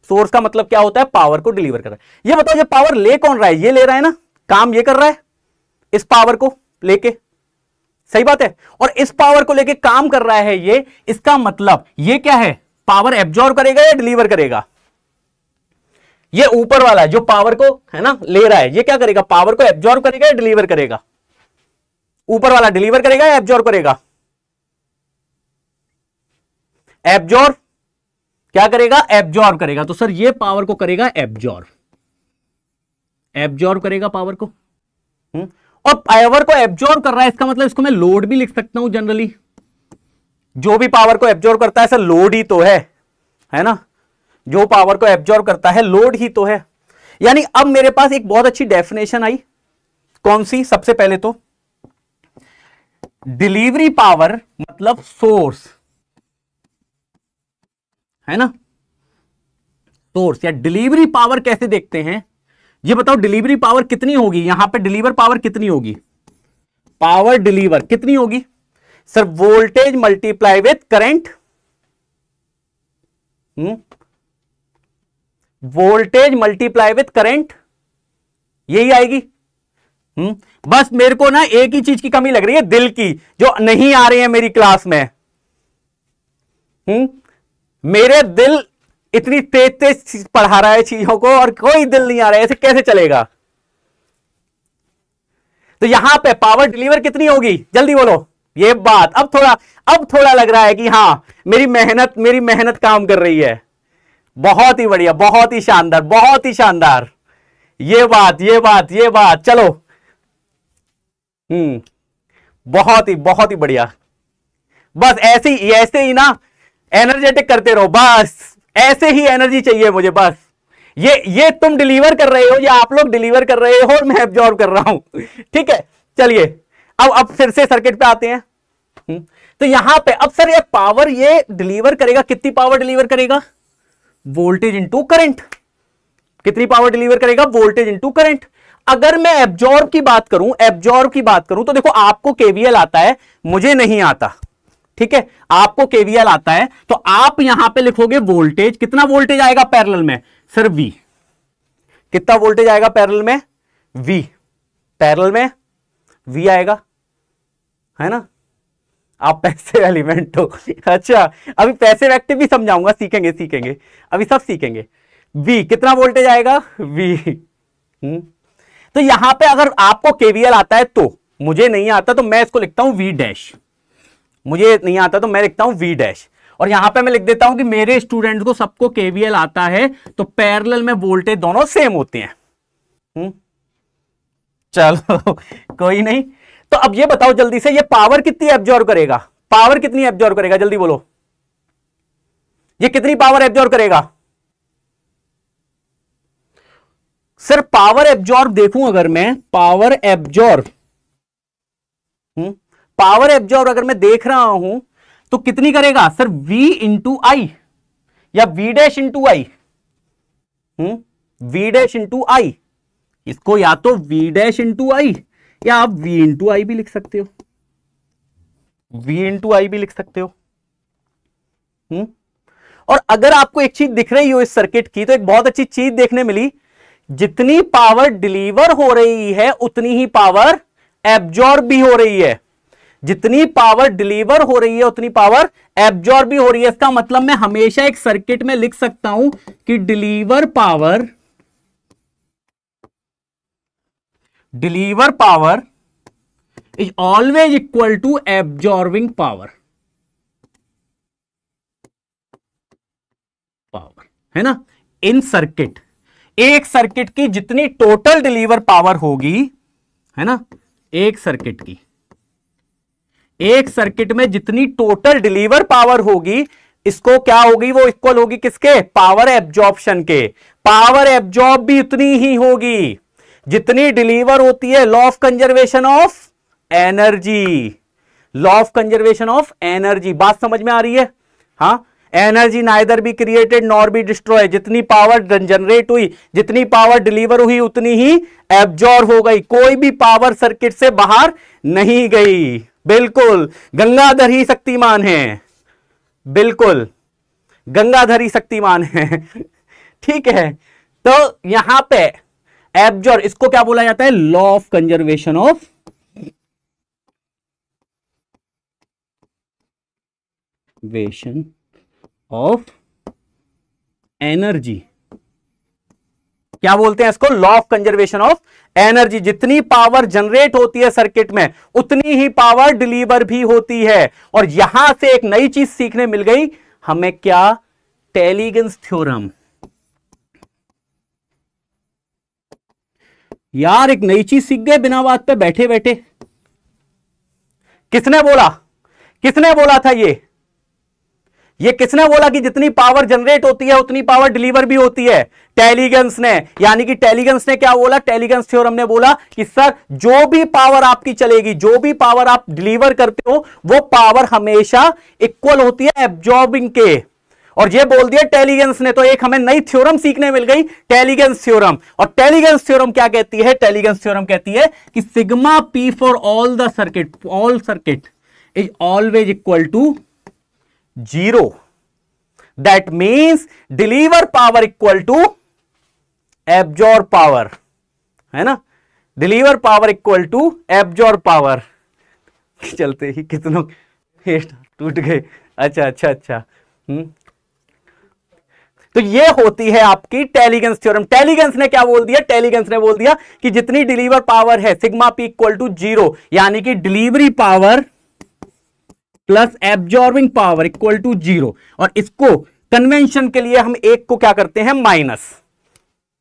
A: सोर्स का मतलब क्या होता है पावर को डिलीवर कर रहा है ये बताओ ये पावर ले कौन रहा है ये ले रहा है ना काम ये कर रहा है इस पावर को लेके सही बात है और इस पावर को लेके काम कर रहा है ये इसका मतलब ये क्या है पावर एब्जॉर्व करेगा या डिलीवर करेगा ये ऊपर वाला है जो पावर को है ना ले रहा है ये क्या करेगा पावर को एब्जॉर्व करेगा या डिलीवर करेगा ऊपर वाला डिलीवर करेगा या एब्जॉर्व करेगा एब्जॉर्व क्या करेगा एब्जॉर्व करेगा तो सर ये पावर को करेगा एब्जॉर्व एब्जॉर्व करेगा पावर को हुँ? हम्म। और पावर को एब्जॉर्व कर रहा है इसका मतलब इसको मैं लोड भी लिख सकता हूं जनरली जो भी पावर को एब्जॉर्व करता है सर लोड ही तो है है ना जो पावर को एब्जॉर्व करता है लोड ही तो है यानी अब मेरे पास एक बहुत अच्छी डेफिनेशन आई कौन सी सबसे पहले तो डिलीवरी पावर मतलब सोर्स है ना सोर्स या डिलीवरी पावर कैसे देखते हैं ये बताओ डिलीवरी पावर कितनी होगी यहां पे डिलीवर पावर कितनी होगी पावर डिलीवर कितनी होगी sir voltage multiply with current voltage multiply with current यही आएगी हुँ? हम्म, बस मेरे को ना एक ही चीज की कमी लग रही है दिल की जो नहीं आ रहे हैं मेरी क्लास में हुँ? हम्म, मेरे दिल इतनी तेज तेज पढ़ा रहा है चीजों को और कोई दिल नहीं आ रहा है ऐसे कैसे चलेगा तो यहां पे पावर डिलीवर कितनी होगी जल्दी बोलो ये बात अब थोड़ा अब थोड़ा लग रहा है कि हाँ मेरी मेहनत मेरी मेहनत काम कर रही है बहुत ही बढ़िया बहुत ही शानदार बहुत ही शानदार ये बात ये बात ये बात चलो हम्म बहुत ही बहुत ही बढ़िया बस ऐसे ही ऐसे ही ना एनर्जेटिक करते रहो बस ऐसे ही एनर्जी चाहिए मुझे बस ये ये तुम डिलीवर कर रहे हो या आप लोग डिलीवर कर रहे हो और मैं एब्जॉर्व कर रहा हूं ठीक है चलिए अब अब फिर से सर्किट पे आते हैं हम्म, तो यहां पे अब सर ये पावर ये डिलीवर करेगा कितनी पावर डिलीवर करेगा वोल्टेज इंटू करंट कितनी पावर डिलीवर करेगा वोल्टेज इंटू करंट अगर मैं एब्जॉर्ब की बात करूं एब्जॉर्ब की बात करूं तो देखो आपको केवीएल आता है मुझे नहीं आता ठीक है आपको केवीएल आता है तो आप यहां पे लिखोगे वोल्टेज कितना वोल्टेज आएगा पैरेलल में सर वी कितना वोल्टेज आएगा पैरेलल में वी पैरेलल में वी आएगा है ना आप पैसे <laughs> एलिमेंट हो अच्छा अभी पैसे व्यक्ति भी समझाऊंगा सीखेंगे सीखेंगे अभी सब सीखेंगे वी कितना वोल्टेज आएगा वी हम्म। तो यहां पे अगर आपको केवीएल आता है तो मुझे नहीं आता तो मैं इसको लिखता हूं वी डैश मुझे नहीं आता तो मैं लिखता हूं वी डैश और यहां पे मैं लिख देता हूं कि मेरे स्टूडेंट को सबको केवीएल आता है तो पैरेलल में वोल्टेज दोनों सेम होते हैं हुँ? हम्म। चलो <laughs> कोई नहीं तो अब ये बताओ जल्दी से ये पावर कितनी एब्जॉर्व करेगा पावर कितनी एब्जॉर्व करेगा जल्दी बोलो ये कितनी पावर एब्जॉर्व करेगा सर पावर एब्जॉर्व देखूं अगर मैं पावर एब्जॉर्व पावर एब्जॉर्व अगर मैं देख रहा हूं तो कितनी करेगा सर V इंटू आई या V dash into I hmm V dash into I इसको या तो V डैश इंटू आई या आप v इंटू आई भी लिख सकते हो v इंटू आई भी लिख सकते हो हुँ? हम्म? और अगर आपको एक चीज दिख रही हो इस सर्किट की तो एक बहुत अच्छी चीज देखने मिली जितनी पावर डिलीवर हो रही है उतनी ही पावर एब्जॉर्ब भी हो रही है जितनी पावर डिलीवर हो रही है उतनी पावर एब्जॉर्ब भी हो रही है इसका मतलब मैं हमेशा एक सर्किट में लिख सकता हूं कि deliver power deliver power is always equal to absorbing power power है ना इन सर्किट एक सर्किट की जितनी टोटल डिलीवर पावर होगी है ना एक सर्किट की एक सर्किट में जितनी टोटल डिलीवर पावर होगी इसको क्या होगी वो इक्वल होगी किसके पावर एब्जॉर्प्शन के पावर एब्जॉर्ब भी उतनी ही होगी जितनी डिलीवर होती है law of conservation of energy law of conservation of energy बात समझ में आ रही है हाँ एनर्जी नाइदर भी क्रिएटेड नॉर बी डिस्ट्रॉय जितनी पावर जनरेट हुई जितनी पावर डिलीवर हुई उतनी ही एब्जॉर्व हो गई कोई भी पावर सर्किट से बाहर नहीं गई बिल्कुल गंगाधर ही शक्तिमान है बिल्कुल गंगाधर ही शक्तिमान है <laughs> ठीक है तो यहां पे एब्जॉर इसको क्या बोला जाता है लॉ ऑफ कंजर्वेशन ऑफ वेशन ऑफ एनर्जी क्या बोलते हैं इसको law of conservation of energy जितनी पावर जनरेट होती है सर्किट में उतनी ही पावर डिलीवर भी होती है और यहां से एक नई चीज सीखने मिल गई हमें क्या टेलीगेंस थ्योरम यार एक नई चीज सीख गए बिना बात पे बैठे बैठे किसने बोला किसने बोला था ये ये किसने बोला कि जितनी पावर जनरेट होती है उतनी पावर डिलीवर भी होती है टेलीगंस ने यानी कि टेलीगंस ने क्या बोला टेलीगंस थ्योरम ने बोला कि सर जो भी पावर आपकी चलेगी जो भी पावर आप डिलीवर करते हो वो पावर हमेशा इक्वल होती है एब्जॉर्बिंग के और ये बोल दिया टेलीगेंस ने तो एक हमें नई थ्योरम सीखने मिल गई टेलीगेंस थ्योरम और टेलीगेंस थ्योरम क्या कहती है टेलीगेंस थ्योरम कहती है कि sigma P for all the circuit all circuit is always equal to zero that means deliver power equal to absorb power है ना deliver power equal to absorb power चलते ही कितनों टूट गए अच्छा अच्छा अच्छा हम्म तो ये होती है आपकी टेलीगेंस थ्योरम टेलीगेंस ने क्या बोल दिया टेलीगेंस ने बोल दिया कि जितनी डिलीवर पावर है sigma P equal to zero यानी कि delivery power plus absorbing power equal to zero और इसको कन्वेंशन के लिए हम एक को क्या करते हैं माइनस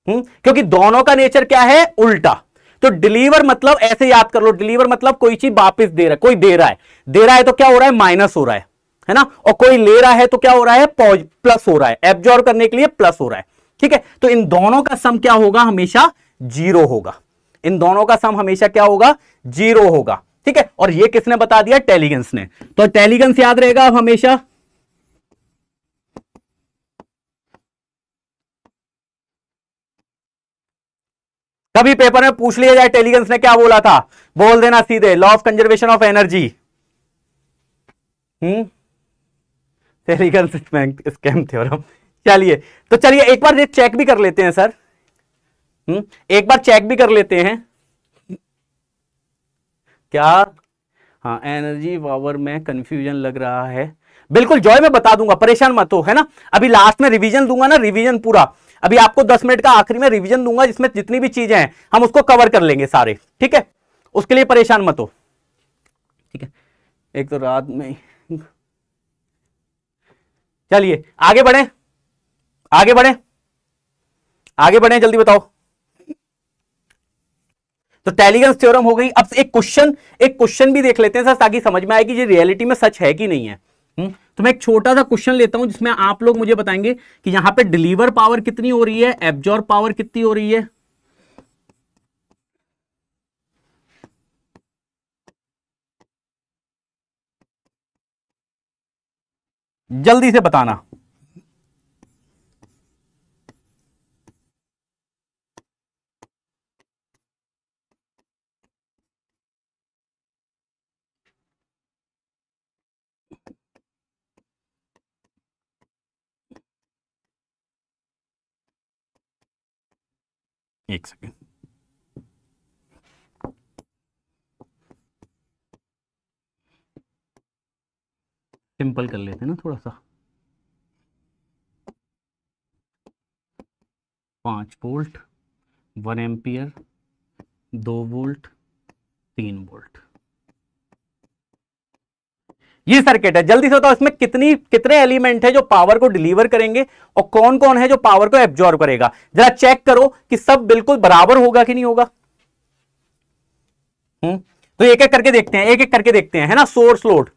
A: हम्म? क्योंकि दोनों का नेचर क्या है उल्टा तो डिलीवर मतलब ऐसे याद कर लो डिलीवर मतलब कोई चीज वापस दे रहा है कोई दे रहा है दे रहा है तो क्या हो रहा है माइनस हो रहा है है ना और कोई ले रहा है तो क्या हो रहा है प्लस हो रहा है एब्जॉर्व करने के लिए प्लस हो रहा है ठीक है तो इन दोनों का सम क्या होगा हमेशा जीरो होगा इन दोनों का सम हमेशा क्या होगा जीरो होगा ठीक है और ये किसने बता दिया टेलीगेंस ने तो टेलीगेंस याद रहेगा अब हमेशा कभी पेपर में पूछ लिया जाए टेलीगेंस ने क्या बोला था बोल देना सीधे law of conservation of energy hmm थेरिकल स्कैम थ्योरम चलिए तो चलिए एक बार चेक भी कर लेते हैं सर हुँ? हम्म, एक बार चेक भी कर लेते हैं क्या हाँ एनर्जी पावर में कंफ्यूजन लग रहा है बिल्कुल जॉय मैं बता दूंगा परेशान मत हो है ना अभी लास्ट में रिवीजन दूंगा ना रिवीजन पूरा अभी आपको 10 मिनट का आखिरी में रिवीजन दूंगा जिसमें जितनी भी चीजें हैं हम उसको कवर कर लेंगे सारे ठीक है उसके लिए परेशान मत हो ठीक है एक तो रात में चलिए आगे बढ़े आगे बढ़े आगे बढ़े जल्दी बताओ तो टेलीगंस थ्योरम हो गई अब एक क्वेश्चन एक क्वेश्चन भी देख लेते हैं सर ताकि समझ में आए कि ये रियलिटी में सच है कि नहीं है हुँ? हम्म, तो मैं एक छोटा सा क्वेश्चन लेता हूं जिसमें आप लोग मुझे बताएंगे कि यहां पे डिलीवर पावर कितनी हो रही है एब्जॉर्ब पावर कितनी हो रही है जल्दी से बताना एक सेकेंड सिंपल कर लेते हैं ना थोड़ा सा पाँच वोल्ट वन एम्पियर दो वोल्ट तीन वोल्ट ये सर्किट है जल्दी से बताओ इसमें कितनी कितने एलिमेंट है जो पावर को डिलीवर करेंगे और कौन कौन है जो पावर को एब्जॉर्व करेगा जरा चेक करो कि सब बिल्कुल बराबर होगा कि नहीं होगा हुँ? हम्म, तो एक एक करके देखते हैं एक एक करके देखते हैं है ना सोर्स लोड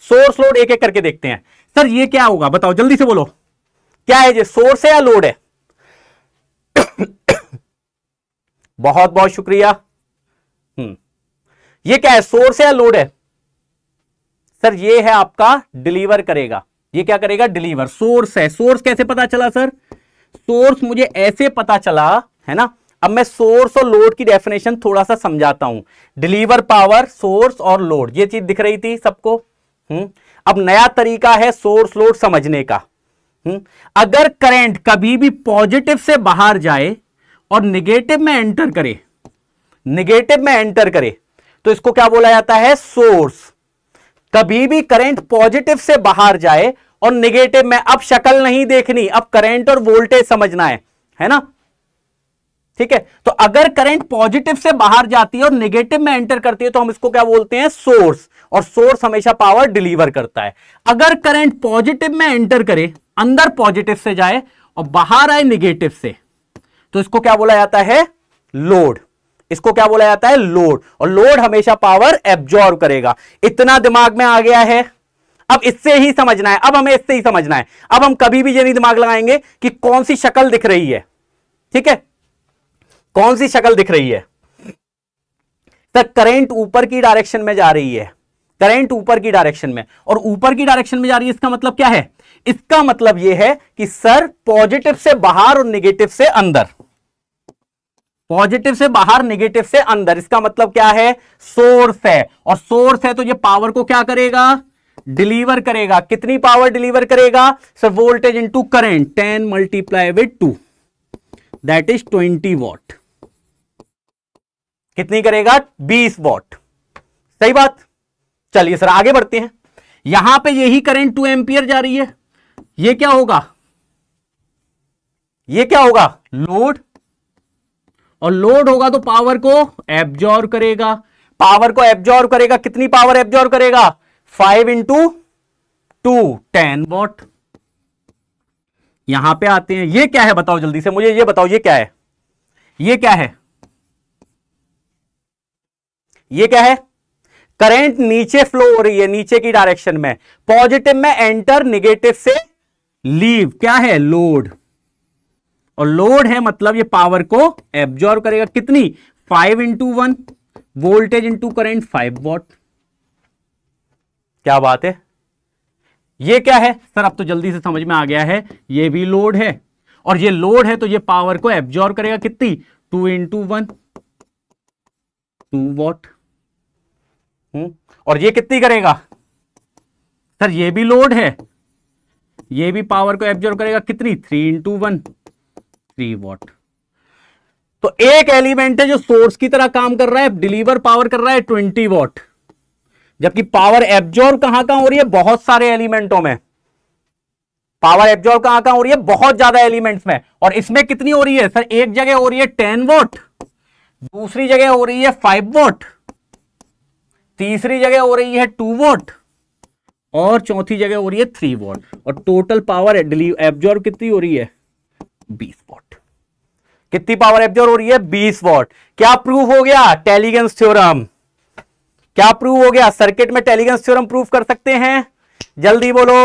A: सोर्स लोड एक एक करके देखते हैं सर ये क्या होगा बताओ जल्दी से बोलो क्या है ये सोर्स है या लोड है बहुत बहुत शुक्रिया हम्म। ये क्या है सोर्स है या लोड है सर ये है आपका डिलीवर करेगा ये क्या करेगा डिलीवर सोर्स है सोर्स कैसे पता चला सर सोर्स मुझे ऐसे पता चला है ना अब मैं सोर्स और लोड की डेफिनेशन थोड़ा सा समझाता हूं डिलीवर पावर सोर्स और लोड ये चीज दिख रही थी सबको हुँ? हम्म? अब नया तरीका है सोर्स लोड समझने का हुँ? हम्म? अगर करंट कभी भी पॉजिटिव से बाहर जाए और निगेटिव में एंटर करे निगेटिव में एंटर करे तो इसको क्या बोला जाता है सोर्स कभी भी करंट पॉजिटिव से बाहर जाए और निगेटिव में अब शक्ल नहीं देखनी अब करंट और वोल्टेज समझना है है ना ठीक है तो अगर करंट पॉजिटिव से बाहर जाती है और निगेटिव में एंटर करती है तो हम इसको क्या बोलते हैं सोर्स और सोर्स हमेशा पावर डिलीवर करता है अगर करंट पॉजिटिव में एंटर करे अंदर पॉजिटिव से जाए और बाहर आए निगेटिव से तो इसको क्या बोला जाता है लोड इसको क्या बोला जाता है लोड और लोड हमेशा पावर एब्जॉर्व करेगा इतना दिमाग में आ गया है अब इससे ही समझना है अब हमें इससे ही समझना है अब हम कभी भी ये नहीं दिमाग लगाएंगे कि कौन सी शक्ल दिख रही है ठीक है कौन सी शक्ल दिख रही है तो करेंट ऊपर की डायरेक्शन में जा रही है करंट ऊपर की डायरेक्शन में और ऊपर की डायरेक्शन में जा रही है इसका मतलब क्या है इसका मतलब यह है कि सर पॉजिटिव से बाहर और निगेटिव से अंदर पॉजिटिव से बाहर निगेटिव से अंदर इसका मतलब क्या है सोर्स है और सोर्स है तो ये पावर को क्या करेगा डिलीवर करेगा कितनी पावर डिलीवर करेगा sir voltage into current ten multiply with two that is twenty watt कितनी करेगा बीस वॉट सही बात चलिए सर आगे बढ़ते हैं यहां पे यही करंट टू एम्पियर जा रही है ये क्या होगा ये क्या होगा लोड और लोड होगा तो पावर को एब्जॉर्व करेगा पावर को एब्जॉर्व करेगा कितनी पावर एब्जॉर्व करेगा five into two ten watt यहां पे आते हैं ये क्या है बताओ जल्दी से मुझे ये बताओ ये क्या है ये क्या है ये क्या है करंट नीचे फ्लो हो रही है नीचे की डायरेक्शन में पॉजिटिव में एंटर निगेटिव से लीव क्या है लोड और लोड है मतलब ये पावर को एब्जॉर्व करेगा कितनी five into one voltage into current five watt क्या बात है ये क्या है सर अब तो जल्दी से समझ में आ गया है ये भी लोड है और ये लोड है तो ये पावर को एब्जॉर्व करेगा कितनी two into one two watt हम्म? और ये कितनी करेगा सर ये भी लोड है ये भी पावर को एब्जॉर्व करेगा कितनी three into one three watt तो एक एलिमेंट है जो सोर्स की तरह काम कर रहा है डिलीवर पावर कर रहा है ट्वेंटी वॉट जबकि पावर एब्जॉर्व कहां कहां हो रही है बहुत सारे एलिमेंटों में पावर एब्जॉर्व कहां कहां हो रही है बहुत ज्यादा एलिमेंट्स में और इसमें कितनी हो रही है सर एक जगह हो रही है टेन वोट दूसरी जगह हो रही है फाइव वोट तीसरी जगह हो रही है टू वोट और चौथी जगह हो रही है थ्री वोट और टोटल पावर एब्जॉर्व कितनी हो रही है बीस वोट कितनी पावर एब्जॉर्व हो रही है बीस वोट क्या प्रूफ हो गया टेलीगेंस थ्योरम क्या प्रूफ हो गया सर्किट में टेलीगेंस थ्योरम प्रूफ कर सकते हैं जल्दी बोलो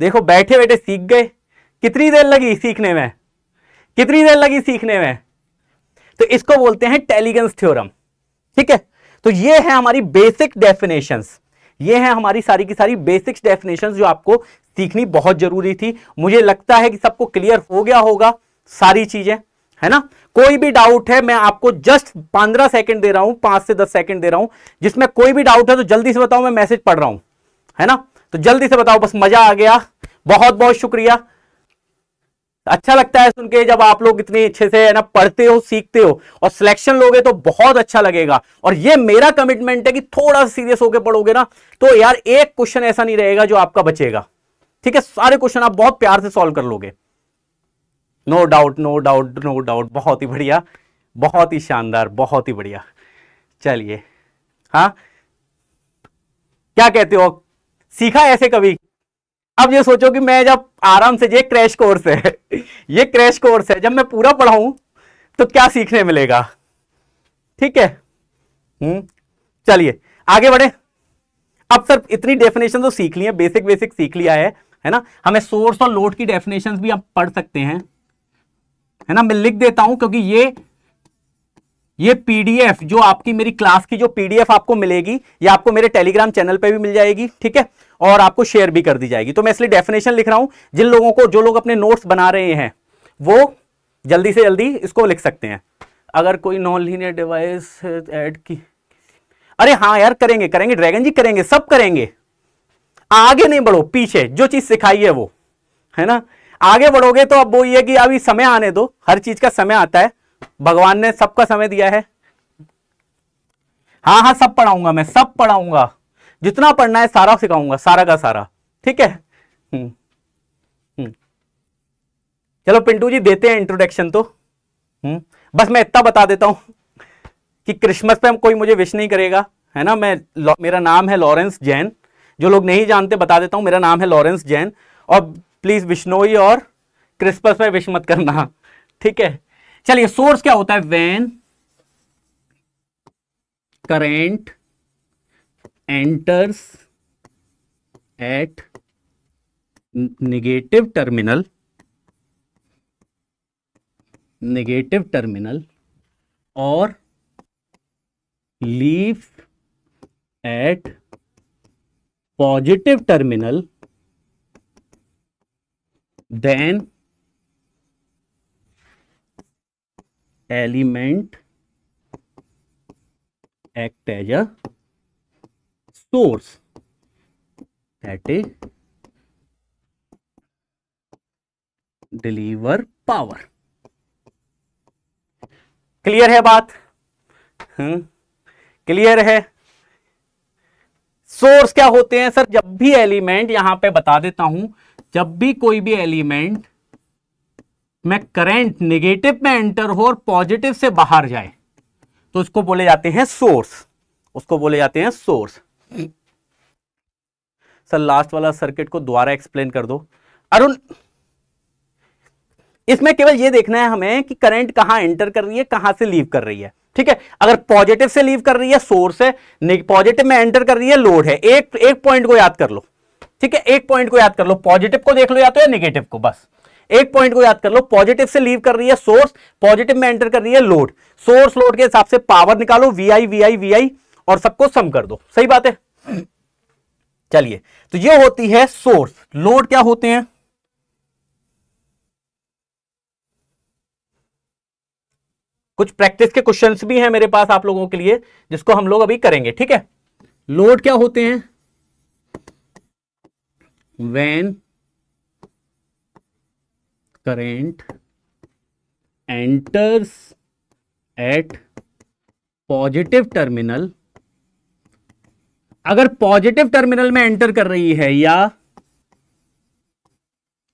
A: देखो बैठे बैठे सीख गए कितनी देर लगी सीखने में कितनी देर लगी सीखने में तो इसको बोलते हैं टेलीगेंस थ्योरम ठीक है तो ये है हमारी बेसिक डेफिनेशंस ये है हमारी सारी की सारी बेसिक डेफिनेशंस जो आपको सीखनी बहुत जरूरी थी मुझे लगता है कि सबको क्लियर हो गया होगा सारी चीजें है ना कोई भी डाउट है मैं आपको जस्ट पंद्रह सेकंड दे रहा हूं पांच से दस सेकंड दे रहा हूं जिसमें कोई भी डाउट है तो जल्दी से बताओ मैं मैसेज पढ़ रहा हूं है ना तो जल्दी से बताओ बस मजा आ गया बहुत बहुत शुक्रिया अच्छा लगता है सुन के जब आप लोग इतने अच्छे से है ना पढ़ते हो सीखते हो और सिलेक्शन लोगे तो बहुत अच्छा लगेगा और ये मेरा कमिटमेंट है कि थोड़ा सीरियस होकर पढ़ोगे ना तो यार एक क्वेश्चन ऐसा नहीं रहेगा जो आपका बचेगा ठीक है सारे क्वेश्चन आप बहुत प्यार से सॉल्व कर लोगे no doubt no doubt no doubt बहुत ही बढ़िया बहुत ही शानदार बहुत ही बढ़िया चलिए हाँ क्या कहते हो सीखा ऐसे कभी अब ये सोचो कि मैं जब आराम से ये क्रैश कोर्स है ये क्रैश कोर्स है जब मैं पूरा पढ़ाऊं तो क्या सीखने मिलेगा ठीक है हम्म, चलिए आगे बढ़े अब सर इतनी डेफिनेशन तो सीख ली है बेसिक बेसिक सीख लिया है है ना हमें सोर्स और लोड की डेफिनेशन भी आप पढ़ सकते हैं है ना मैं लिख देता हूं क्योंकि ये ये पीडीएफ जो आपकी मेरी क्लास की जो पीडीएफ आपको मिलेगी ये आपको मेरे टेलीग्राम चैनल पे भी मिल जाएगी ठीक है और आपको शेयर भी कर दी जाएगी तो मैं इसलिए डेफिनेशन लिख रहा हूं जिन लोगों को जो लोग अपने नोट्स बना रहे हैं वो जल्दी से जल्दी इसको लिख सकते हैं अगर कोई नॉन लीनियर डिवाइस एड की अरे हाँ यार करेंगे करेंगे ड्रैगन जी करेंगे सब करेंगे आगे नहीं बढ़ो पीछे जो चीज सिखाई है वो है ना आगे बढ़ोगे तो अब वो ये कि अभी समय आने दो हर चीज का समय आता है भगवान ने सबका समय दिया है हाँ हाँ सब पढ़ाऊंगा मैं सब पढ़ाऊंगा जितना पढ़ना है सारा सिखाऊंगा सारा का सारा ठीक है हम्म, हम्म। चलो पिंटू जी देते हैं इंट्रोडक्शन तो हम्म, बस मैं इतना बता देता हूं कि क्रिसमस पे हम कोई मुझे विश नहीं करेगा है ना मैं मेरा नाम है लॉरेंस जैन जो लोग नहीं जानते बता देता हूं मेरा नाम है लॉरेंस जैन और प्लीज़ विश्नोई और क्रिसमस पे विश मत करना ठीक है चलिए सोर्स क्या होता है when current enters at negative terminal negative terminal or leaves at positive terminal then element act as a source that is deliver power clear है बात क्लियर हम्म। है सोर्स क्या होते हैं सर जब भी एलिमेंट यहां पे बता देता हूं जब भी कोई भी एलिमेंट में करंट नेगेटिव में एंटर हो और पॉजिटिव से बाहर जाए तो उसको बोले जाते हैं सोर्स उसको बोले जाते हैं सोर्स सर लास्ट वाला सर्किट को दोबारा एक्सप्लेन कर दो अरुण इसमें केवल यह देखना है हमें कि करंट कहां एंटर कर रही है कहां से लीव कर रही है ठीक है अगर पॉजिटिव से लीव कर रही है सोर्स है पॉजिटिव में एंटर कर रही है लोड है एक एक पॉइंट को याद कर लो ठीक है एक पॉइंट को याद कर लो पॉजिटिव को देख लो या तो या नेगेटिव को बस एक पॉइंट को याद कर लो पॉजिटिव से लीव कर रही है सोर्स पॉजिटिव में एंटर कर रही है लोड सोर्स लोड के हिसाब से पावर निकालो V I V I V I और सबको सम कर दो सही बात है चलिए तो ये होती है सोर्स लोड क्या होते हैं कुछ प्रैक्टिस के क्वेश्चंस भी हैं मेरे पास आप लोगों के लिए जिसको हम लोग अभी करेंगे ठीक है लोड क्या होते हैं when current enters at positive terminal अगर पॉजिटिव टर्मिनल में एंटर कर रही है या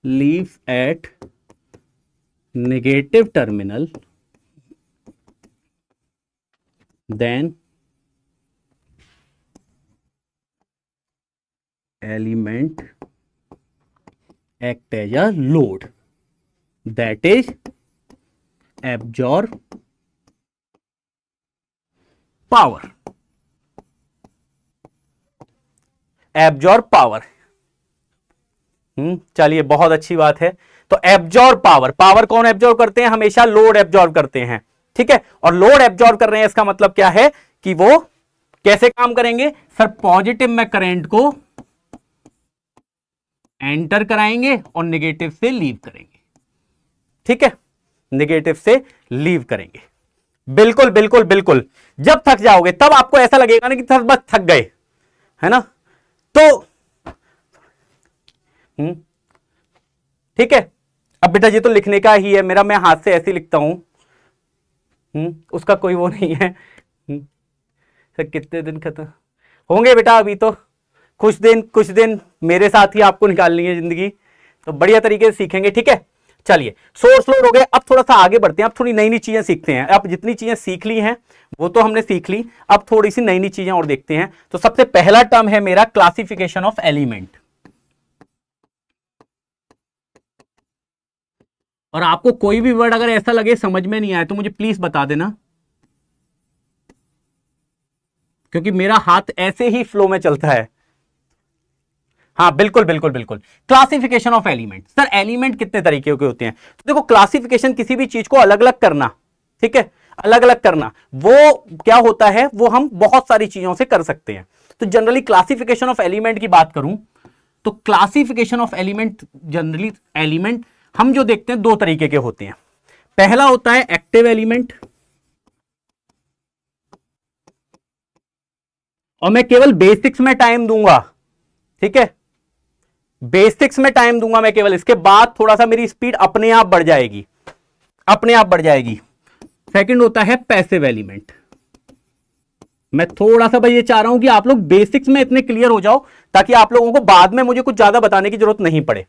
A: leave at negative terminal then element act as a load that is absorb power absorb hmm, power चलिए बहुत अच्छी बात है तो एब्जॉर्ब पावर पावर कौन एब्जॉर्ब करते हैं हमेशा लोड एब्जॉर्ब करते हैं ठीक है और लोड एब्जॉर्ब कर रहे हैं इसका मतलब क्या है कि वो कैसे काम करेंगे सर पॉजिटिव में करंट को एंटर कराएंगे और नेगेटिव से लीव करेंगे ठीक है नेगेटिव से लीव करेंगे बिल्कुल बिल्कुल बिल्कुल जब थक जाओगे तब आपको ऐसा लगेगा ना कि बस थक गए है ना तो हम्म, ठीक है अब बेटा ये तो लिखने का ही है मेरा मैं हाथ से ऐसे लिखता हूं हम्म, उसका कोई वो नहीं है सर हम्म, तो कितने दिन खत्म होंगे बेटा अभी तो कुछ दिन कुछ दिन मेरे साथ ही आपको निकालनी है जिंदगी तो बढ़िया तरीके से सीखेंगे ठीक है चलिए सोर्स लोड हो गए अब थोड़ा सा आगे बढ़ते हैं अब थोड़ी नई नई चीजें सीखते हैं अब जितनी चीजें सीख ली हैं वो तो हमने सीख ली अब थोड़ी सी नई नई चीजें और देखते हैं तो सबसे पहला टर्म है मेरा क्लासिफिकेशन ऑफ एलिमेंट और आपको कोई भी वर्ड अगर ऐसा लगे समझ में नहीं आए तो मुझे प्लीज बता देना क्योंकि मेरा हाथ ऐसे ही फ्लो में चलता है हाँ बिल्कुल बिल्कुल बिल्कुल classification of element sir element कितने तरीके के होते हैं तो देखो क्लासिफिकेशन किसी भी चीज को अलग अलग करना ठीक है अलग अलग करना वो क्या होता है वो हम बहुत सारी चीजों से कर सकते हैं तो जनरली क्लासिफिकेशन ऑफ एलिमेंट की बात करूं तो classification of element generally element हम जो देखते हैं दो तरीके के होते हैं पहला होता है एक्टिव एलिमेंट और मैं केवल बेसिक्स में टाइम दूंगा ठीक है बेसिक्स में टाइम दूंगा मैं केवल इसके बाद थोड़ा सा मेरी स्पीड अपने आप बढ़ जाएगी अपने आप बढ़ जाएगी सेकंड होता है पैसिव एलिमेंट मैं थोड़ा सा भाई ये चाह रहा हूं कि आप लोग बेसिक्स में इतने क्लियर हो जाओ ताकि आप लोगों को बाद में मुझे कुछ ज्यादा बताने की जरूरत नहीं पड़े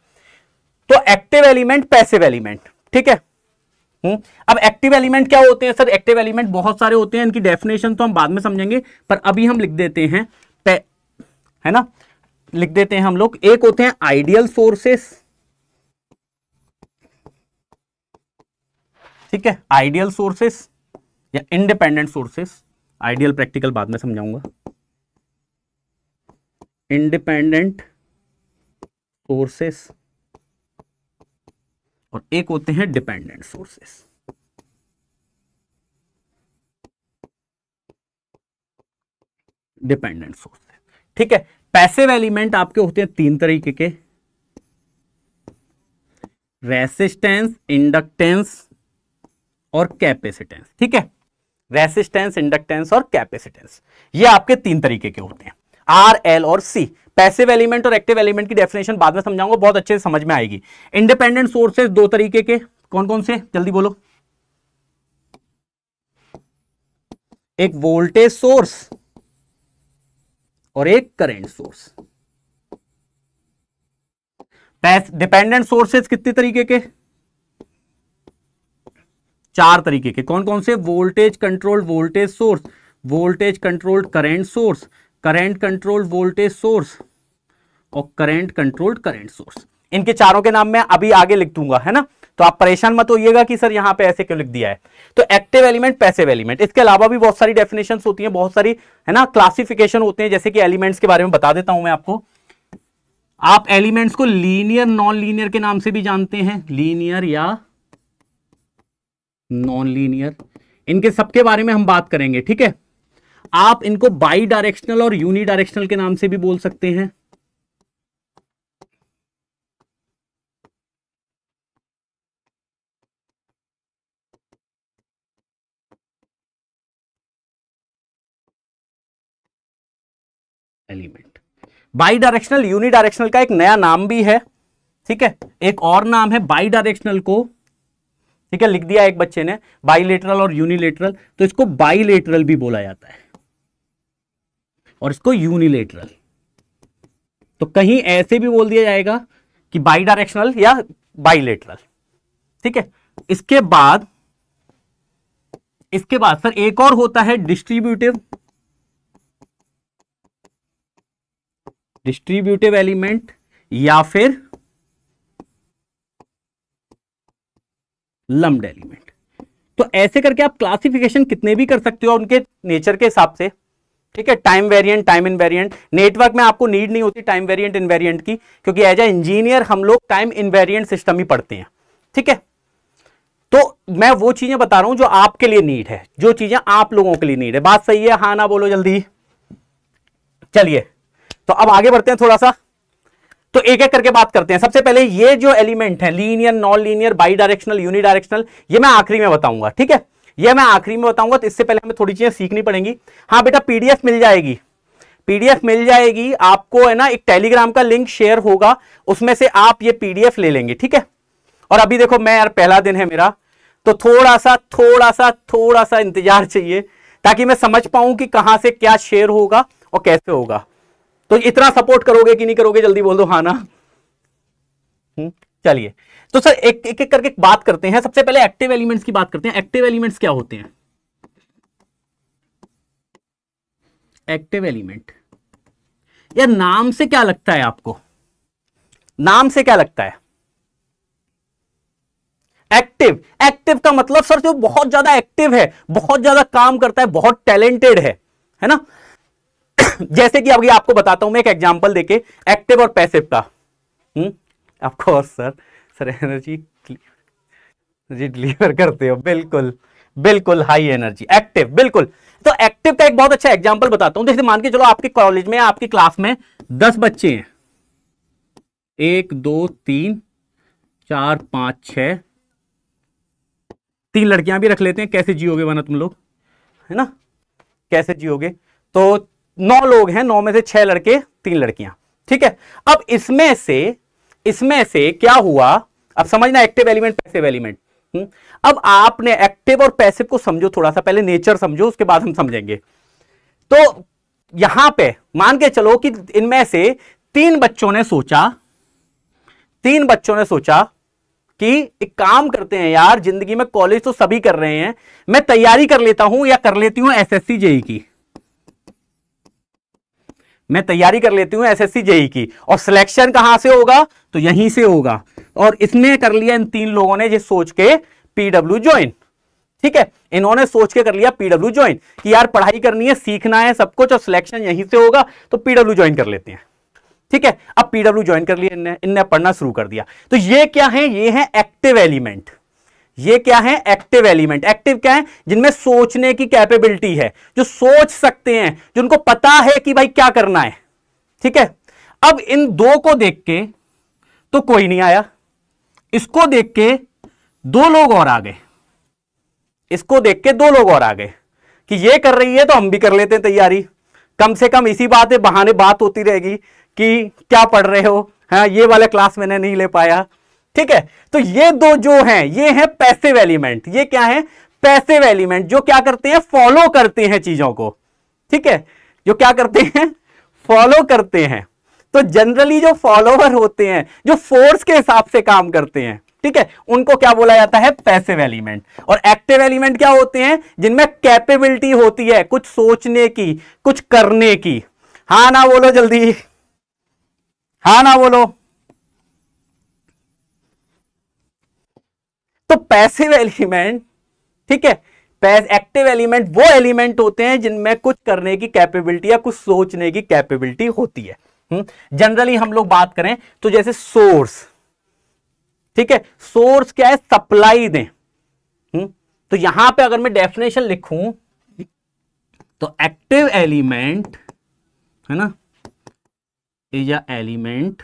A: तो एक्टिव एलिमेंट पैसिव एलिमेंट ठीक है हुँ? हम्म? अब एक्टिव एलिमेंट क्या होते हैं सर एक्टिव एलिमेंट बहुत सारे होते हैं इनकी डेफिनेशन तो हम बाद में समझेंगे पर अभी हम लिख देते हैं है ना लिख देते हैं हम लोग एक होते हैं आइडियल सोर्सेस ठीक है आइडियल सोर्सेस या इंडिपेंडेंट सोर्सेस आइडियल प्रैक्टिकल बाद में समझाऊंगा इंडिपेंडेंट सोर्सेस और एक होते हैं डिपेंडेंट सोर्सेस डिपेंडेंट सोर्सेस ठीक है पैसिव एलिमेंट आपके होते हैं तीन तरीके के रेसिस्टेंस इंडक्टेंस और कैपेसिटेंस ठीक है रेसिस्टेंस इंडक्टेंस और कैपेसिटेंस ये आपके तीन तरीके के होते हैं आर एल और सी पैसिव एलिमेंट और एक्टिव एलिमेंट की डेफिनेशन बाद में समझाऊंगा बहुत अच्छे से समझ में आएगी इंडिपेंडेंट सोर्सेज दो तरीके के कौन कौन से जल्दी बोलो एक वोल्टेज सोर्स और एक करेंट सोर्स डिपेंडेंट सोर्सेस कितने तरीके के चार तरीके के कौन कौन से voltage control voltage source voltage control current source current control voltage source और करेंट कंट्रोल्ड करेंट सोर्स इनके चारों के नाम मैं अभी आगे लिख दूंगा है ना तो आप परेशान मत होइएगा कि सर यहां पे ऐसे क्यों लिख दिया है तो एक्टिव एलिमेंट पैसिव एलिमेंट इसके अलावा भी बहुत सारी डेफिनेशन होती है बहुत सारी है ना क्लासिफिकेशन होते हैं जैसे कि एलिमेंट्स के बारे में बता देता हूं मैं आपको आप एलिमेंट्स को लीनियर नॉन लीनियर के नाम से भी जानते हैं लीनियर या नॉन लीनियर इनके सबके बारे में हम बात करेंगे ठीक है आप इनको बाई डायरेक्शनल और यूनिडायरेक्शनल के नाम से भी बोल सकते हैं element bidirectional unidirectional का एक नया नाम भी है ठीक है एक और नाम है बाई डायरेक्शनल को ठीक है लिख दिया एक बच्चे ने बाइलेटरल और यूनिलेटरल तो इसको बाइलेटरल भी बोला जाता है और इसको यूनिलेटरल तो कहीं ऐसे भी बोल दिया जाएगा कि बाई डायरेक्शनल या बाईलेटरल ठीक है इसके बाद इसके बाद सर एक और होता है डिस्ट्रीब्यूटिव डिस्ट्रीब्यूटिव एलिमेंट या फिर लम्ब एलिमेंट तो ऐसे करके आप क्लासिफिकेशन कितने भी कर सकते हो उनके नेचर के हिसाब से ठीक है time variant time variant network में आपको नीड नहीं होती टाइम वेरिएंट वेरियंट की क्योंकि एज ए इंजीनियर हम लोग टाइम वेरियंट सिस्टम ही पढ़ते हैं ठीक है तो मैं वो चीजें बता रहा हूं जो आपके लिए नीड है जो चीजें आप लोगों के लिए नीड है बात सही है हा ना बोलो जल्दी चलिए तो अब आगे बढ़ते हैं थोड़ा सा तो एक एक करके बात करते हैं सबसे पहले ये जो एलिमेंट है nonlinear bidirectional unidirectional ये मैं आखिरी में बताऊंगा ठीक है ये मैं आखिरी में बताऊंगा तो इससे पहले हमें थोड़ी चीजें सीखनी पड़ेंगी हाँ बेटा पीडीएफ मिल जाएगी पीडीएफ मिल जाएगी आपको है ना एक टेलीग्राम का लिंक शेयर होगा उसमें से आप ये पीडीएफ ले लेंगे ठीक है और अभी देखो मैं यार पहला दिन है मेरा तो थोड़ा सा थोड़ा सा थोड़ा सा इंतजार चाहिए ताकि मैं समझ पाऊं कि कहां से क्या शेयर होगा और कैसे होगा तो इतना सपोर्ट करोगे कि नहीं करोगे जल्दी बोल दो हाँ ना हम्म, चलिए तो सर एक एक, एक करके बात करते हैं सबसे पहले एक्टिव एलिमेंट्स की बात करते हैं एक्टिव एलिमेंट्स क्या होते हैं एक्टिव एलिमेंट या नाम से क्या लगता है आपको नाम से क्या लगता है एक्टिव एक्टिव का मतलब सर जो बहुत ज्यादा एक्टिव है बहुत ज्यादा काम करता है बहुत टैलेंटेड है है ना <coughs> जैसे कि अभी आपको बताता हूं मैं एक एग्जांपल देके एक्टिव और पैसिव का ऑफकोर्स सर सर एनर्जी जी डिलीवर करते हो बिल्कुल बिल्कुल हाई एनर्जी एक्टिव बिल्कुल तो एक्टिव का एक बहुत अच्छा एग्जांपल बताता हूं जैसे मान के चलो आपके कॉलेज में आपकी क्लास में दस बच्चे हैं एक दो तीन चार पांच छ तीन लड़कियां भी रख लेते हैं कैसे जियोगे वरना तुम लोग है ना कैसे जियोगे तो नौ लोग हैं नौ में से छह लड़के तीन लड़कियां ठीक है अब इसमें से इसमें से क्या हुआ अब समझना एक्टिव एलिमेंट पैसिव एलिमेंट अब आपने एक्टिव और पैसिव को समझो थोड़ा सा पहले नेचर समझो उसके बाद हम समझेंगे तो यहां पे मान के चलो कि इनमें से तीन बच्चों ने सोचा तीन बच्चों ने सोचा कि एक काम करते हैं यार जिंदगी में कॉलेज तो सभी कर रहे हैं मैं तैयारी कर लेता हूं या कर लेती हूं एसएससी जेई e की मैं तैयारी कर लेती हूँ एसएससी जेई की और सिलेक्शन कहां से होगा तो यहीं से होगा और इसमें कर लिया इन तीन लोगों ने ये सोच के पीडब्ल्यू ज्वाइन ठीक है इन्होंने सोच के कर लिया पीडब्ल्यू ज्वाइन कि यार पढ़ाई करनी है सीखना है सब कुछ और सिलेक्शन यहीं से होगा तो पीडब्ल्यू ज्वाइन कर लेते हैं ठीक है अब पीडब्ल्यू ज्वाइन कर लिया इनने इनने पढ़ना शुरू कर दिया तो ये क्या है ये है एक्टिव एलिमेंट ये क्या है एक्टिव एलिमेंट एक्टिव क्या है जिनमें सोचने की कैपेबिलिटी है जो सोच सकते हैं जिनको पता है कि भाई क्या करना है ठीक है अब इन दो को देख के तो कोई नहीं आया इसको देख के दो लोग और आ गए इसको देख के दो लोग और आ गए कि ये कर रही है तो हम भी कर लेते हैं तैयारी कम से कम इसी बात है बहाने बात होती रहेगी कि क्या पढ़ रहे हो हाँ ये वाला क्लास मैंने नहीं ले पाया ठीक है तो ये दो जो हैं ये हैं पैसिव एलिमेंट ये क्या है पैसिव एलिमेंट जो क्या करते हैं फॉलो करते हैं चीजों को ठीक है जो क्या करते हैं फॉलो करते हैं तो जनरली जो फॉलोवर होते हैं जो फोर्स के हिसाब से काम करते हैं ठीक है उनको क्या बोला जाता है पैसिव एलिमेंट और एक्टिव एलिमेंट क्या होते हैं जिनमें कैपेबिलिटी होती है कुछ सोचने की कुछ करने की हा ना बोलो जल्दी हा ना बोलो तो पैसिव एलिमेंट ठीक है पैस एक्टिव एलिमेंट वो एलिमेंट होते हैं जिनमें कुछ करने की कैपेबिलिटी या कुछ सोचने की कैपेबिलिटी होती है जनरली हम्म? हम लोग बात करें तो जैसे सोर्स ठीक है सोर्स क्या है सप्लाई दें हम्म? तो यहां पे अगर मैं डेफिनेशन लिखूं तो एक्टिव एलिमेंट है ना is a element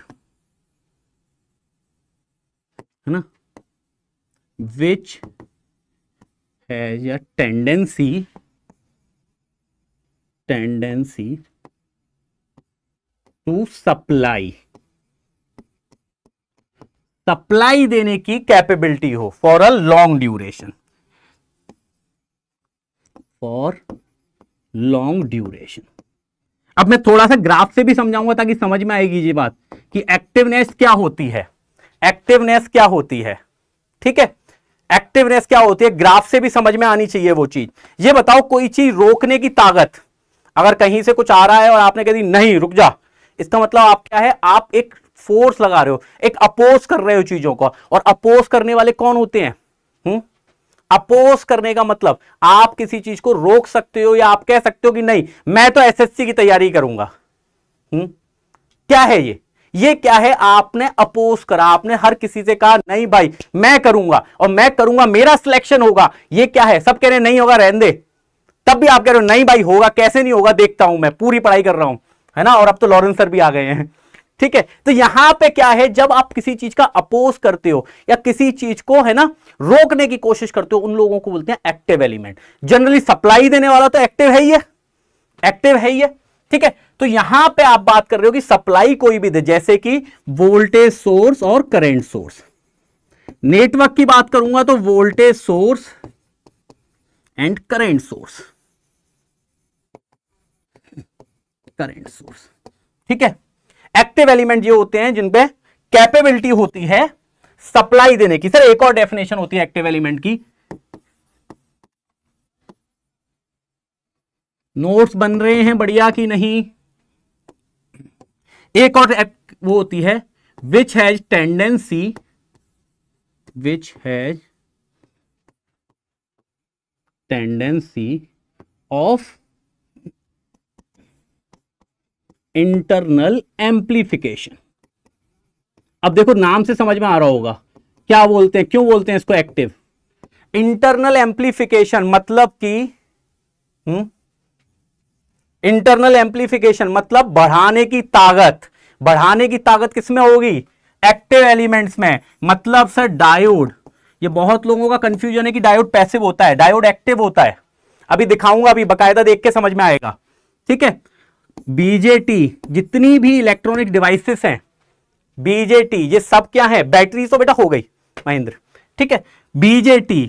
A: which has a tendency tendency to supply supply देने की कैपेबिलिटी हो for a long duration for long duration अब मैं थोड़ा सा ग्राफ से भी समझाऊंगा ताकि समझ में आएगी ये बात कि एक्टिवनेस क्या होती है एक्टिवनेस क्या होती है ठीक है एक्टिवनेस क्या होती है ग्राफ से भी समझ में आनी चाहिए वो चीज ये बताओ कोई चीज रोकने की ताकत अगर कहीं से कुछ आ रहा है और आपने कह दी नहीं रुक जा इसका मतलब आप क्या है आप एक फोर्स लगा रहे हो एक अपोज कर रहे हो चीजों को और अपोज करने वाले कौन होते हैं हुँ? अपोज करने का मतलब आप किसी चीज को रोक सकते हो या आप कह सकते हो कि नहीं मैं तो एसएससी की तैयारी करूंगा हुँ? क्या है ये ये क्या है आपने अपोज करा आपने हर किसी से कहा नहीं भाई मैं करूंगा और मैं करूंगा मेरा सिलेक्शन होगा ये क्या है सब कह रहे नहीं होगा रहने दे तब भी आप कह रहे हो नहीं भाई होगा कैसे नहीं होगा देखता हूं मैं पूरी पढ़ाई कर रहा हूं है ना और अब तो लॉरेंस सर भी आ गए हैं ठीक है तो यहां पे क्या है जब आप किसी चीज का अपोज करते हो या किसी चीज को है ना रोकने की कोशिश करते हो उन लोगों को बोलते हैं एक्टिव एलिमेंट जनरली सप्लाई देने वाला तो एक्टिव है ही है एक्टिव है ही है ठीक है तो यहां पे आप बात कर रहे हो कि सप्लाई कोई भी दे जैसे कि वोल्टेज सोर्स और करंट सोर्स नेटवर्क की बात करूंगा तो voltage source and current source current source ठीक है एक्टिव एलिमेंट ये होते हैं जिनपे कैपेबिलिटी होती है सप्लाई देने की सर एक और डेफिनेशन होती है एक्टिव एलिमेंट की नोट्स बन रहे हैं बढ़िया कि नहीं एक और वो होती है which has tendency which has tendency of internal amplification अब देखो नाम से समझ में आ रहा होगा क्या बोलते हैं क्यों बोलते हैं इसको एक्टिव इंटरनल एम्प्लीफिकेशन मतलब कि हम्म? इंटरनल एम्प्लीफिकेशन मतलब बढ़ाने की ताकत बढ़ाने की ताकत किसमें होगी एक्टिव एलिमेंट्स में मतलब सर डायोड ये बहुत लोगों का कंफ्यूजन है कि डायोड पैसिव होता है डायोड एक्टिव होता है अभी दिखाऊंगा अभी बकायदा देख के समझ में आएगा ठीक है बीजेटी जितनी भी इलेक्ट्रॉनिक डिवाइसेस हैं बीजेटी ये सब क्या है बैटरी तो बेटा हो गई महेंद्र ठीक है बीजेटी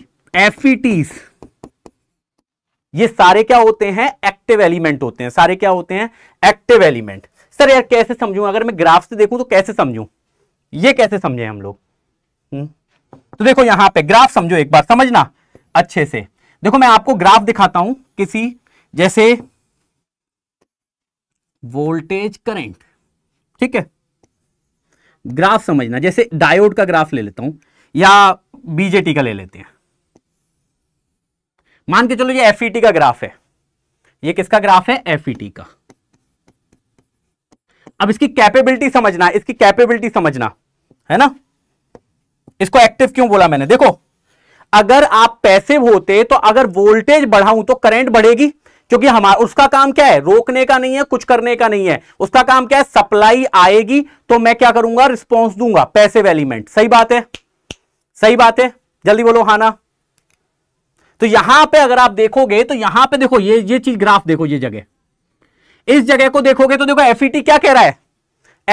A: एफ ये सारे क्या होते हैं एक्टिव एलिमेंट होते हैं सारे क्या होते हैं एक्टिव एलिमेंट सर यार कैसे समझूं अगर मैं ग्राफ से देखूं तो कैसे समझूं ये कैसे समझे हम लोग हम्म? तो देखो यहां पे ग्राफ समझो एक बार समझना अच्छे से देखो मैं आपको ग्राफ दिखाता हूं किसी जैसे वोल्टेज करंट ठीक है ग्राफ समझना जैसे डायोड का ग्राफ ले लेता हूं या बीजेटी का ले लेते हैं मान के चलो ये एफ e का ग्राफ है ये किसका ग्राफ है एफ e का अब इसकी कैपेबिलिटी समझना इसकी कैपेबिलिटी समझना है ना इसको एक्टिव क्यों बोला मैंने देखो अगर आप पैसिव होते तो अगर वोल्टेज बढ़ाऊं तो करंट बढ़ेगी क्योंकि हमारा उसका काम क्या है रोकने का नहीं है कुछ करने का नहीं है उसका काम क्या है सप्लाई आएगी तो मैं क्या करूंगा रिस्पॉन्स दूंगा पैसिव एलिमेंट सही बात है सही बात है जल्दी बोलो हाना तो यहां पे अगर आप देखोगे तो यहां पे देखो ये ये चीज ग्राफ देखो ये जगह इस जगह को देखोगे तो देखो एफ e क्या कह रहा है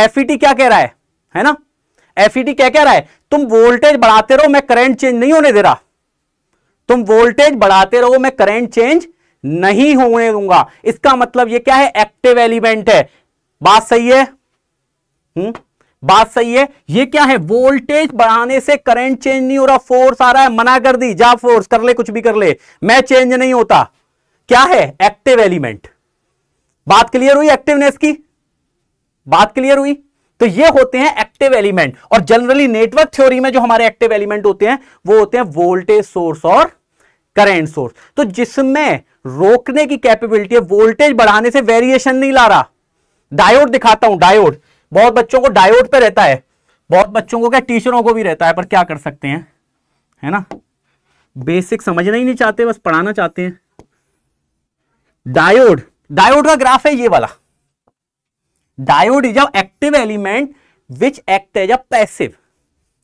A: एफ e क्या कह रहा है है ना एफ e क्या कह रहा है तुम वोल्टेज बढ़ाते रहो मैं करंट चेंज नहीं होने दे रहा तुम वोल्टेज बढ़ाते रहो मैं करंट चेंज नहीं होने दूंगा इसका मतलब ये क्या है एक्टिव एलिमेंट है बात सही है हुँ? हम्म? बात सही है ये क्या है वोल्टेज बढ़ाने से करंट चेंज नहीं हो रहा फोर्स आ रहा है मना कर दी जा फोर्स कर ले कुछ भी कर ले मैं चेंज नहीं होता क्या है एक्टिव एलिमेंट बात क्लियर हुई एक्टिवनेस की बात क्लियर हुई तो ये होते हैं एक्टिव एलिमेंट और जनरली नेटवर्क थ्योरी में जो हमारे एक्टिव एलिमेंट होते हैं वो होते हैं वोल्टेज सोर्स और करेंट सोर्स तो जिसमें रोकने की कैपेबिलिटी है वोल्टेज बढ़ाने से वेरिएशन नहीं ला रहा डायोड दिखाता हूं डायोड बहुत बच्चों को डायोड पे रहता है बहुत बच्चों को क्या टीचरों को भी रहता है पर क्या कर सकते हैं है ना बेसिक समझना ही नहीं चाहते बस पढ़ाना चाहते हैं डायोड डायोड का ग्राफ है ये वाला diode is a active element which act as a passive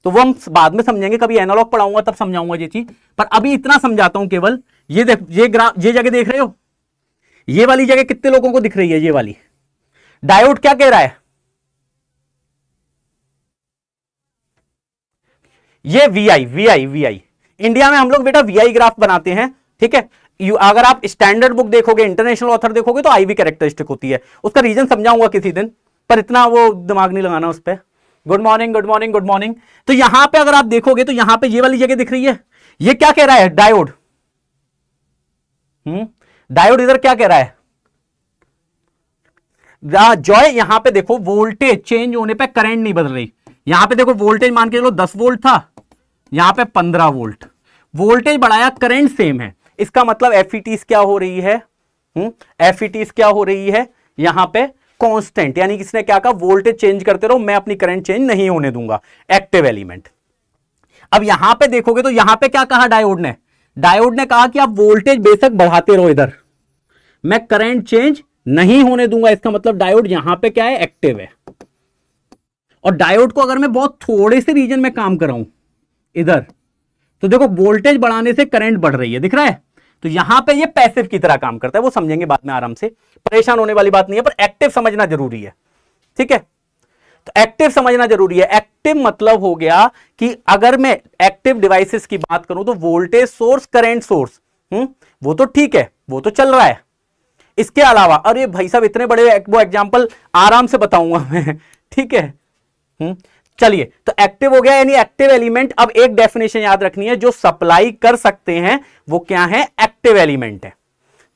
A: तो वो हम बाद में समझेंगे कभी एनालॉग पढ़ाऊंगा तब समझाऊंगा ये चीज पर अभी इतना समझाता हूं केवल ये देख ये ग्राफ ये जगह देख रहे हो ये वाली जगह कितने लोगों को दिख रही है ये वाली डायोड क्या कह रहा है ये V I V I V I India में हम लोग बेटा वी आई ग्राफ बनाते हैं ठीक है यू अगर आप स्टैंडर्ड बुक देखोगे इंटरनेशनल ऑथर देखोगे तो आईवी कैरेक्टरिस्टिक होती है उसका रीजन समझाऊंगा किसी दिन पर इतना वो दिमाग नहीं लगाना उस पर good morning good morning good morning तो यहां पर अगर आप देखोगे तो यहां पर ये वाली जगह दिख रही है ये क्या कह रहा है डायोड हम्म डायोड इधर क्या कह रहा है जॉय यहां पे देखो वोल्टेज चेंज होने पे करंट नहीं बदल रही यहां पे देखो वोल्टेज मान के चलो दस वोल्ट था यहां पे पंद्रह वोल्ट वोल्टेज बढ़ाया करंट सेम है इसका मतलब एफ e क्या हो रही है एफ हम्म, e क्या हो रही है यहां पे कांस्टेंट यानी किसने क्या कहा वोल्टेज चेंज करते रहो मैं अपनी करंट चेंज नहीं होने दूंगा एक्टिव एलिमेंट अब यहां पर देखोगे तो यहां पर क्या कहा डायोड ने डायोड ने कहा कि आप वोल्टेज बेशक बढ़ाते रहो इधर मैं करंट चेंज नहीं होने दूंगा इसका मतलब डायोड यहां पे क्या है एक्टिव है और डायोड को अगर मैं बहुत थोड़े से रीजन में काम कराऊं इधर तो देखो वोल्टेज बढ़ाने से करंट बढ़ रही है दिख रहा है तो यहां पे ये पैसिव की तरह काम करता है वो समझेंगे बाद में आराम से परेशान होने वाली बात नहीं है पर एक्टिव समझना जरूरी है ठीक है तो एक्टिव समझना जरूरी है एक्टिव मतलब हो गया कि अगर मैं एक्टिव डिवाइसेस की बात करूं तो voltage source current source hmm वो तो ठीक है वो तो चल रहा है इसके अलावा अरे भाई साहब इतने बड़े वो एग्जाम्पल आराम से बताऊंगा मैं <laughs> ठीक है हम्म, चलिए तो एक्टिव हो गया यानी एक्टिव एलिमेंट अब एक डेफिनेशन याद रखनी है जो सप्लाई कर सकते हैं वो क्या है एक्टिव एलिमेंट है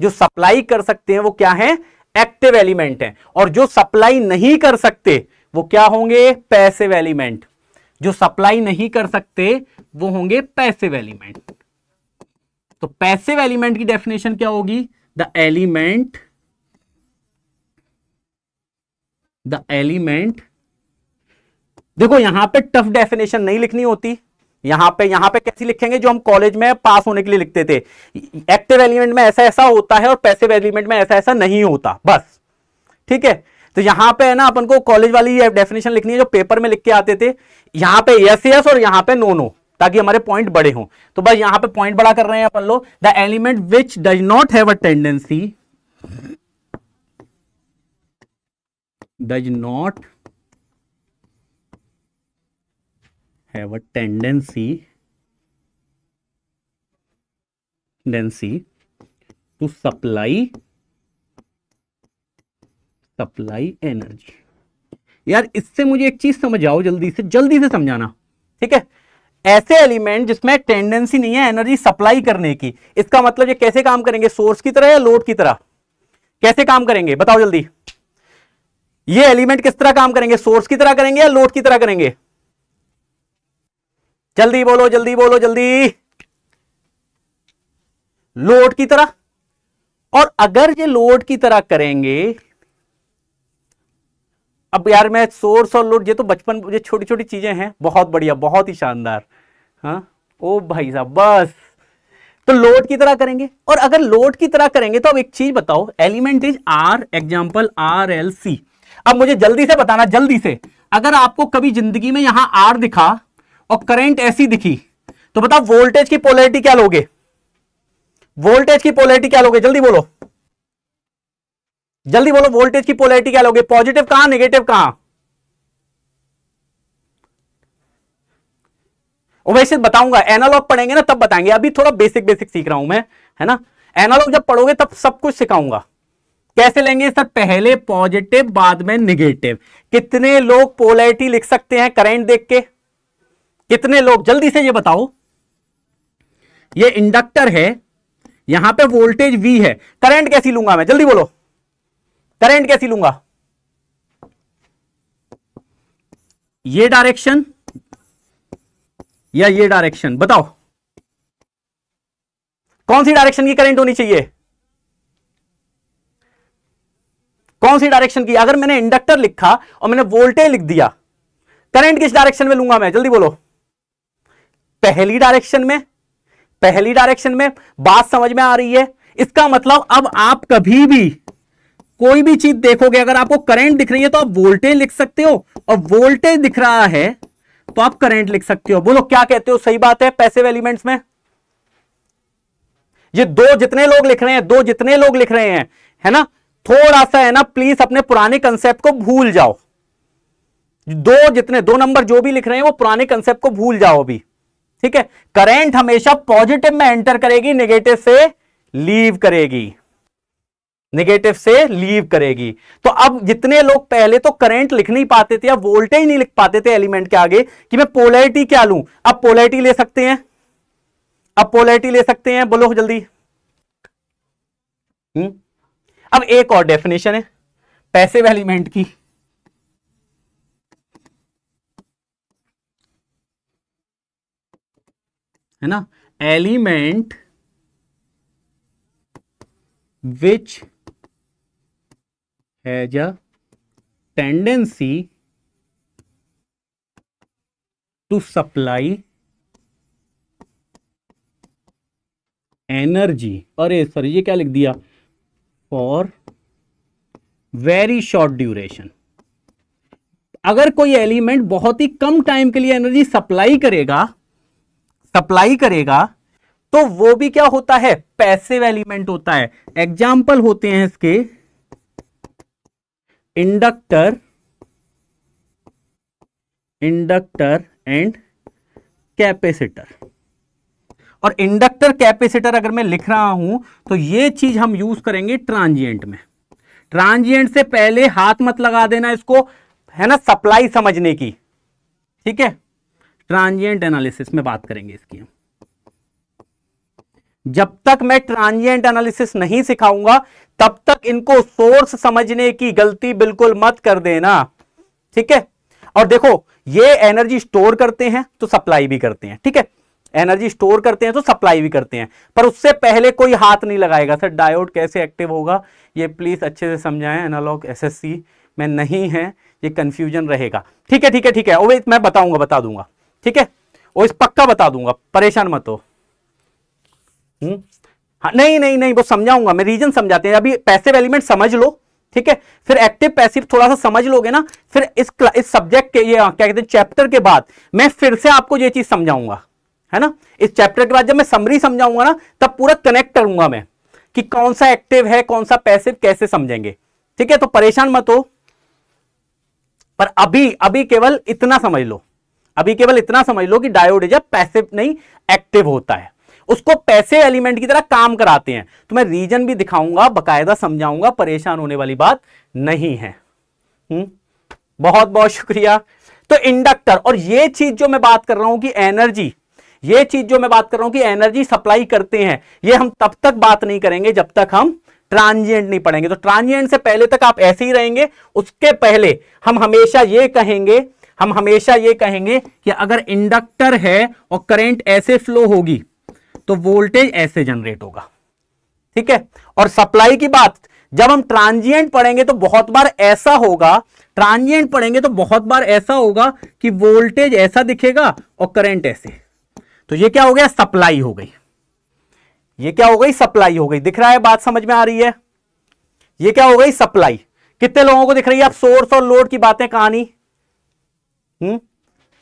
A: जो सप्लाई कर सकते हैं वो क्या है एक्टिव एलिमेंट है और जो सप्लाई नहीं कर सकते वो क्या होंगे पैसे एलिमेंट जो सप्लाई नहीं कर सकते वो होंगे पैसे एलिमेंट तो पैसे एलिमेंट की डेफिनेशन क्या होगी द एलिमेंट द एलिमेंट देखो यहां पे टफ डेफिनेशन नहीं लिखनी होती यहां पे यहां पे कैसी लिखेंगे जो हम कॉलेज में पास होने के लिए लिखते थे एक्टिव एलिमेंट में ऐसा ऐसा होता है और पैसिव एलिमेंट में ऐसा ऐसा नहीं होता बस ठीक है तो यहां पे है ना अपन को कॉलेज वाली डेफिनेशन लिखनी है जो पेपर में लिख के आते थे यहां पे यस यस और यहां पे नो नो ताकि हमारे पॉइंट बड़े हों तो बस यहां पे पॉइंट बड़ा कर रहे हैं अपन लोग the element which does not have a tendency does not have a tendency tendency to supply supply energy यार इससे मुझे एक चीज समझ आओ जल्दी से जल्दी से समझाना ठीक है ऐसे एलिमेंट जिसमें टेंडेंसी नहीं है एनर्जी सप्लाई करने की इसका मतलब ये कैसे काम करेंगे सोर्स की तरह या लोड की तरह कैसे काम करेंगे बताओ जल्दी ये एलिमेंट किस तरह काम करेंगे सोर्स की तरह करेंगे या लोड की तरह करेंगे जल्दी बोलो जल्दी बोलो जल्दी लोड की तरह और अगर ये लोड की तरह करेंगे अब यार मैं सोर्स और लोड ये तो बचपन ये छोटी छोटी चीजें हैं बहुत बढ़िया बहुत ही शानदार हाँ ओ भाई साहब बस तो लोड की तरह करेंगे और अगर लोड की तरह करेंगे तो अब एक चीज बताओ element is are example R L C अब मुझे जल्दी से बताना जल्दी से अगर आपको कभी जिंदगी में यहां आर दिखा और करेंट ऐसी दिखी तो बताओ वोल्टेज की पोलरिटी क्या लोगे वोल्टेज की पोलरिटी क्या लोगे जल्दी बोलो जल्दी बोलो वोल्टेज की पोलरिटी क्या लोगे पॉजिटिव कहां नेगेटिव कहां और वैसे बताऊंगा एनालॉग पढ़ेंगे ना तब बताएंगे अभी थोड़ा बेसिक बेसिक सीख रहा हूं मैं है ना एनालॉग जब पढ़ोगे तब सब कुछ सिखाऊंगा कैसे लेंगे सर पहले पॉजिटिव बाद में निगेटिव कितने लोग पोलैरिटी लिख सकते हैं करंट देख के कितने लोग जल्दी से ये बताओ ये इंडक्टर है यहां पे वोल्टेज V है करंट कैसी लूंगा मैं जल्दी बोलो करंट कैसी लूंगा ये डायरेक्शन या ये डायरेक्शन बताओ कौन सी डायरेक्शन की करंट होनी चाहिए कौन सी डायरेक्शन की अगर मैंने इंडक्टर लिखा और मैंने वोल्टेज लिख दिया करंट किस डायरेक्शन में लूंगा मैं जल्दी बोलो पहली डायरेक्शन में पहली डायरेक्शन में बात समझ में आ रही है इसका मतलब अब आप कभी भी कोई भी चीज देखोगे अगर आपको करंट दिख रही है तो आप वोल्टेज लिख सकते हो और वोल्टेज दिख रहा है तो आप करंट लिख सकते हो बोलो क्या कहते हो सही बात है पैसिव एलिमेंट्स में ये दो जितने लोग लिख रहे हैं दो जितने लोग लिख रहे हैं है ना थोड़ा सा है ना प्लीज अपने पुराने कंसेप्ट को भूल जाओ दो जितने दो नंबर जो भी लिख रहे हैं वो पुराने कंसेप्ट को भूल जाओ अभी ठीक है करेंट हमेशा पॉजिटिव में एंटर करेगी नेगेटिव से लीव करेगी नेगेटिव से लीव करेगी तो अब जितने लोग पहले तो करंट लिख नहीं पाते थे या वोल्टेज नहीं लिख पाते थे एलिमेंट के आगे कि मैं पोलैरिटी क्या लूं अब पोलैरिटी ले सकते हैं अब पोलैरिटी ले सकते हैं बोलो जल्दी हुँ? हम्म? अब एक और डेफिनेशन है पैसिव एलिमेंट की है ना element which has a tendency to supply energy अरे सॉरी ये क्या लिख दिया फॉर वेरी शॉर्ट ड्यूरेशन अगर कोई एलिमेंट बहुत ही कम टाइम के लिए एनर्जी सप्लाई करेगा सप्लाई करेगा तो वो भी क्या होता है पैसिव एलिमेंट होता है एग्जाम्पल होते हैं इसके इंडक्टर इंडक्टर एंड कैपेसिटर और इंडक्टर कैपेसिटर अगर मैं लिख रहा हूं तो ये चीज हम यूज करेंगे ट्रांजिएंट में ट्रांजिएंट से पहले हाथ मत लगा देना इसको है ना सप्लाई समझने की ठीक है ट्रांजिएंट एनालिसिस में बात करेंगे इसकी जब तक मैं ट्रांजिएंट एनालिसिस नहीं सिखाऊंगा तब तक इनको सोर्स समझने की गलती बिल्कुल मत कर देना ठीक है और देखो ये एनर्जी स्टोर करते हैं तो सप्लाई भी करते हैं ठीक है एनर्जी स्टोर करते हैं तो सप्लाई भी करते हैं पर उससे पहले कोई हाथ नहीं लगाएगा सर डायोड कैसे एक्टिव होगा ये प्लीज अच्छे से समझाएं एनालॉग एसएससी में नहीं है ये कंफ्यूजन रहेगा ठीक है ठीक है ठीक है मैं बताऊंगा बता दूंगा ठीक है और इस पक्का बता दूंगा परेशान मत हो हम्म? हाँ नहीं नहीं नहीं वो समझाऊंगा मैं रीजन समझाते हैं अभी पैसे एलिमेंट समझ लो ठीक है फिर एक्टिव पैसिव थोड़ा सा समझ लोगे ना फिर इस इस सब्जेक्ट के ये क्या कहते हैं चैप्टर के बाद मैं फिर से आपको ये चीज समझाऊंगा है ना इस चैप्टर के बाद जब मैं समरी समझाऊंगा ना तब पूरा कनेक्ट करूंगा मैं कि कौन सा एक्टिव है कौन सा पैसिव कैसे समझेंगे ठीक है तो परेशान मत हो पर अभी अभी केवल इतना समझ लो अभी केवल इतना समझ लो कि डायोड इज पैसिव नहीं एक्टिव होता है उसको पैसे एलिमेंट की तरह काम कराते हैं तो मैं रीजन भी दिखाऊंगा बकायदा समझाऊंगा परेशान होने वाली बात नहीं है हुँ? हम्म? बहुत बहुत शुक्रिया तो इंडक्टर और ये चीज जो मैं बात कर रहा हूं कि एनर्जी ये चीज जो मैं बात कर रहा हूं कि एनर्जी सप्लाई करते हैं ये हम तब तक बात नहीं करेंगे जब तक हम ट्रांजिएंट नहीं पढ़ेंगे तो ट्रांजिएंट से पहले तक आप ऐसे ही रहेंगे उसके पहले हम हमेशा ये कहेंगे हम हमेशा ये कहेंगे कि अगर इंडक्टर है और करंट ऐसे फ्लो होगी तो वोल्टेज ऐसे जनरेट होगा ठीक है और सप्लाई की बात जब हम ट्रांजिएंट पढ़ेंगे तो बहुत बार ऐसा होगा ट्रांजिएंट पढ़ेंगे तो बहुत बार ऐसा होगा कि वोल्टेज ऐसा दिखेगा और करंट ऐसे तो ये क्या हो गया सप्लाई हो गई ये क्या हो गई सप्लाई हो गई दिख रहा है बात समझ में आ रही है ये क्या हो गई सप्लाई कितने लोगों को दिख रही है आप सोर्स और लोड की बातें कहानी हम्म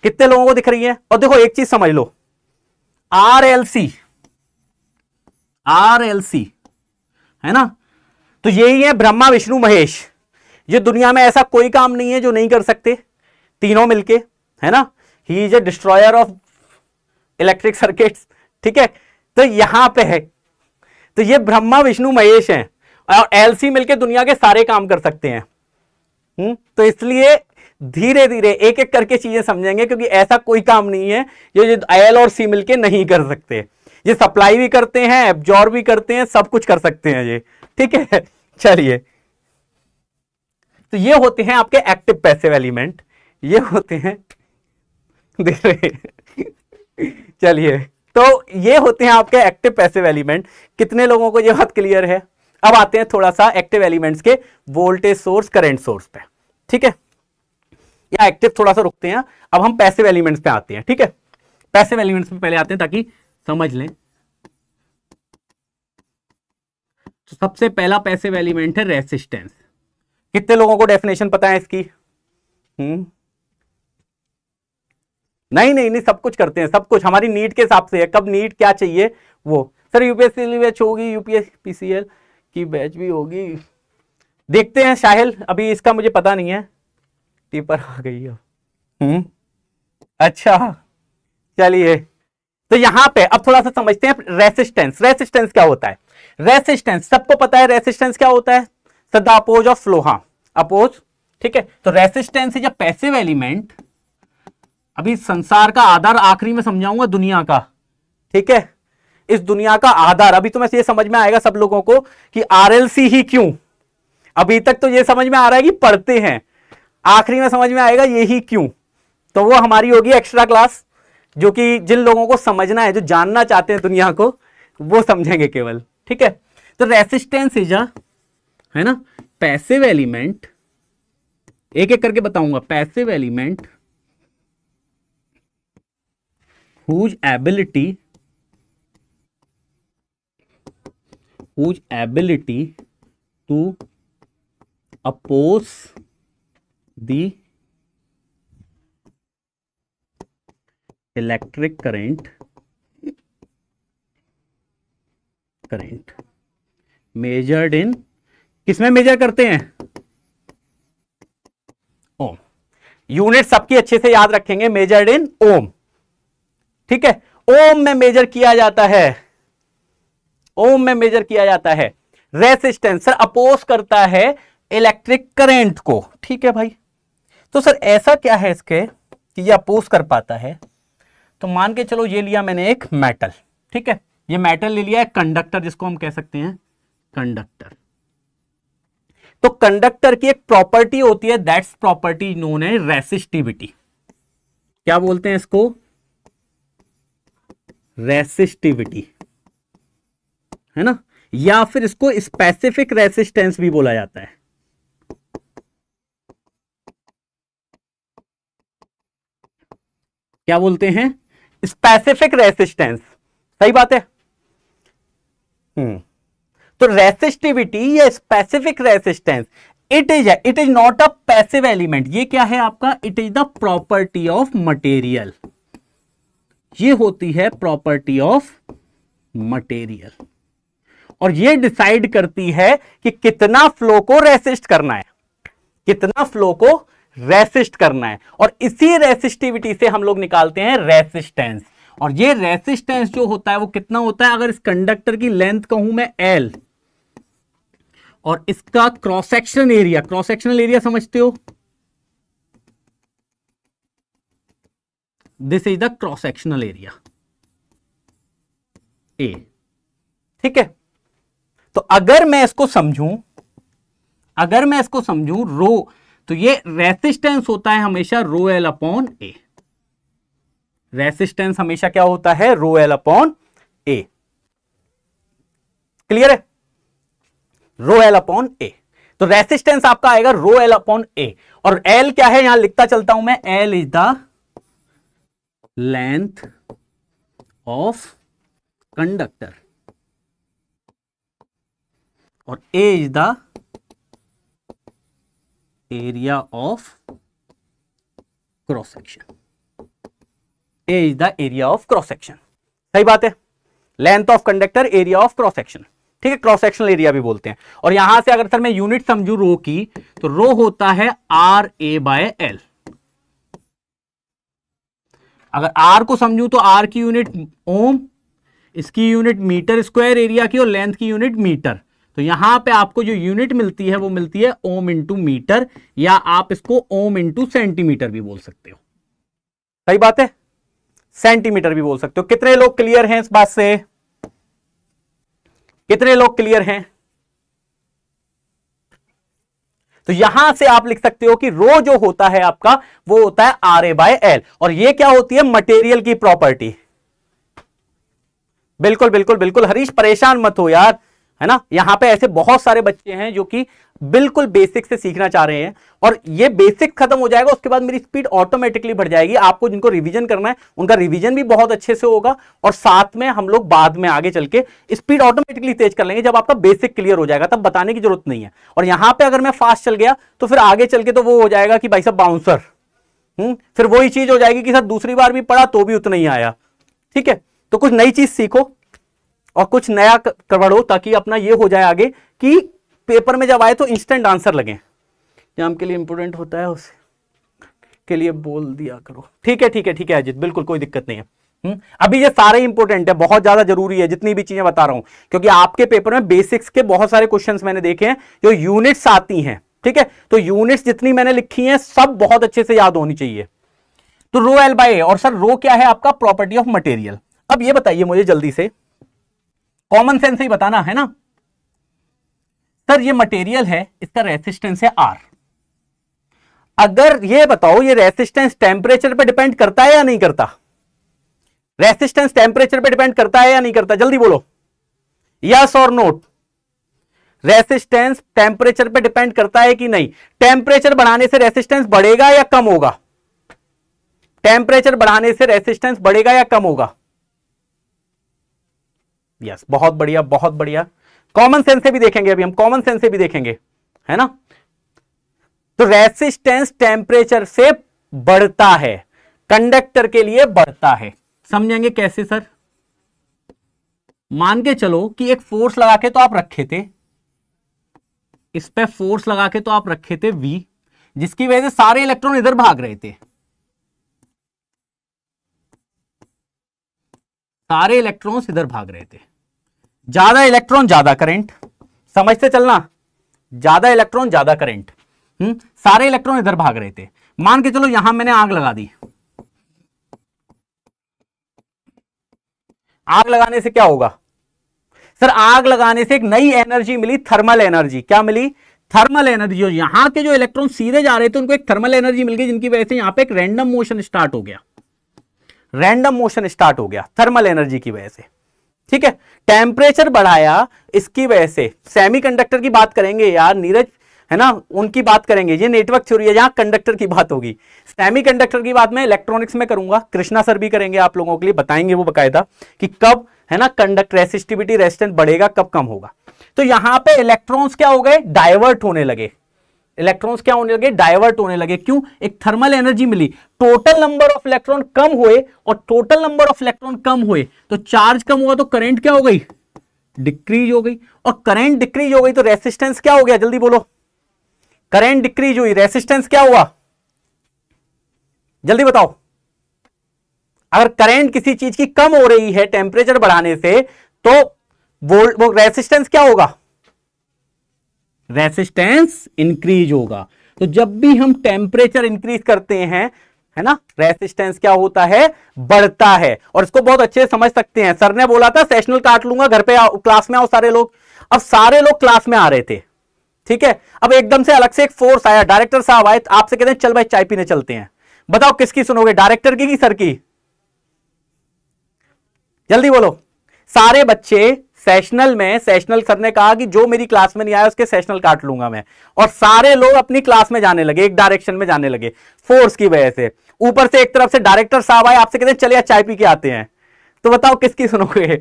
A: कितने लोगों को दिख रही है और देखो एक चीज समझ लो R L C R L C है ना तो यही है ब्रह्मा विष्णु महेश ये दुनिया में ऐसा कोई काम नहीं है जो नहीं कर सकते तीनों मिलके है ना ही is a destroyer of electric circuit ठीक है तो यहां पे है तो ये ब्रह्मा विष्णु महेश हैं और एलसी मिलके दुनिया के सारे काम कर सकते हैं हुँ? हम्म? तो इसलिए धीरे धीरे एक एक करके चीज़ें समझेंगे क्योंकि ऐसा कोई काम नहीं है जो ये एल और सी मिलके नहीं कर सकते ये सप्लाई भी करते हैं एब्जॉर्ब भी करते हैं सब कुछ कर सकते हैं ये ठीक है <laughs> चलिए तो ये होते हैं आपके एक्टिव पैसिव एलिमेंट ये होते हैं <laughs> देख रहे <laughs> चलिए तो ये होते हैं आपके एक्टिव पैसिव एलिमेंट कितने लोगों को ये बात क्लियर है अब आते हैं थोड़ा सा एक्टिव एलिमेंट्स के वोल्टेज सोर्स करेंट सोर्स पे ठीक है या एक्टिव थोड़ा सा रुकते हैं अब हम पैसिव एलिमेंट्स पे आते हैं ठीक है पैसिव एलिमेंट्स पे पहले आते हैं ताकि समझ लें तो सबसे पहला पैसिव एलिमेंट है रेसिस्टेंस कितने लोगों को डेफिनेशन पता है इसकी हुँ? हम्म। नहीं नहीं नहीं सब कुछ करते हैं सब कुछ हमारी नीट के हिसाब से है कब नीट क्या चाहिए वो सर यूपीएससी बैच होगी यूपीएस पीसीएल की बैच भी होगी देखते हैं साहिल अभी इसका मुझे पता नहीं है पेपर आ गई है हम्म। अच्छा चलिए तो यहां पे अब थोड़ा सा समझते हैं रेसिस्टेंस रेसिस्टेंस क्या होता है रेसिस्टेंस सबको पता है रेसिस्टेंस क्या होता है sir the oppose of flow oppose ठीक है तो resistance is a passive element अभी संसार का आधार आखिरी में समझाऊंगा दुनिया का ठीक है इस दुनिया का आधार अभी तो मैं ये समझ में आएगा सब लोगों को कि आरएलसी ही क्यों अभी तक तो ये समझ में आ रहा है कि पढ़ते हैं आखिरी में समझ में आएगा यही क्यों तो वो हमारी होगी एक्स्ट्रा क्लास जो कि जिन लोगों को समझना है जो जानना चाहते हैं दुनिया को वो समझेंगे केवल ठीक है तो रेसिस्टेंस इज है ना पैसिव एलिमेंट एक एक करके बताऊंगा passive element whose ability whose ability to oppose the electric current current measured in किसमें मेजर करते हैं ओम यूनिट सबकी अच्छे से याद रखेंगे मेजर्ड इन ओम ठीक है ओम में मेजर किया जाता है ओम में मेजर किया जाता है रेसिस्टेंस सर अपोज करता है इलेक्ट्रिक करंट को ठीक है भाई तो सर ऐसा क्या है इसके कि यह अपोज कर पाता है तो मान के चलो ये लिया मैंने एक मेटल ठीक है ये मेटल ले लिया है कंडक्टर जिसको हम कह सकते हैं कंडक्टर तो कंडक्टर की एक प्रॉपर्टी होती है दैट्स प्रॉपर्टी नोन है रेसिस्टिविटी क्या बोलते हैं इसको रेसिस्टिविटी है ना या फिर इसको स्पेसिफिक रेसिस्टेंस भी बोला जाता है क्या बोलते हैं स्पेसिफिक रेसिस्टेंस सही बात है हम्म। तो रेसिस्टिविटी या specific resistance it is it is not a passive element ये क्या है आपका it is the property of material ये होती है प्रॉपर्टी ऑफ मटेरियल और ये डिसाइड करती है कि कितना फ्लो को रेसिस्ट करना है कितना फ्लो को रेसिस्ट करना है और इसी रेसिस्टिविटी से हम लोग निकालते हैं रेसिस्टेंस और ये रेसिस्टेंस जो होता है वो कितना होता है अगर इस कंडक्टर की लेंथ कहूं मैं एल और इसका cross section area cross sectional area समझते हो this is the cross sectional area A ठीक है तो अगर मैं इसको समझूं अगर मैं इसको समझूं रो तो ये रेसिस्टेंस होता है हमेशा rho L upon A resistance हमेशा क्या होता है rho L upon A clear है रो एल अपॉन ए तो रेसिस्टेंस आपका आएगा रो एल अपॉन ए और एल क्या है यहां लिखता चलता हूं मैं L is the length of conductor और A is the area of cross section A is the area of cross section सही बात है length of conductor area of cross section ठीक है क्रॉस सेक्शनल एरिया भी बोलते हैं और यहां से अगर सर मैं यूनिट समझू रो की तो रो होता है आर ए बाय एल अगर आर को समझू तो आर की यूनिट ओम इसकी यूनिट मीटर स्क्वायर एरिया की और लेंथ की यूनिट मीटर तो यहां पे आपको जो यूनिट मिलती है वो मिलती है ओम इंटू मीटर या आप इसको ओम इंटू सेंटीमीटर भी बोल सकते हो सही बात है सेंटीमीटर भी बोल सकते हो कितने लोग क्लियर हैं इस बात से कितने लोग क्लियर हैं तो यहां से आप लिख सकते हो कि रो जो होता है आपका वो होता है आर ए बाय एल और ये क्या होती है मटेरियल की प्रॉपर्टी बिल्कुल बिल्कुल बिल्कुल हरीश परेशान मत हो यार है ना यहाँ पे ऐसे बहुत सारे बच्चे हैं जो कि बिल्कुल बेसिक से सीखना चाह रहे हैं और ये बेसिक खत्म हो जाएगा उसके बाद मेरी स्पीड ऑटोमेटिकली बढ़ जाएगी आपको जिनको रिवीजन करना है उनका रिवीजन भी बहुत अच्छे से होगा और साथ में हम लोग बाद में आगे चल के स्पीड ऑटोमेटिकली तेज कर लेंगे जब आपका बेसिक क्लियर हो जाएगा तब बताने की जरूरत नहीं है और यहां पर अगर मैं फास्ट चल गया तो फिर आगे चल के तो वो हो जाएगा कि भाई साहब बाउंसर हम्म फिर वही चीज हो जाएगी कि सर दूसरी बार भी पढ़ा तो भी उतना ही आया ठीक है तो कुछ नई चीज सीखो और कुछ नया करवाड़ो ताकि अपना ये हो जाए आगे कि पेपर में जब आए तो इंस्टेंट आंसर लगे एग्जाम के लिए इंपोर्टेंट होता है उसे के लिए बोल दिया करो ठीक है ठीक है ठीक है अजीत बिल्कुल कोई दिक्कत नहीं है हुँ? हम्म, अभी ये सारे इंपोर्टेंट है बहुत ज्यादा जरूरी है जितनी भी चीजें बता रहा हूं क्योंकि आपके पेपर में बेसिक्स के बहुत सारे क्वेश्चन मैंने देखे हैं जो यूनिट्स आती हैं ठीक है तो यूनिट्स जितनी मैंने लिखी हैं सब बहुत अच्छे से याद होनी चाहिए तो रो एल बाय और सर रो क्या है आपका प्रॉपर्टी ऑफ मटेरियल अब ये बताइए मुझे जल्दी से कॉमन सेंस ही बताना है ना सर ये मटेरियल है इसका रेसिस्टेंस है आर अगर ये बताओ ये रेसिस्टेंस टेम्परेचर पे डिपेंड करता है या नहीं करता रेसिस्टेंस टेम्परेचर पे डिपेंड करता है या नहीं करता जल्दी बोलो यस और नोट रेसिस्टेंस टेम्परेचर पे डिपेंड करता है कि नहीं टेम्परेचर बढ़ाने से रेसिस्टेंस बढ़ेगा या कम होगा टेम्परेचर बढ़ाने से रेसिस्टेंस बढ़ेगा या कम होगा यस बहुत बढ़िया बहुत बढ़िया कॉमन सेंस से भी देखेंगे अभी हम कॉमन सेंस से भी देखेंगे है ना तो रेसिस्टेंस टेम्परेचर से बढ़ता है कंडक्टर के लिए बढ़ता है समझेंगे कैसे सर मान के चलो कि एक फोर्स लगा के तो आप रखे थे इस पे फोर्स लगा के तो आप रखे थे वी जिसकी वजह से सारे इलेक्ट्रॉन इधर भाग रहे थे सारे इलेक्ट्रॉन्स इधर भाग रहे थे ज्यादा इलेक्ट्रॉन ज्यादा करंट समझते चलना ज्यादा इलेक्ट्रॉन ज्यादा करंट हम्म सारे इलेक्ट्रॉन इधर भाग रहे थे मान के चलो यहां मैंने आग लगा दी आग लगाने से क्या होगा सर आग लगाने से एक नई एनर्जी मिली थर्मल एनर्जी क्या मिली थर्मल एनर्जी यहां के जो इलेक्ट्रॉन सीधे जा रहे थे उनको एक थर्मल एनर्जी मिल गई जिनकी वजह से यहां पे एक रैंडम मोशन स्टार्ट हो गया रैंडम मोशन स्टार्ट हो गया थर्मल एनर्जी की वजह से ठीक है टेम्परेचर बढ़ाया इसकी वजह से कंडक्टर की बात करेंगे यार नीरज है ना उनकी बात करेंगे ये नेटवर्क थ्योरी है यहां कंडक्टर की बात होगी सेमी कंडक्टर की बात मैं इलेक्ट्रॉनिक्स में करूंगा कृष्णा सर भी करेंगे आप लोगों के लिए बताएंगे वो बकायदा कि कब है ना कंडक्ट रेसिस्टिविटी रेस्टेंट बढ़ेगा कब कम होगा तो यहां पे इलेक्ट्रॉन्स क्या हो गए डाइवर्ट होने लगे इलेक्ट्रॉन्स क्या होने लगे डाइवर्ट होने लगे क्यों एक थर्मल एनर्जी मिली टोटल नंबर ऑफ इलेक्ट्रॉन कम हुए और टोटल नंबर ऑफ इलेक्ट्रॉन कम हुए तो चार्ज कम हुआ तो करंट क्या हो गई डिक्रीज हो गई और करंट डिक्रीज हो गई तो रेसिस्टेंस क्या हो गया जल्दी बोलो करंट डिक्रीज हुई रेसिस्टेंस क्या हुआ जल्दी बताओ अगर करंट किसी चीज की कम हो रही है टेम्परेचर बढ़ाने से तो वो रेसिस्टेंस क्या होगा रेसिस्टेंस इंक्रीज होगा तो जब भी हम टेम्परेचर इंक्रीज करते हैं है ना रेसिस्टेंस क्या होता है बढ़ता है और इसको बहुत अच्छे से समझ सकते हैं सर ने बोला था सेशनल काट लूंगा घर पे आ, क्लास में आओ सारे लोग अब सारे लोग क्लास में आ रहे थे ठीक है अब एकदम से अलग से एक फोर्स आया डायरेक्टर साहब आए आपसे कहते हैं चल भाई चाय पीने चलते हैं बताओ किसकी सुनोगे डायरेक्टर की, की सर की जल्दी बोलो सारे बच्चे सेशनल में सेशनल सर ने कहा कि जो मेरी क्लास में नहीं आया उसके सेशनल काट लूंगा मैं और सारे लोग अपनी क्लास में जाने लगे एक डायरेक्शन में जाने लगे फोर्स की वजह से ऊपर से एक तरफ से डायरेक्टर साहब आए आपसे कहते हैं चले चाय पी के आते हैं तो बताओ किसकी सुनोगे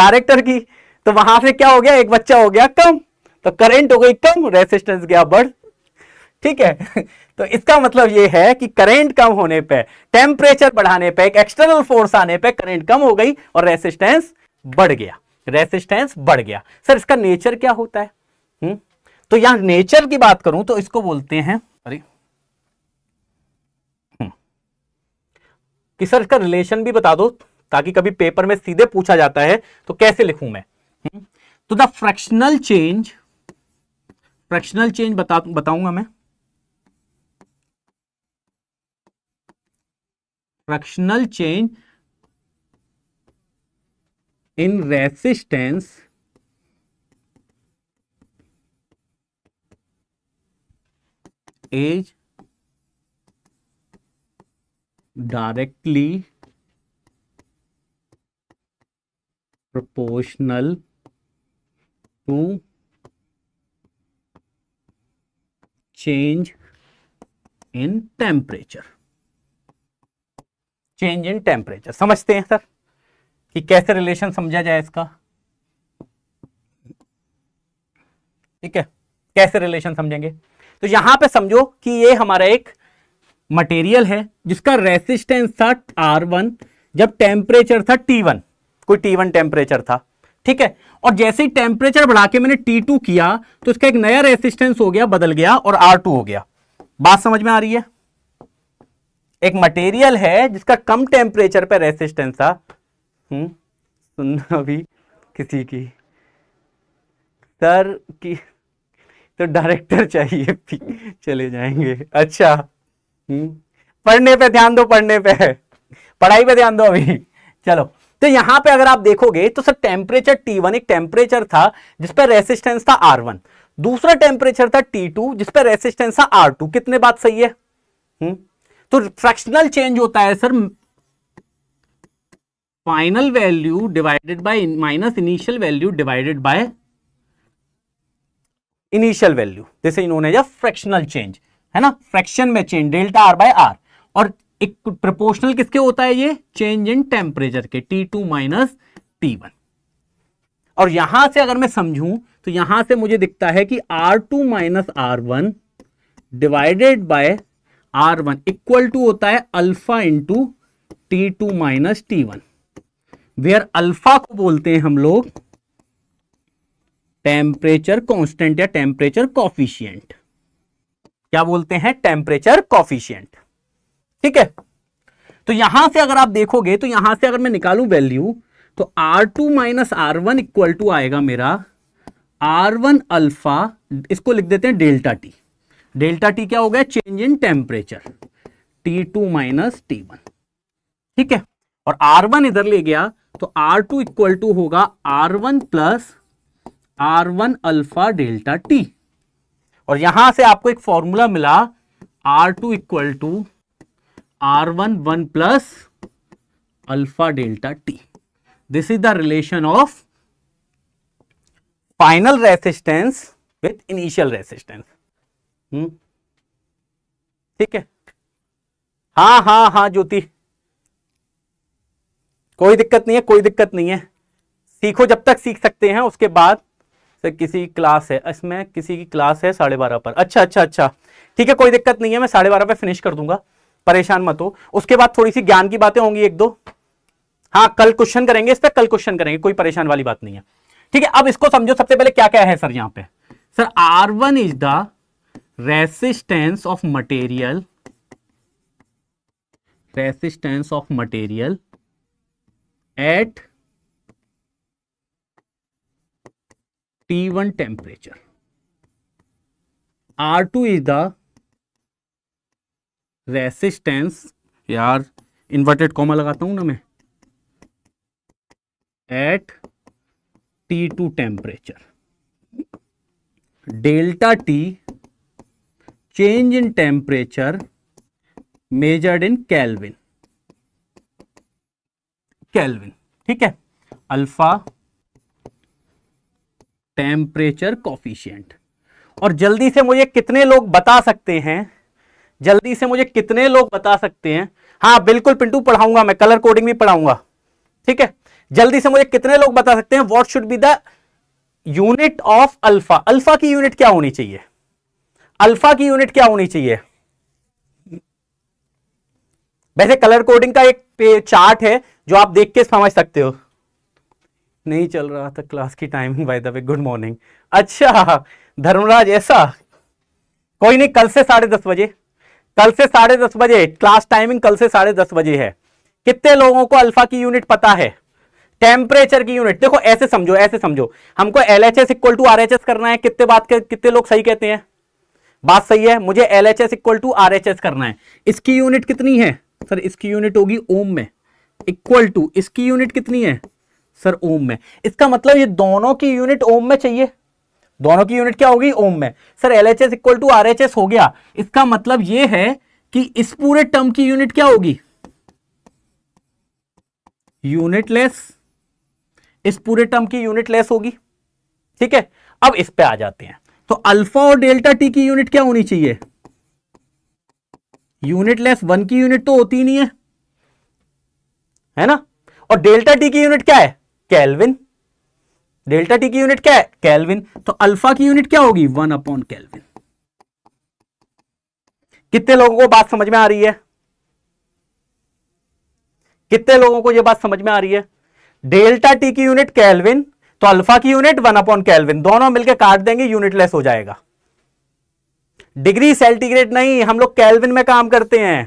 A: डायरेक्टर की तो वहां से क्या हो गया एक बच्चा हो गया कम तो करेंट हो गई कम रेसिस्टेंस गया बढ़ ठीक है <laughs> तो इसका मतलब यह है कि करंट कम होने पे टेम्परेचर बढ़ाने पे एक एक्सटर्नल फोर्स आने पे करंट कम हो गई और रेसिस्टेंस बढ़ गया रेसिस्टेंस बढ़ गया सर इसका नेचर क्या होता है हुँ? हम्म? तो यहां नेचर की बात करूं तो इसको बोलते हैं अरे हम्म, कि सर इसका रिलेशन भी बता दो ताकि कभी पेपर में सीधे पूछा जाता है तो कैसे लिखूं मैं हुँ? हम्म? तो the fractional change fractional change बता बताऊंगा मैं fractional change in resistance as directly proportional to change in temperature change in temperature समझते हैं सर कि कैसे रिलेशन समझा जाए इसका ठीक है कैसे रिलेशन समझेंगे तो यहां पे समझो कि ये हमारा एक मटेरियल है जिसका रेसिस्टेंस था आर वन जब टेम्परेचर था टी वन कोई टी वन टेम्परेचर था ठीक है और जैसे ही टेम्परेचर बढ़ा के मैंने टी टू किया तो इसका एक नया रेसिस्टेंस हो गया बदल गया और आर टू हो गया बात समझ में आ रही है एक मटेरियल है जिसका कम टेम्परेचर पर रेसिस्टेंस था हूँ सुनना भी किसी की सर की तो डायरेक्टर चाहिए चले जाएंगे अच्छा हम्म, पढ़ने पे ध्यान दो पढ़ने पे पढ़ाई पे ध्यान दो अभी चलो तो यहां पे अगर आप देखोगे तो सर टेम्परेचर T1 एक टेम्परेचर था जिस पर रेसिस्टेंस था R1 दूसरा टेम्परेचर था T2 जिस पर रेसिस्टेंस था R2 कितने बात सही है हुँ? हम्म, तो फ्रैक्शनल चेंज होता है sir final value divided by minus initial value divided by initial value जैसे इन्होंने फ्रैक्शनल चेंज है ना फ्रैक्शन में change delta R by R और एक प्रोपोर्शनल किसके होता है ये चेंज इन टेम्परेचर के T two minus T one और यहां से अगर मैं समझूं तो यहां से मुझे दिखता है कि R two minus R one divided by R one equal to होता है alpha into T two minus T one where alpha को बोलते हैं हम लोग टेम्परेचर कांस्टेंट या टेम्परेचर कॉफिशियंट क्या बोलते हैं टेम्परेचर कॉफिशियंट ठीक है तो यहां से अगर आप देखोगे तो यहां से अगर मैं निकालू वैल्यू तो R two minus R one equal to आएगा मेरा आर वन अल्फा इसको लिख देते हैं डेल्टा टी डेल्टा टी क्या हो गया change in temperature T two minus T one ठीक है और आर वन इधर ले गया तो आर टू इक्वल टू होगा R one plus R one alpha delta T और यहां से आपको एक फॉर्मूला मिला R two equal to R one one plus alpha delta T this is the relation of final resistance with initial resistance ठीक है हाँ हाँ हाँ ज्योति कोई दिक्कत नहीं है कोई दिक्कत नहीं है सीखो जब तक सीख सकते हैं उसके बाद सर किसी की क्लास है इसमें किसी की क्लास है साढ़े बारह पर अच्छा अच्छा अच्छा ठीक है कोई दिक्कत नहीं है मैं साढ़े बारह पर फिनिश कर दूंगा परेशान मत हो उसके बाद थोड़ी सी ज्ञान की बातें होंगी एक दो हाँ कल क्वेश्चन करेंगे इस पर कल क्वेश्चन करेंगे कोई परेशान वाली बात नहीं है ठीक है अब इसको समझो सबसे पहले क्या क्या है सर यहाँ पे sir R one is the resistance of material resistance of material at T one temperature R two is the resistance यार इन्वर्टेड कॉमा लगाता हूं ना मैं at T two temperature delta T change in temperature measured in kelvin kelvin ठीक है alpha temperature coefficient और जल्दी से मुझे कितने लोग बता सकते हैं जल्दी से मुझे कितने लोग बता सकते हैं हाँ बिल्कुल पिंटू पढ़ाऊंगा मैं कलर कोडिंग भी पढ़ाऊंगा ठीक है जल्दी से मुझे कितने लोग बता सकते हैं what should be the unit of alpha alpha की यूनिट क्या होनी चाहिए अल्फा की यूनिट क्या होनी चाहिए वैसे कलर कोडिंग का एक चार्ट है जो आप देख के समझ सकते हो नहीं चल रहा था क्लास की timing by the way good morning अच्छा धर्मराज ऐसा कोई नहीं कल से साढ़े दस बजे कल से साढ़े दस बजे क्लास टाइमिंग कल से साढ़े दस बजे है कितने लोगों को अल्फा की यूनिट पता है टेम्परेचर की यूनिट देखो ऐसे समझो ऐसे समझो हमको L H S equal to R H S करना है कितने बात कर, कितने लोग सही कहते हैं बात सही है मुझे L H S equal to R H S करना है इसकी यूनिट कितनी है सर इसकी यूनिट होगी ओम में इक्वल टू इसकी यूनिट कितनी है सर ओम में इसका मतलब ये दोनों की यूनिट ओम में चाहिए दोनों की यूनिट क्या होगी ओम में sir L H S equal to R H S हो गया इसका मतलब ये है कि इस पूरे टर्म की यूनिट क्या होगी यूनिट लेस इस पूरे टर्म की यूनिट लेस होगी ठीक है अब इस पे आ जाते हैं तो अल्फा और डेल्टा टी की यूनिट क्या होनी चाहिए यूनिट लेस वन की यूनिट तो होती नहीं है है ना और डेल्टा टी की यूनिट क्या है कैलविन डेल्टा टी की यूनिट क्या है कैलविन तो अल्फा की यूनिट क्या होगी वन अपॉन कैलविन कितने लोगों को बात समझ में आ रही है कितने लोगों को यह बात समझ में आ रही है डेल्टा टी की यूनिट कैलविन तो अल्फा की यूनिट वन अपॉन कैलविन दोनों मिलकर काट देंगे यूनिटलेस हो जाएगा डिग्री सेल्टीग्रेड नहीं हम लोग कैलविन में काम करते हैं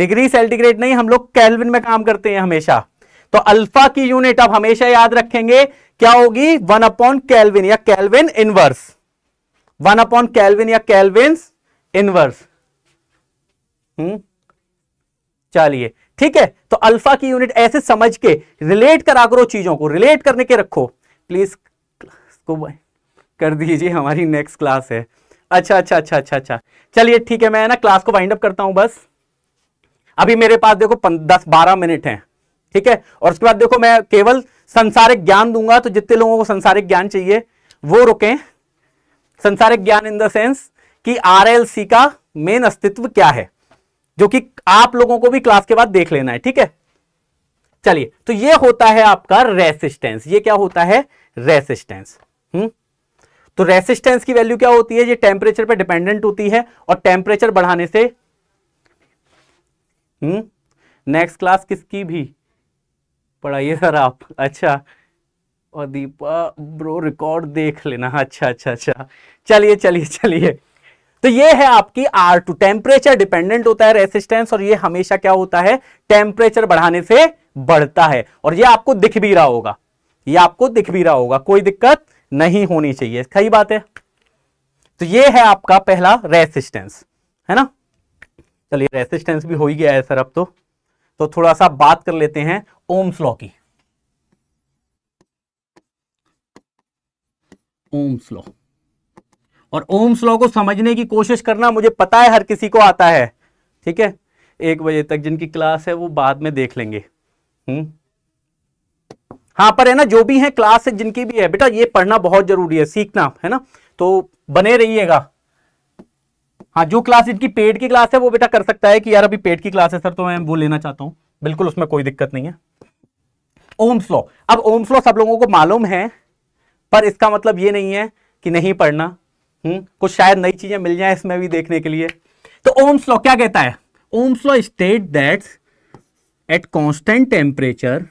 A: डिग्री सेल्टीग्रेड नहीं हम लोग कैलविन में काम करते हैं हमेशा तो अल्फा की यूनिट आप हमेशा याद रखेंगे क्या होगी वन अपॉन कैलविन या kelvin inverse one upon kelvin या कैलविन इनवर्स हम्म चलिए ठीक है तो अल्फा की यूनिट ऐसे समझ के रिलेट करा करो चीजों को रिलेट करने के रखो प्लीज को कर दीजिए हमारी नेक्स्ट क्लास है अच्छा अच्छा अच्छा अच्छा अच्छा चलिए ठीक है मैं ना क्लास को वाइंड अप करता हूं बस अभी मेरे पास देखो दस बारह मिनट हैं ठीक है और उसके बाद देखो मैं केवल संसारिक ज्ञान दूंगा तो जितने लोगों को संसारिक ज्ञान चाहिए वो रुकें संसारिक ज्ञान इन द सेंस कि आरएलसी का मेन अस्तित्व क्या है जो कि आप लोगों को भी क्लास के बाद देख लेना है ठीक है चलिए तो ये होता है आपका रेसिस्टेंस ये क्या होता है रेसिस्टेंस हम्म तो रेसिस्टेंस की वैल्यू क्या होती है ये टेम्परेचर पे डिपेंडेंट होती है और टेम्परेचर बढ़ाने से हम्म नेक्स्ट क्लास किसकी भी पढ़ाइए सर आप अच्छा और दीपा ब्रो रिकॉर्ड देख लेना अच्छा अच्छा अच्छा चलिए चलिए चलिए तो ये है आपकी आर टू टेम्परेचर डिपेंडेंट होता है रेसिस्टेंस और ये हमेशा क्या होता है टेम्परेचर बढ़ाने से बढ़ता है और ये आपको दिख भी रहा होगा ये आपको दिख भी रहा होगा कोई दिक्कत नहीं होनी चाहिए सही बात है तो ये है आपका पहला रेसिस्टेंस है ना चलिए रेसिस्टेंस भी हो ही गया है सर अब तो तो थोड़ा सा बात कर लेते हैं ओम्स लॉ की ओम्स लॉ और ओम्स लॉ को समझने की कोशिश करना मुझे पता है हर किसी को आता है ठीक है एक बजे तक जिनकी क्लास है वो बाद में देख लेंगे हुँ? हम्म? हाँ पर है ना जो भी है क्लास है जिनकी भी है बेटा ये पढ़ना बहुत जरूरी है सीखना है ना तो बने रहिएगा हाँ जो क्लास इनकी पेड की क्लास है वो बेटा कर सकता है कि यार अभी पेड की क्लास है सर तो मैं वो लेना चाहता हूं बिल्कुल उसमें कोई दिक्कत नहीं है ओम्स लॉ अब ओम्स लॉ सब लोगों को मालूम है पर इसका मतलब ये नहीं है कि नहीं पढ़ना हुँ? हम्म, कुछ शायद नई चीजें मिल जाए इसमें भी देखने के लिए तो ओम्स लॉ क्या कहता है Ohm's law state that at constant temperature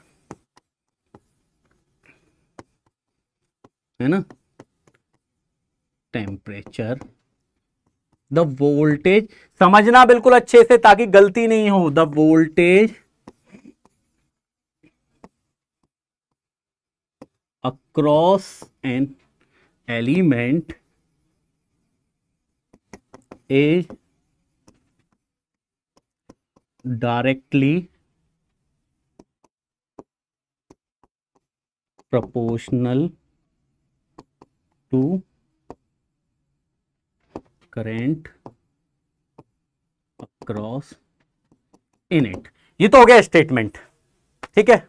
A: है ना टेम्परेचर द वोल्टेज समझना बिल्कुल अच्छे से ताकि गलती नहीं हो the voltage across an element a directly proportional to current across in it ये तो हो गया स्टेटमेंट ठीक है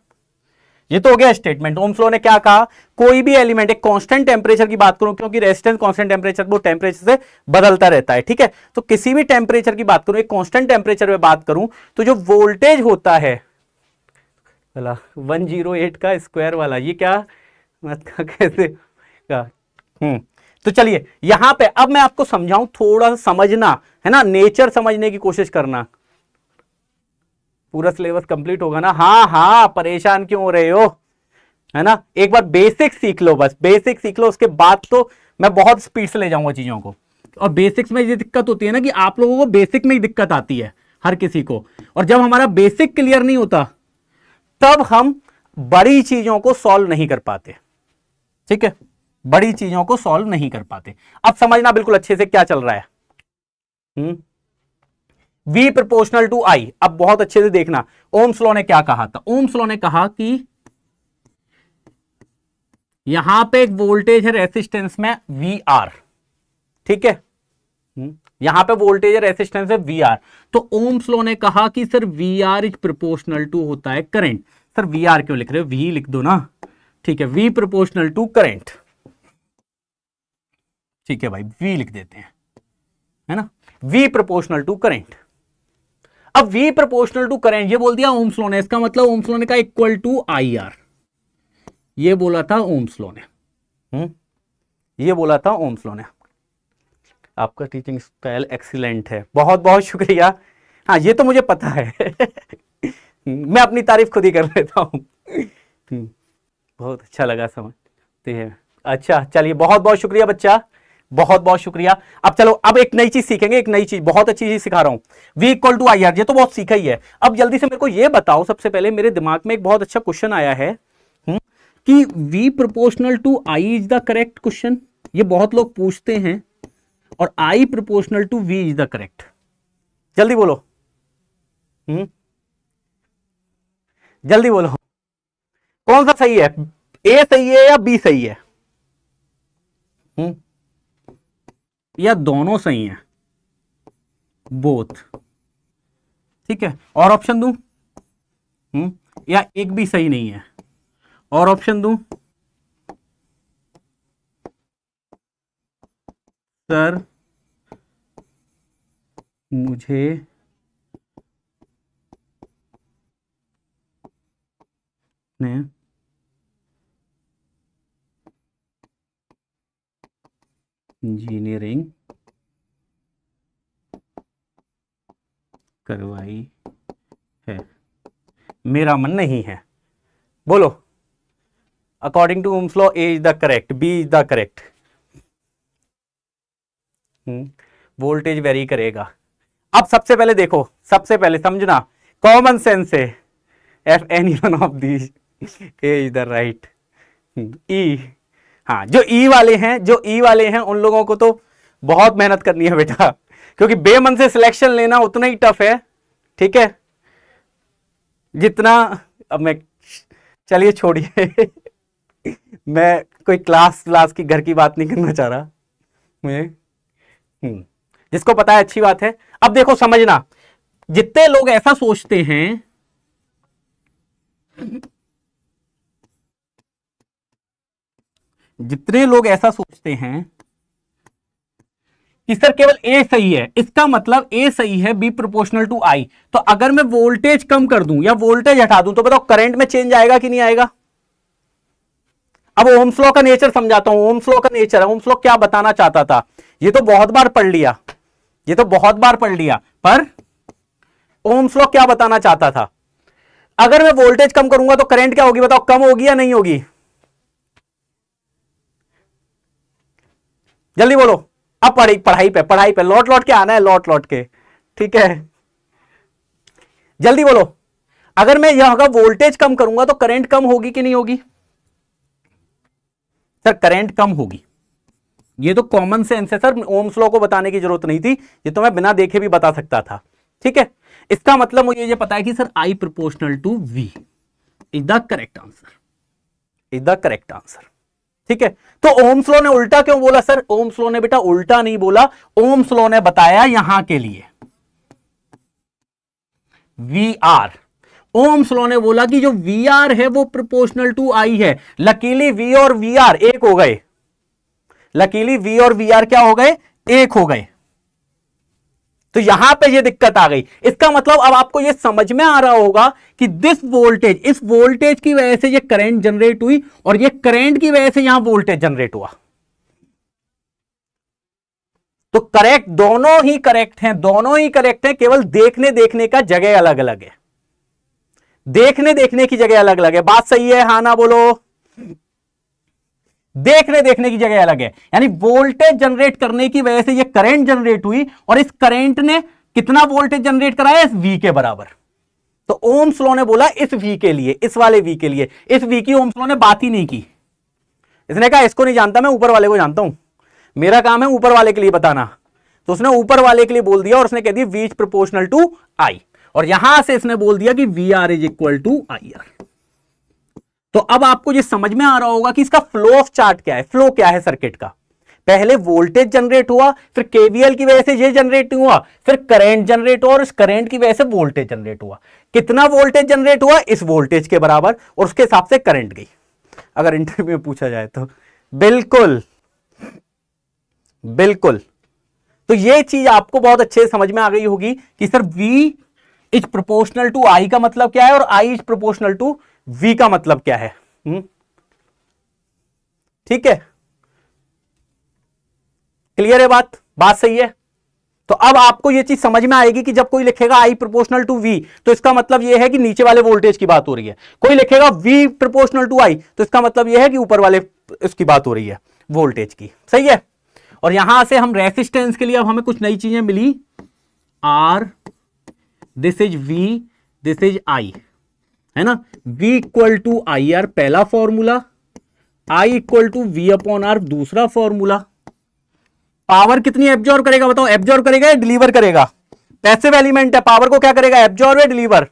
A: ये तो हो गया स्टेटमेंट ओम फ्लो ने क्या कहा कोई भी एलिमेंट एक कांस्टेंट टेम्परेचर की बात करूं क्योंकि रेजिस्टेंस कांस्टेंट टेम्परेचर वो टेम्परेचर से बदलता रहता है ठीक है तो किसी भी टेम्परेचर की बात करूं एक कांस्टेंट टेम्परेचर में बात करूं तो जो वोल्टेज होता है वाला एट का स्क्वायर वाला ये क्या मत का कैसे का हम्म तो चलिए यहां पर अब मैं आपको समझाऊं थोड़ा समझना है ना नेचर समझने की कोशिश करना पूरा सिलेबस कंप्लीट होगा ना हाँ हाँ परेशान क्यों हो रहे हो है ना एक बार बेसिक सीख लो बस बेसिक सीख लो उसके बाद तो मैं बहुत स्पीड से ले जाऊंगा चीज़ों को और बेसिक्स में ये दिक्कत होती है ना कि आप लोगों को बेसिक में ही दिक्कत आती है हर किसी को और जब हमारा बेसिक क्लियर नहीं होता तब हम बड़ी चीज़ों को सॉल्व नहीं कर पाते ठीक है बड़ी चीज़ों को सॉल्व नहीं कर पाते अब समझना बिल्कुल अच्छे से क्या चल रहा है हुँ? हम्म? v प्रोपोर्शनल टू आई अब बहुत अच्छे से देखना ओम्स लॉ ने क्या कहा था ओम्स लॉ ने कहा कि यहां पे एक वोल्टेज है रेसिस्टेंस में वी आर ठीक है हम्म, यहां पे वोल्टेज है रेसिस्टेंस है वी आर तो ओम्स लॉ ने कहा कि sir V R is proportional to होता है करंट सर वी आर क्यों लिख रहे हो वी लिख दो ना ठीक है वी प्रोपोर्शनल टू करंट ठीक है भाई वी लिख देते हैं है ना वी प्रोपोर्शनल टू करंट अब वी प्रोपोर्शनल टू करेंट ये बोल दिया ओम्स लो ने इसका मतलब ओम्स लो ने का इक्वल टू आई आर ये बोला था ओम्स लो ने हम्म? ये बोला था ओम्स लो ने आपका टीचिंग स्टाइल एक्सीलेंट है बहुत बहुत शुक्रिया हाँ ये तो मुझे पता है <laughs> मैं अपनी तारीफ खुद ही कर लेता हूँ हम्म, बहुत अच्छा लगा समझते हैं अच्छा चलिए बहुत बहुत शुक्रिया बच्चा बहुत बहुत शुक्रिया अब चलो अब एक नई चीज सीखेंगे एक नई चीज बहुत अच्छी चीज सिखा रहा हूं V equal to I R ये तो बहुत सीखा ही है अब जल्दी से मेरे को ये बताओ सबसे पहले मेरे दिमाग में एक बहुत अच्छा क्वेश्चन आया है हुँ? हम्म, कि V proportional to I is the correct question ये बहुत लोग पूछते हैं और I proportional to V is the correct जल्दी बोलो हुँ? हम्म, जल्दी बोलो कौन सा सही है ए सही है या बी सही है या दोनों सही हैं बोथ ठीक है और ऑप्शन दू हम्म, या एक भी सही नहीं है और ऑप्शन दू सर मुझे ने इंजीनियरिंग करवाई है मेरा मन नहीं है बोलो according to Ohm's law A is the correct B is the correct voltage vary करेगा अब सबसे पहले देखो सबसे पहले समझना कॉमन सेंस से if any one of these A is the right ई हाँ जो ई वाले हैं जो ई वाले हैं उन लोगों को तो बहुत मेहनत करनी है बेटा क्योंकि बेमन से सिलेक्शन लेना उतना ही टफ है ठीक है जितना अब मैं चलिए छोड़िए <laughs> मैं कोई क्लास क्लास की घर की बात नहीं करना चाह रहा मुझे हम्म, जिसको पता है अच्छी बात है अब देखो समझना जितने लोग ऐसा सोचते हैं जितने लोग ऐसा सोचते हैं कि सर केवल ए सही है इसका मतलब ए सही है बी प्रोपोर्शनल टू आई तो अगर मैं वोल्टेज कम कर दूं या वोल्टेज हटा दूं तो बताओ करंट में चेंज आएगा कि नहीं आएगा अब ओम्स लॉ का नेचर समझाता हूं ओम्स लॉ का नेचर है ओम्स लॉ क्या बताना चाहता था ये तो बहुत बार पढ़ लिया ये तो बहुत बार पढ़ लिया पर ओम्स लॉ क्या बताना चाहता था अगर मैं वोल्टेज कम करूंगा तो करंट क्या होगी बताओ कम होगी या नहीं होगी जल्दी बोलो अब पढ़ाई पढ़ाई पे पढ़ाई पे लौट लौट के आना है लौट लौट के ठीक है जल्दी बोलो अगर मैं यह होगा वोल्टेज कम करूंगा तो करंट कम होगी कि नहीं होगी सर करंट कम होगी ये तो कॉमन सेंस है सर ओम स्लो को बताने की जरूरत नहीं थी ये तो मैं बिना देखे भी बता सकता था ठीक है इसका मतलब मुझे ये पता है कि sir I proportional to V is the correct answer is the correct answer ठीक है तो ओम्स लॉ ने उल्टा क्यों बोला सर ओम्स लॉ ने बेटा उल्टा नहीं बोला ओम्स लॉ ने बताया यहां के लिए वी आर ओम्स लॉ ने बोला कि जो वी आर है वो प्रोपोर्शनल टू आई है लकीली वी और वी आर एक हो गए लकीली वी और वी आर क्या हो गए एक हो गए तो यहां पे ये दिक्कत आ गई इसका मतलब अब आपको ये समझ में आ रहा होगा कि दिस वोल्टेज इस वोल्टेज की वजह से ये करंट जनरेट हुई और ये करंट की वजह से यहां वोल्टेज जनरेट हुआ तो करेक्ट दोनों ही करेक्ट हैं दोनों ही करेक्ट हैं केवल देखने देखने का जगह अलग अलग है देखने देखने की जगह अलग अलग है बात सही है हा ना बोलो देखने देखने की जगह अलग है यानी वोल्टेज जनरेट करने की वजह से ये करंट जनरेट हुई और इस करंट ने कितना वोल्टेज जनरेट कराया इस वी के बराबर तो ओम स्लो ने बोला इस वी के लिए इस वाले वी के लिए इस वी की ओम स्लो ने बात ही नहीं की इसने कहा इसको नहीं जानता मैं ऊपर वाले को जानता हूं मेरा काम है ऊपर वाले के लिए बताना तो उसने ऊपर वाले के लिए बोल दिया और उसने कह दिया V is proportional to I और यहां से इसने बोल दिया कि V R is equal to I R तो अब आपको ये समझ में आ रहा होगा कि इसका फ्लो ऑफ चार्ट क्या है फ्लो क्या है सर्किट का पहले वोल्टेज जनरेट हुआ फिर केवीएल की वजह से ये जनरेट हुआ फिर करंट जनरेट हुआ और इस करंट की वजह से वोल्टेज जनरेट हुआ कितना वोल्टेज जनरेट हुआ इस वोल्टेज के बराबर और उसके हिसाब से करंट गई अगर इंटरव्यू में पूछा जाए तो बिल्कुल बिल्कुल तो ये चीज आपको बहुत अच्छे से समझ में आ गई होगी कि sir V is proportional to I का मतलब क्या है और I is proportional to V का मतलब क्या है हम्म? ठीक है क्लियर है बात बात सही है तो अब आपको यह चीज समझ में आएगी कि जब कोई लिखेगा आई प्रोपोर्शनल टू वी तो इसका मतलब यह है कि नीचे वाले वोल्टेज की बात हो रही है कोई लिखेगा वी प्रोपोर्शनल टू आई तो इसका मतलब यह है कि ऊपर वाले इसकी बात हो रही है वोल्टेज की सही है और यहां से हम रेसिस्टेंस के लिए अब हमें कुछ नई चीजें मिली R this is V this is I है ना V equal to I R पहला formula I equal to V upon R दूसरा फॉर्मूला पावर कितनी एब्जॉर्व करेगा बताओ एब्जॉर्व करेगा या डिलीवर करेगा पैसिव एलिमेंट है पावर को क्या करेगा एब्जॉर्व या डिलीवर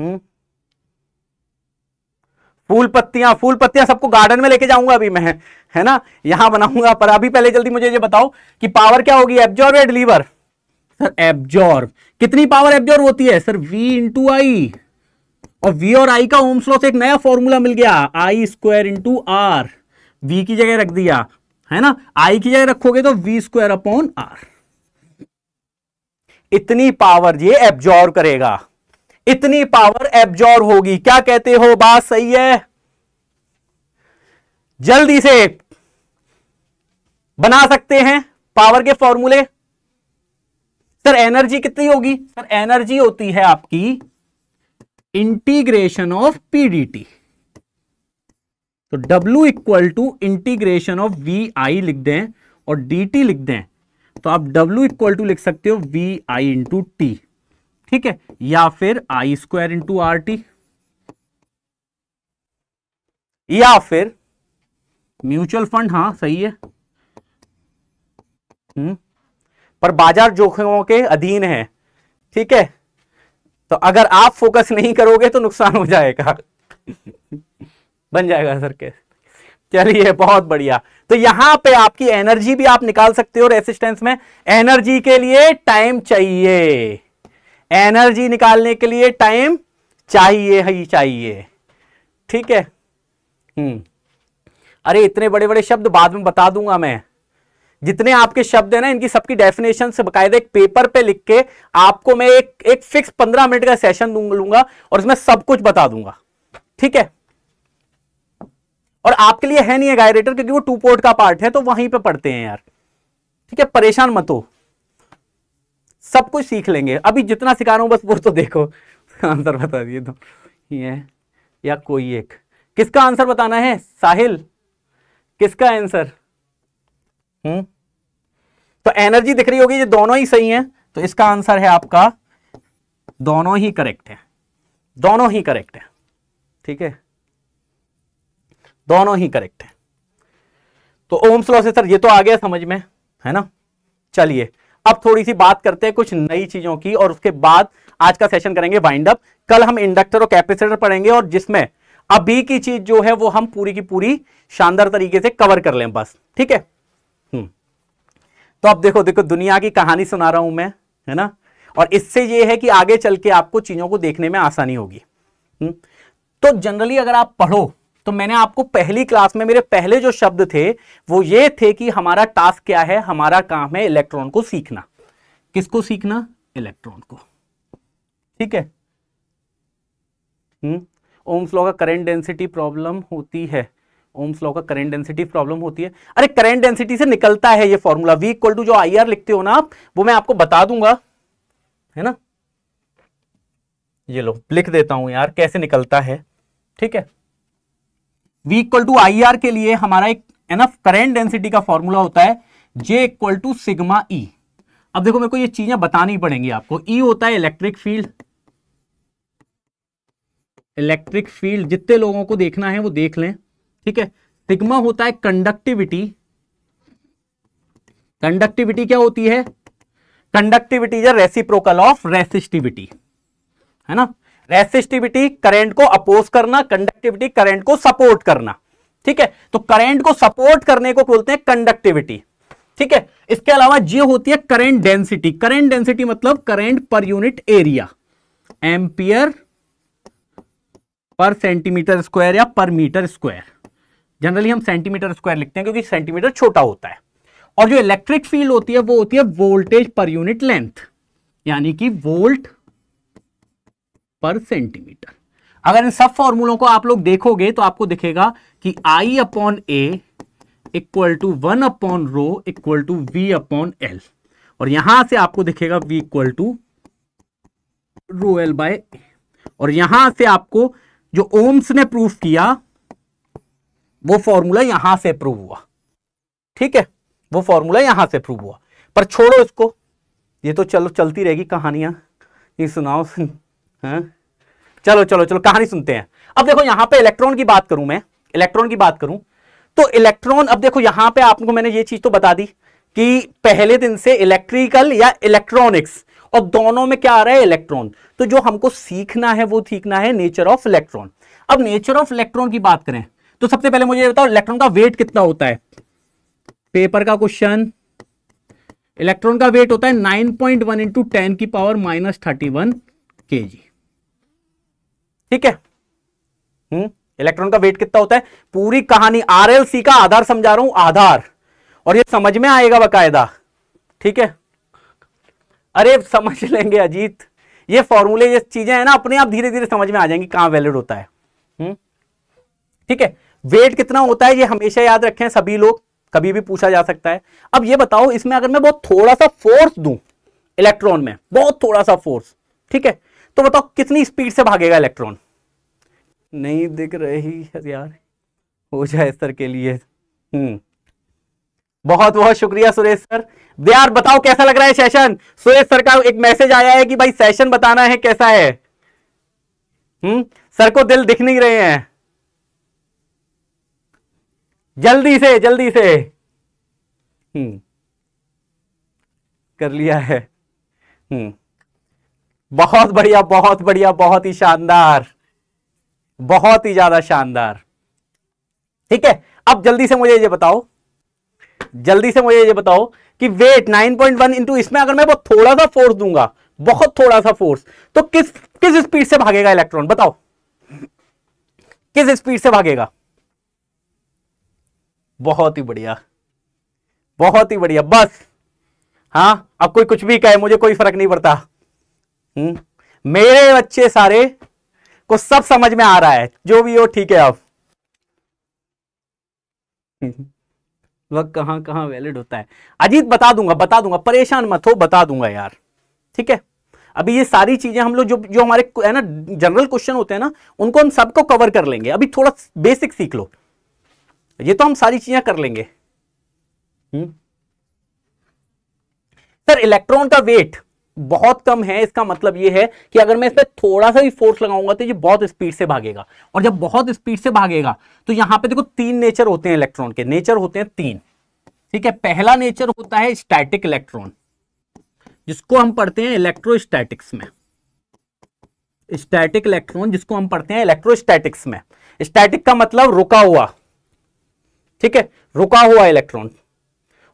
A: हम्म? फूल पत्तियां फूल पत्तियां सबको गार्डन में लेके जाऊंगा अभी मैं है ना यहां बनाऊंगा पर अभी पहले जल्दी मुझे ये बताओ कि पावर क्या होगी एब्जॉर्व या डिलीवर सर एब्जॉर्व कितनी पावर एब्जॉर्व होती है सर वी इंटू आई और वी और आई का ओम्स लॉ से एक नया फॉर्मूला मिल गया I square into R V की जगह रख दिया है ना आई की जगह रखोगे तो वी स्क्वायर अपॉन आर इतनी पावर ये एब्जॉर्व करेगा इतनी पावर एब्जॉर्व होगी क्या कहते हो बात सही है जल्दी से बना सकते हैं पावर के फॉर्मूले सर एनर्जी कितनी होगी सर एनर्जी होती है आपकी इंटीग्रेशन ऑफ पीडीटी तो W equal to integration of V I लिख दें और dt लिख दें तो आप W इक्वल टू लिख सकते हो वी आई इंटू टी ठीक है या फिर I square into R T या फिर म्यूचुअल फंड हां सही है हम्म पर बाजार जोखिमों के अधीन है ठीक है तो अगर आप फोकस नहीं करोगे तो नुकसान हो जाएगा बन जाएगा सर के चलिए बहुत बढ़िया तो यहां पे आपकी एनर्जी भी आप निकाल सकते हो रेसिस्टेंस में एनर्जी के लिए टाइम चाहिए एनर्जी निकालने के लिए टाइम चाहिए ही चाहिए ठीक है हम्म अरे इतने बड़े बड़े शब्द बाद में बता दूंगा मैं जितने आपके शब्द हैं ना इनकी सबकी डेफिनेशन से बकायदा एक पेपर पे लिख के आपको मैं एक एक फिक्स पंद्रह मिनट का सेशन लूंगा और इसमें सब कुछ बता दूंगा ठीक है और आपके लिए है नहीं है गायरेटर क्योंकि वो टू पोर्ट का पार्ट है तो वहीं पे पढ़ते हैं यार ठीक है परेशान मत हो सब कुछ सीख लेंगे अभी जितना सिखा रहा हूं बस वो तो देखो आंसर बता दिए तो ये या कोई एक किसका आंसर बताना है साहिल किसका आंसर हम्म तो एनर्जी दिख रही होगी ये दोनों ही सही हैं तो इसका आंसर है आपका दोनों ही करेक्ट है दोनों ही करेक्ट है ठीक है दोनों ही करेक्ट है तो ओम स्लो से सर ये तो आ गया समझ में है ना चलिए अब थोड़ी सी बात करते हैं कुछ नई चीजों की और उसके बाद आज का सेशन करेंगे वाइंड अप कल हम इंडक्टर और कैपेसिटर पढ़ेंगे और जिसमें अभी की चीज जो है वो हम पूरी की पूरी शानदार तरीके से कवर कर लें बस ठीक है हम्म। तो अब देखो देखो दुनिया की कहानी सुना रहा हूं मैं है ना और इससे ये है कि आगे चल के आपको चीजों को देखने में आसानी होगी हम्म। तो जनरली अगर आप पढ़ो तो मैंने आपको पहली क्लास में मेरे पहले जो शब्द थे वो ये थे कि हमारा टास्क क्या है हमारा काम है इलेक्ट्रॉन को सीखना किसको सीखना इलेक्ट्रॉन को ठीक है हम्म। ओम्स लॉ का करंट डेंसिटी प्रॉब्लम होती है ओम्स लॉ का करंट डेंसिटी प्रॉब्लम होती है अरे करंट डेंसिटी से निकलता है ये फॉर्मूला वी इक्वल टू जो आई आर लिखते हो ना आप वो मैं आपको बता दूंगा है ना ये लो लिख देता हूं यार कैसे निकलता है ठीक है V equal to I R के लिए हमारा एक है ना करंट डेंसिटी का फॉर्मूला होता है J equal to sigma E अब देखो मेरे को ये चीजें बतानी पड़ेंगी आपको ई e होता है इलेक्ट्रिक फील्ड इलेक्ट्रिक फील्ड जितने लोगों को देखना है वो देख लें ठीक है सिग्मा होता है कंडक्टिविटी कंडक्टिविटी क्या होती है कंडक्टिविटी या रेसिप्रोकल ऑफ रेसिस्टिविटी है ना रेसिस्टिविटी करंट को अपोज करना कंडक्टिविटी करंट को सपोर्ट करना ठीक है तो करंट को सपोर्ट करने को बोलते हैं कंडक्टिविटी ठीक है इसके अलावा जी होती है करंट डेंसिटी करंट डेंसिटी मतलब करंट पर यूनिट एरिया एम्पियर पर सेंटीमीटर स्क्वायर या पर मीटर स्क्वायर जनरली हम सेंटीमीटर स्क्वायर लिखते हैं क्योंकि सेंटीमीटर छोटा होता है और जो इलेक्ट्रिक फील्ड होती है वो होती है वोल्टेज पर यूनिट लेंथ यानी कि वोल्ट पर सेंटीमीटर अगर इन सब फॉर्मूलों को आप लोग देखोगे तो आपको दिखेगा कि I upon A equal to one upon rho equal to V upon L और यहां से आपको दिखेगा V equal to rho L by और यहां से आपको जो ओम्स ने प्रूफ किया वो फॉर्मूला यहां से प्रूव हुआ ठीक है वो फॉर्मूला यहां से प्रूव हुआ पर छोड़ो इसको ये तो चलो चलती रहेगी कहानियां ये सुनाओ हाँ चलो चलो चलो कहानी सुनते हैं अब देखो यहां पे इलेक्ट्रॉन की बात करूं मैं इलेक्ट्रॉन की बात करूं तो इलेक्ट्रॉन अब देखो यहां पे आपको मैंने ये चीज तो बता दी कि पहले दिन से इलेक्ट्रिकल या इलेक्ट्रॉनिक्स और दोनों में क्या आ रहा है इलेक्ट्रॉन तो जो हमको सीखना है वो सीखना है नेचर ऑफ इलेक्ट्रॉन अब नेचर ऑफ इलेक्ट्रॉन की बात करें तो सबसे पहले मुझे बताओ इलेक्ट्रॉन का वेट कितना होता है पेपर का क्वेश्चन इलेक्ट्रॉन का वेट होता है 9.1 पॉइंट वन इंटू टेन की power minus thirty one K G ठीक है इलेक्ट्रॉन हम्म, का वेट कितना होता है पूरी कहानी आरएलसी का आधार समझा रहा हूं आधार और ये समझ में आएगा बाकायदा ठीक है अरे समझ लेंगे अजीत ये फॉर्मूले ये चीजें हैं ना अपने आप धीरे धीरे समझ में आ जाएंगी कहां वैलिड होता है हम्म, ठीक है वेट कितना होता है ये हमेशा याद रखें सभी लोग कभी भी पूछा जा सकता है अब ये बताओ इसमें अगर मैं बहुत थोड़ा सा फोर्स दूं इलेक्ट्रॉन में बहुत थोड़ा सा फोर्स ठीक है तो बताओ कितनी स्पीड से भागेगा इलेक्ट्रॉन नहीं दिख रही यार हो जाए सर के लिए हम्म बहुत बहुत शुक्रिया सुरेश सर यार बताओ कैसा लग रहा है सेशन सुरेश सर का एक मैसेज आया है कि भाई सेशन बताना है कैसा है हम्म सर को दिल दिख नहीं रहे हैं जल्दी से जल्दी से हम्म कर लिया है हम्म बहुत बढ़िया बहुत बढ़िया बहुत ही शानदार बहुत ही ज्यादा शानदार ठीक है अब जल्दी से मुझे ये बताओ जल्दी से मुझे ये बताओ कि वेट 9.1 पॉइंट इंटू इसमें अगर मैं बहुत थोड़ा सा फोर्स दूंगा बहुत थोड़ा सा फोर्स तो किस किस स्पीड से भागेगा इलेक्ट्रॉन बताओ किस स्पीड से भागेगा बहुत ही बढ़िया बहुत ही बढ़िया बस हाँ अब कोई कुछ भी कहे मुझे कोई फर्क नहीं पड़ता हम्म, मेरे बच्चे सारे को सब समझ में आ रहा है जो भी हो ठीक है अब वह कहां कहां वैलिड होता है अजीत बता दूंगा बता दूंगा परेशान मत हो बता दूंगा यार ठीक है अभी ये सारी चीजें हम लोग जो जो हमारे है ना जनरल क्वेश्चन होते हैं ना उनको हम सबको कवर कर लेंगे अभी थोड़ा बेसिक सीख लो ये तो हम सारी चीजें कर लेंगे हम्म। सर इलेक्ट्रॉन का वेट बहुत कम है इसका मतलब यह है कि अगर मैं इसमें थोड़ा सा भी फोर्स लगाऊंगा तो ये बहुत स्पीड से भागेगा और जब बहुत स्पीड से भागेगा तो यहां पे देखो तीन नेचर होते हैं इलेक्ट्रॉन के नेचर होते हैं तीन ठीक है पहला नेचर होता है स्टैटिक इलेक्ट्रॉन जिसको हम पढ़ते हैं इलेक्ट्रोस्टैटिक्स में स्टैटिक इलेक्ट्रॉन जिसको हम पढ़ते हैं इलेक्ट्रोस्टैटिक्स में स्टैटिक का मतलब रुका हुआ ठीक है रुका हुआ इलेक्ट्रॉन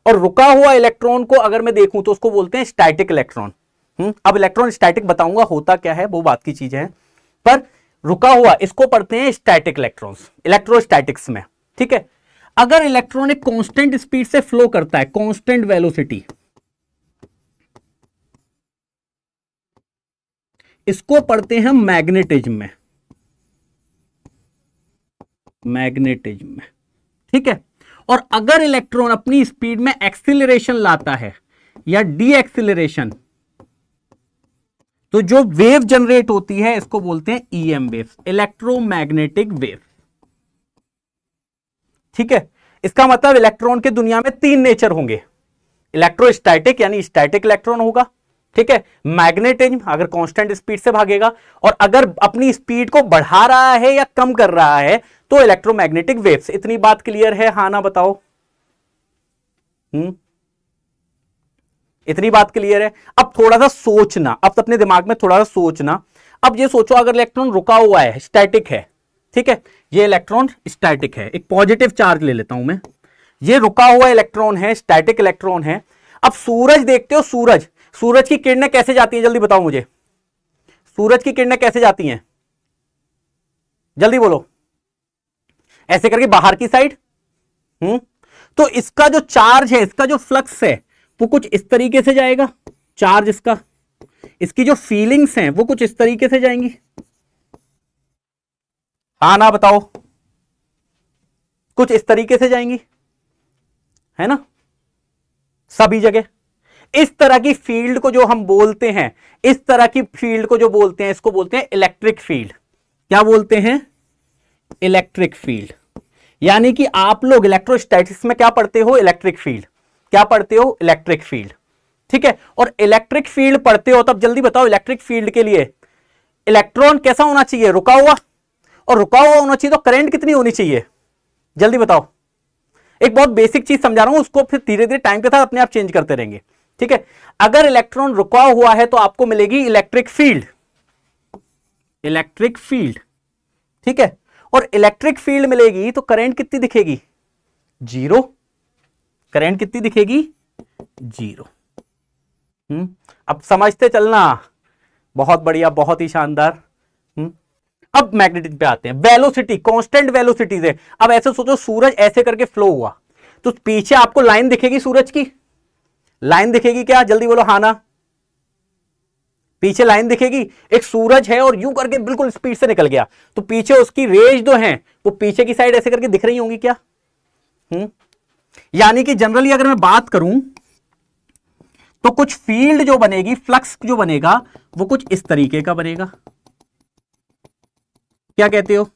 A: और रुका हुआ इलेक्ट्रॉन को अगर मैं देखूं तो उसको बोलते हैं स्टैटिक हम्म, इलेक्ट्रॉन अब इलेक्ट्रॉन स्टैटिक बताऊंगा होता क्या है वो बात की चीज है पर रुका हुआ इसको पढ़ते हैं स्टैटिक इलेक्ट्रॉन्स इलेक्ट्रोस्टैटिक्स में ठीक है अगर इलेक्ट्रॉन एक कॉन्स्टेंट स्पीड से फ्लो करता है कॉन्स्टेंट वेलोसिटी इसको पढ़ते हैं मैग्नेटिज्म में मैग्नेटिज्म में ठीक है और अगर इलेक्ट्रॉन अपनी स्पीड में एक्सिलेशन लाता है या डी एक्सिलेशन तो जो वेव जनरेट होती है इसको बोलते हैं E M wave electromagnetic wave ठीक है इसका मतलब इलेक्ट्रॉन के दुनिया में तीन नेचर होंगे इलेक्ट्रोस्टैटिक यानी स्टैटिक इलेक्ट्रॉन होगा ठीक है मैग्नेटिज्म अगर कांस्टेंट स्पीड से भागेगा और अगर अपनी स्पीड को बढ़ा रहा है या कम कर रहा है तो इलेक्ट्रोमैग्नेटिक वेव्स इतनी बात क्लियर है हा ना बताओ हम्म इतनी बात क्लियर है अब थोड़ा सा सोचना अब तो अपने दिमाग में थोड़ा सा सोचना अब ये सोचो अगर इलेक्ट्रॉन रुका हुआ है स्टैटिक है ठीक है ये इलेक्ट्रॉन स्टैटिक है एक पॉजिटिव चार्ज ले लेता हूं मैं ये रुका हुआ इलेक्ट्रॉन है स्टैटिक इलेक्ट्रॉन है अब सूरज देखते हो सूरज सूरज की किरणें कैसे जाती हैं जल्दी बताओ मुझे सूरज की किरणें कैसे जाती हैं जल्दी बोलो ऐसे करके बाहर की साइड हम्म तो इसका जो चार्ज है इसका जो फ्लक्स है वो कुछ इस तरीके से जाएगा चार्ज इसका इसकी जो फीलिंग्स हैं वो कुछ इस तरीके से जाएंगी हा ना बताओ कुछ इस तरीके से जाएंगी है ना सभी जगह इस तरह की फील्ड को जो हम बोलते हैं इस तरह की फील्ड को जो बोलते हैं इसको बोलते हैं इलेक्ट्रिक फील्ड क्या बोलते हैं इलेक्ट्रिक फील्ड यानी कि आप लोग इलेक्ट्रोस्टैटिक्स में क्या पढ़ते हो इलेक्ट्रिक फील्ड क्या पढ़ते हो इलेक्ट्रिक फील्ड ठीक है और इलेक्ट्रिक फील्ड पढ़ते हो तब जल्दी बताओ इलेक्ट्रिक फील्ड के लिए इलेक्ट्रॉन कैसा होना चाहिए रुका हुआ और रुका हुआ होना चाहिए तो करंट कितनी होनी चाहिए जल्दी बताओ एक बहुत बेसिक चीज समझा रहा हूं उसको फिर धीरे धीरे टाइम के साथ अपने आप चेंज करते रहेंगे ठीक है अगर इलेक्ट्रॉन रुका हुआ है तो आपको मिलेगी इलेक्ट्रिक फील्ड इलेक्ट्रिक फील्ड ठीक है और इलेक्ट्रिक फील्ड मिलेगी तो करंट कितनी दिखेगी जीरो करंट कितनी दिखेगी जीरो हुँ? हम्म, अब समझते चलना बहुत बढ़िया बहुत ही शानदार हम्म, अब मैग्नेटिक पे आते हैं वेलोसिटी कांस्टेंट वेलोसिटीज है अब ऐसे सोचो सूरज ऐसे करके फ्लो हुआ तो पीछे आपको लाइन दिखेगी सूरज की लाइन दिखेगी क्या जल्दी बोलो हाना पीछे लाइन दिखेगी एक सूरज है और यूं करके बिल्कुल स्पीड से निकल गया तो पीछे उसकी रेज जो है वो पीछे की साइड ऐसे करके दिख रही होंगी क्या हम्म यानी कि जनरली अगर मैं बात करूं तो कुछ फील्ड जो बनेगी फ्लक्स जो बनेगा वो कुछ इस तरीके का बनेगा क्या कहते हो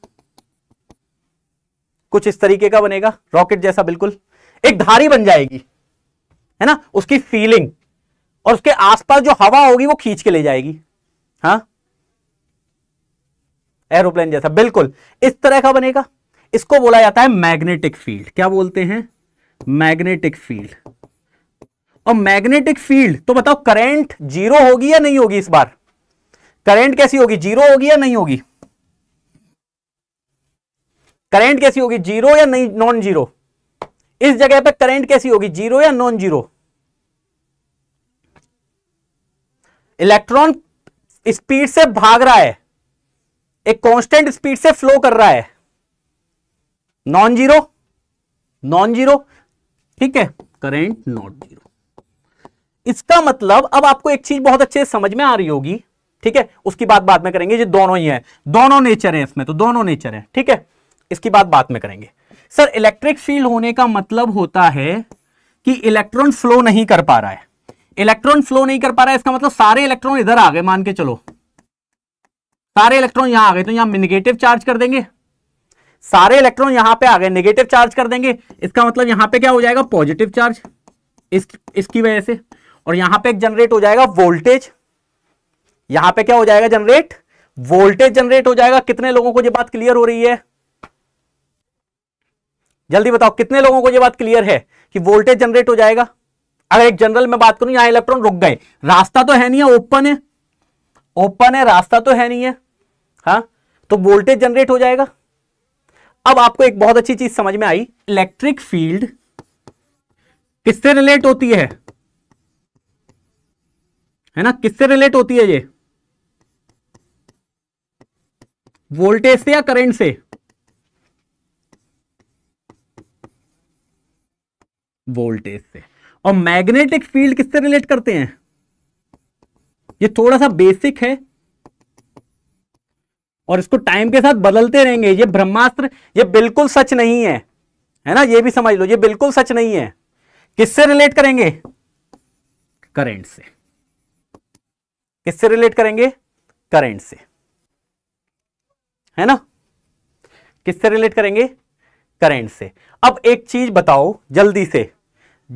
A: कुछ इस तरीके का बनेगा रॉकेट जैसा बिल्कुल एक धारी बन जाएगी है ना उसकी फीलिंग और उसके आसपास जो हवा होगी वो खींच के ले जाएगी हा एरोप्लेन जैसा बिल्कुल इस तरह का बनेगा इसको बोला जाता है मैग्नेटिक फील्ड क्या बोलते हैं मैग्नेटिक फील्ड और मैग्नेटिक फील्ड तो बताओ करंट जीरो होगी या नहीं होगी इस बार करंट कैसी होगी जीरो होगी या नहीं होगी करंट कैसी होगी जीरो या नहीं नॉन जीरो इस जगह पे करंट कैसी होगी जीरो या नॉन जीरो इलेक्ट्रॉन स्पीड से भाग रहा है एक कांस्टेंट स्पीड से फ्लो कर रहा है नॉन जीरो नॉन जीरो ठीक है करेंट नॉट जीरो इसका मतलब अब आपको एक चीज बहुत अच्छे से समझ में आ रही होगी ठीक है उसकी बात बाद में करेंगे ये दोनों ही है दोनों नेचर है इसमें तो दोनों नेचर है ठीक है इसकी बात बाद में करेंगे सर इलेक्ट्रिक फील्ड होने का मतलब होता है कि इलेक्ट्रॉन फ्लो नहीं कर पा रहा है इलेक्ट्रॉन फ्लो नहीं कर पा रहा है इसका मतलब सारे इलेक्ट्रॉन इधर आ गए मान के चलो सारे इलेक्ट्रॉन यहां आ गए तो यहां निगेटिव चार्ज कर देंगे सारे इलेक्ट्रॉन यहां पे आ गए नेगेटिव चार्ज कर देंगे इसका मतलब यहां पे क्या हो जाएगा पॉजिटिव चार्ज इस इसकी वजह से और यहां पे एक जनरेट हो जाएगा वोल्टेज यहां पे क्या हो जाएगा जनरेट वोल्टेज जनरेट हो जाएगा कितने लोगों को यह बात क्लियर हो रही है जल्दी बताओ कितने लोगों को यह बात क्लियर है कि वोल्टेज जनरेट हो जाएगा अगर एक जनरल में बात करूं यहां इलेक्ट्रॉन रुक गए रास्ता तो है नहीं है ओपन है ओपन है रास्ता तो है नहीं है हा? तो वोल्टेज जनरेट हो जाएगा अब आपको एक बहुत अच्छी चीज समझ में आई इलेक्ट्रिक फील्ड किससे रिलेट होती है है ना किससे रिलेट होती है ये वोल्टेज से या करंट से वोल्टेज से और मैग्नेटिक फील्ड किससे रिलेट करते हैं ये थोड़ा सा बेसिक है और इसको टाइम के साथ बदलते रहेंगे ये ब्रह्मास्त्र ये बिल्कुल सच नहीं है है ना ये भी समझ लो ये बिल्कुल सच नहीं है किससे रिलेट करेंगे करंट से किससे रिलेट करेंगे करंट से है ना किससे रिलेट करेंगे करंट से अब एक चीज बताओ जल्दी से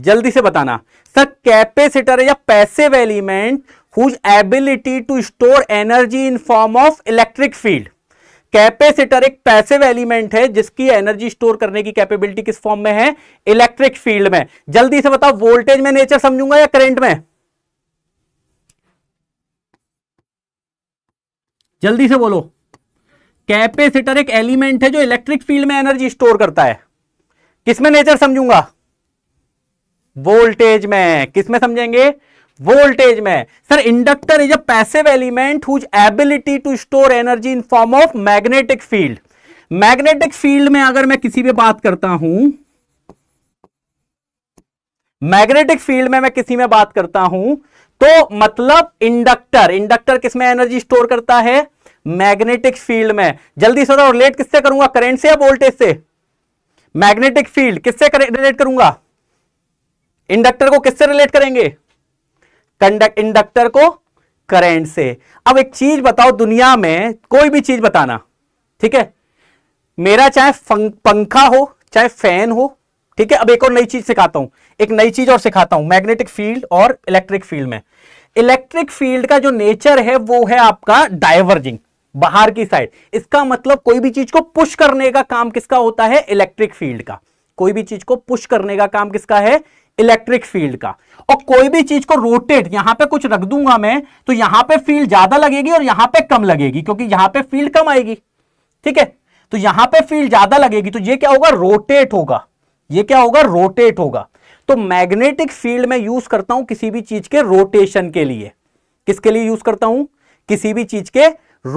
A: जल्दी से बताना सर कैपेसिटर या passive element whose ability to store energy in form of electric field capacitor एक पैसिव एलिमेंट है जिसकी एनर्जी स्टोर करने की कैपेबिलिटी किस फॉर्म में है इलेक्ट्रिक फील्ड में जल्दी से बताओ वोल्टेज में नेचर समझूंगा या करंट में जल्दी से बोलो कैपेसिटर एक एलिमेंट है जो इलेक्ट्रिक फील्ड में एनर्जी स्टोर करता है किसमें नेचर समझूंगा वोल्टेज में किसमें समझेंगे वोल्टेज में sir inductor is a passive element whose ability to store energy in form of magnetic field magnetic field में अगर मैं किसी पे बात करता हूं मैग्नेटिक फील्ड में मैं किसी में बात करता हूं तो मतलब इंडक्टर इंडक्टर किसमें एनर्जी स्टोर करता है मैग्नेटिक फील्ड में जल्दी से रिलेट किससे करूंगा करेंट से या वोल्टेज से मैग्नेटिक फील्ड किससे रिलेट करूंगा इंडक्टर को किससे रिलेट करेंगे कंडक्ट इंडक्टर को करंट से अब एक चीज बताओ दुनिया में कोई भी चीज बताना ठीक है मेरा चाहे पंखा हो चाहे फैन हो ठीक है अब एक और नई चीज सिखाता हूं एक नई चीज और सिखाता हूं मैग्नेटिक फील्ड और इलेक्ट्रिक फील्ड में इलेक्ट्रिक फील्ड का जो नेचर है वो है आपका डाइवर्जिंग बाहर की साइड इसका मतलब कोई भी चीज को पुश करने का काम किसका होता है इलेक्ट्रिक फील्ड का कोई भी चीज को पुश करने का काम किसका है इलेक्ट्रिक फील्ड का और कोई भी चीज को रोटेट यहां पे कुछ रख दूंगा मैं तो यहां पे फील्ड ज्यादा लगेगी और यहां पे कम लगेगी क्योंकि यहां पे फील्ड कम आएगी ठीक है तो यहां पे फील्ड ज्यादा लगेगी तो ये क्या होगा रोटेट होगा ये क्या होगा रोटेट होगा तो मैग्नेटिक फील्ड में यूज करता हूं किसी भी चीज के रोटेशन के लिए किसके लिए यूज करता हूं किसी भी चीज के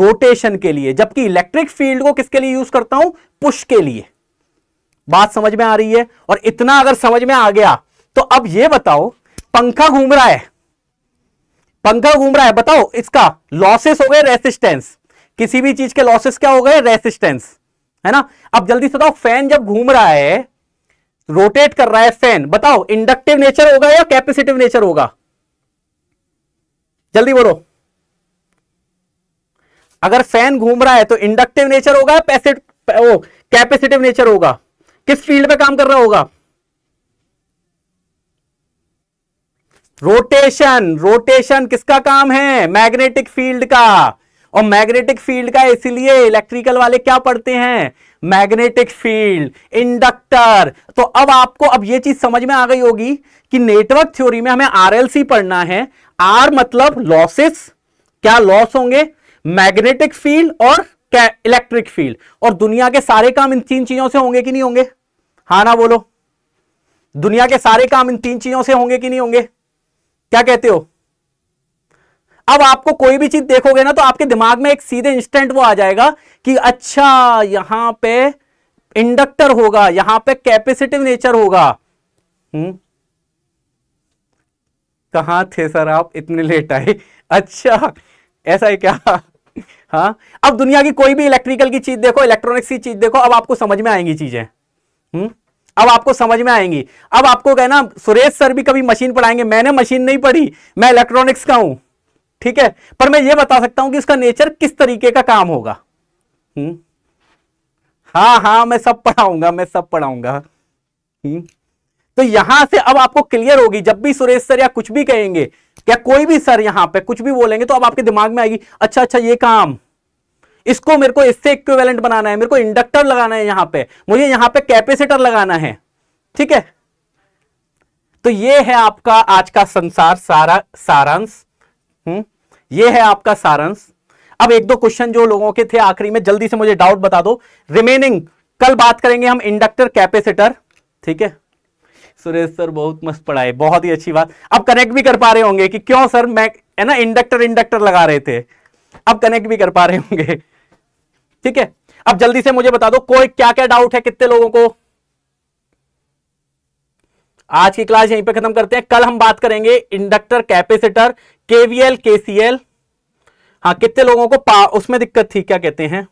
A: रोटेशन के लिए जबकि इलेक्ट्रिक फील्ड को किसके लिए यूज करता हूं पुश के लिए बात समझ में आ रही है और इतना अगर समझ में आ गया तो अब ये बताओ पंखा घूम रहा है पंखा घूम रहा है बताओ इसका लॉसेस हो गए रेसिस्टेंस किसी भी चीज के लॉसेस क्या हो गए रेसिस्टेंस है ना अब जल्दी से बताओ फैन जब घूम रहा है रोटेट कर रहा है फैन बताओ इंडक्टिव नेचर होगा या कैपेसिटिव नेचर होगा जल्दी बोलो अगर फैन घूम रहा है तो इंडक्टिव नेचर होगा पैसे कैपेसिटिव नेचर होगा किस फील्ड में काम कर रहा होगा रोटेशन रोटेशन किसका काम है मैग्नेटिक फील्ड का और मैग्नेटिक फील्ड का इसलिए इलेक्ट्रिकल वाले क्या पढ़ते हैं मैग्नेटिक फील्ड इंडक्टर तो अब आपको अब ये चीज समझ में आ गई होगी कि नेटवर्क थ्योरी में हमें आरएलसी पढ़ना है आर मतलब लॉसेस क्या लॉस होंगे मैग्नेटिक फील्ड और इलेक्ट्रिक फील्ड और दुनिया के सारे काम इन तीन चीजों से होंगे कि नहीं होंगे हा ना बोलो दुनिया के सारे काम इन तीन चीजों से होंगे कि नहीं होंगे क्या कहते हो अब आपको कोई भी चीज देखोगे ना तो आपके दिमाग में एक सीधे इंस्टेंट वो आ जाएगा कि अच्छा यहां पे इंडक्टर होगा यहां पे कैपेसिटिव नेचर होगा हम्म कहा थे सर आप इतने लेट आए अच्छा ऐसा है क्या हाँ अब दुनिया की कोई भी इलेक्ट्रिकल की चीज देखो इलेक्ट्रॉनिक्स की चीज देखो अब आपको समझ में आएंगी चीजें हम्म अब आपको समझ में आएंगी अब आपको कहना सुरेश सर भी कभी मशीन पढ़ाएंगे मैंने मशीन नहीं पढ़ी मैं इलेक्ट्रॉनिक्स का हूं ठीक है पर मैं ये बता सकता हूं कि इसका नेचर किस तरीके का काम होगा हम्म? हाँ हाँ मैं सब पढ़ाऊंगा मैं सब पढ़ाऊंगा हम्म? तो यहां से अब आपको क्लियर होगी जब भी सुरेश सर या कुछ भी कहेंगे या कोई भी सर यहां पे कुछ भी बोलेंगे तो अब आपके दिमाग में आएगी अच्छा अच्छा ये काम इसको मेरे को इससे इक्विवेलेंट बनाना है मेरे को इंडक्टर लगाना है यहां पे मुझे यहां पे कैपेसिटर लगाना है ठीक है तो ये है आपका आज का संसार सारा सारांश हम्म? ये है आपका सारांश अब एक दो क्वेश्चन जो लोगों के थे आखिरी में जल्दी से मुझे डाउट बता दो रिमेनिंग कल बात करेंगे हम इंडक्टर कैपेसिटर ठीक है सुरेश सर बहुत मस्त पढ़ाए बहुत ही अच्छी बात अब कनेक्ट भी कर पा रहे होंगे कि क्यों सर मैं है ना इंडक्टर इंडक्टर लगा रहे थे अब कनेक्ट भी कर पा रहे होंगे ठीक है अब जल्दी से मुझे बता दो कोई क्या क्या डाउट है कितने लोगों को आज की क्लास यहीं पे खत्म करते हैं कल हम बात करेंगे इंडक्टर कैपेसिटर केवीएल केसीएल हाँ कितने लोगों को उसमें दिक्कत थी क्या कहते हैं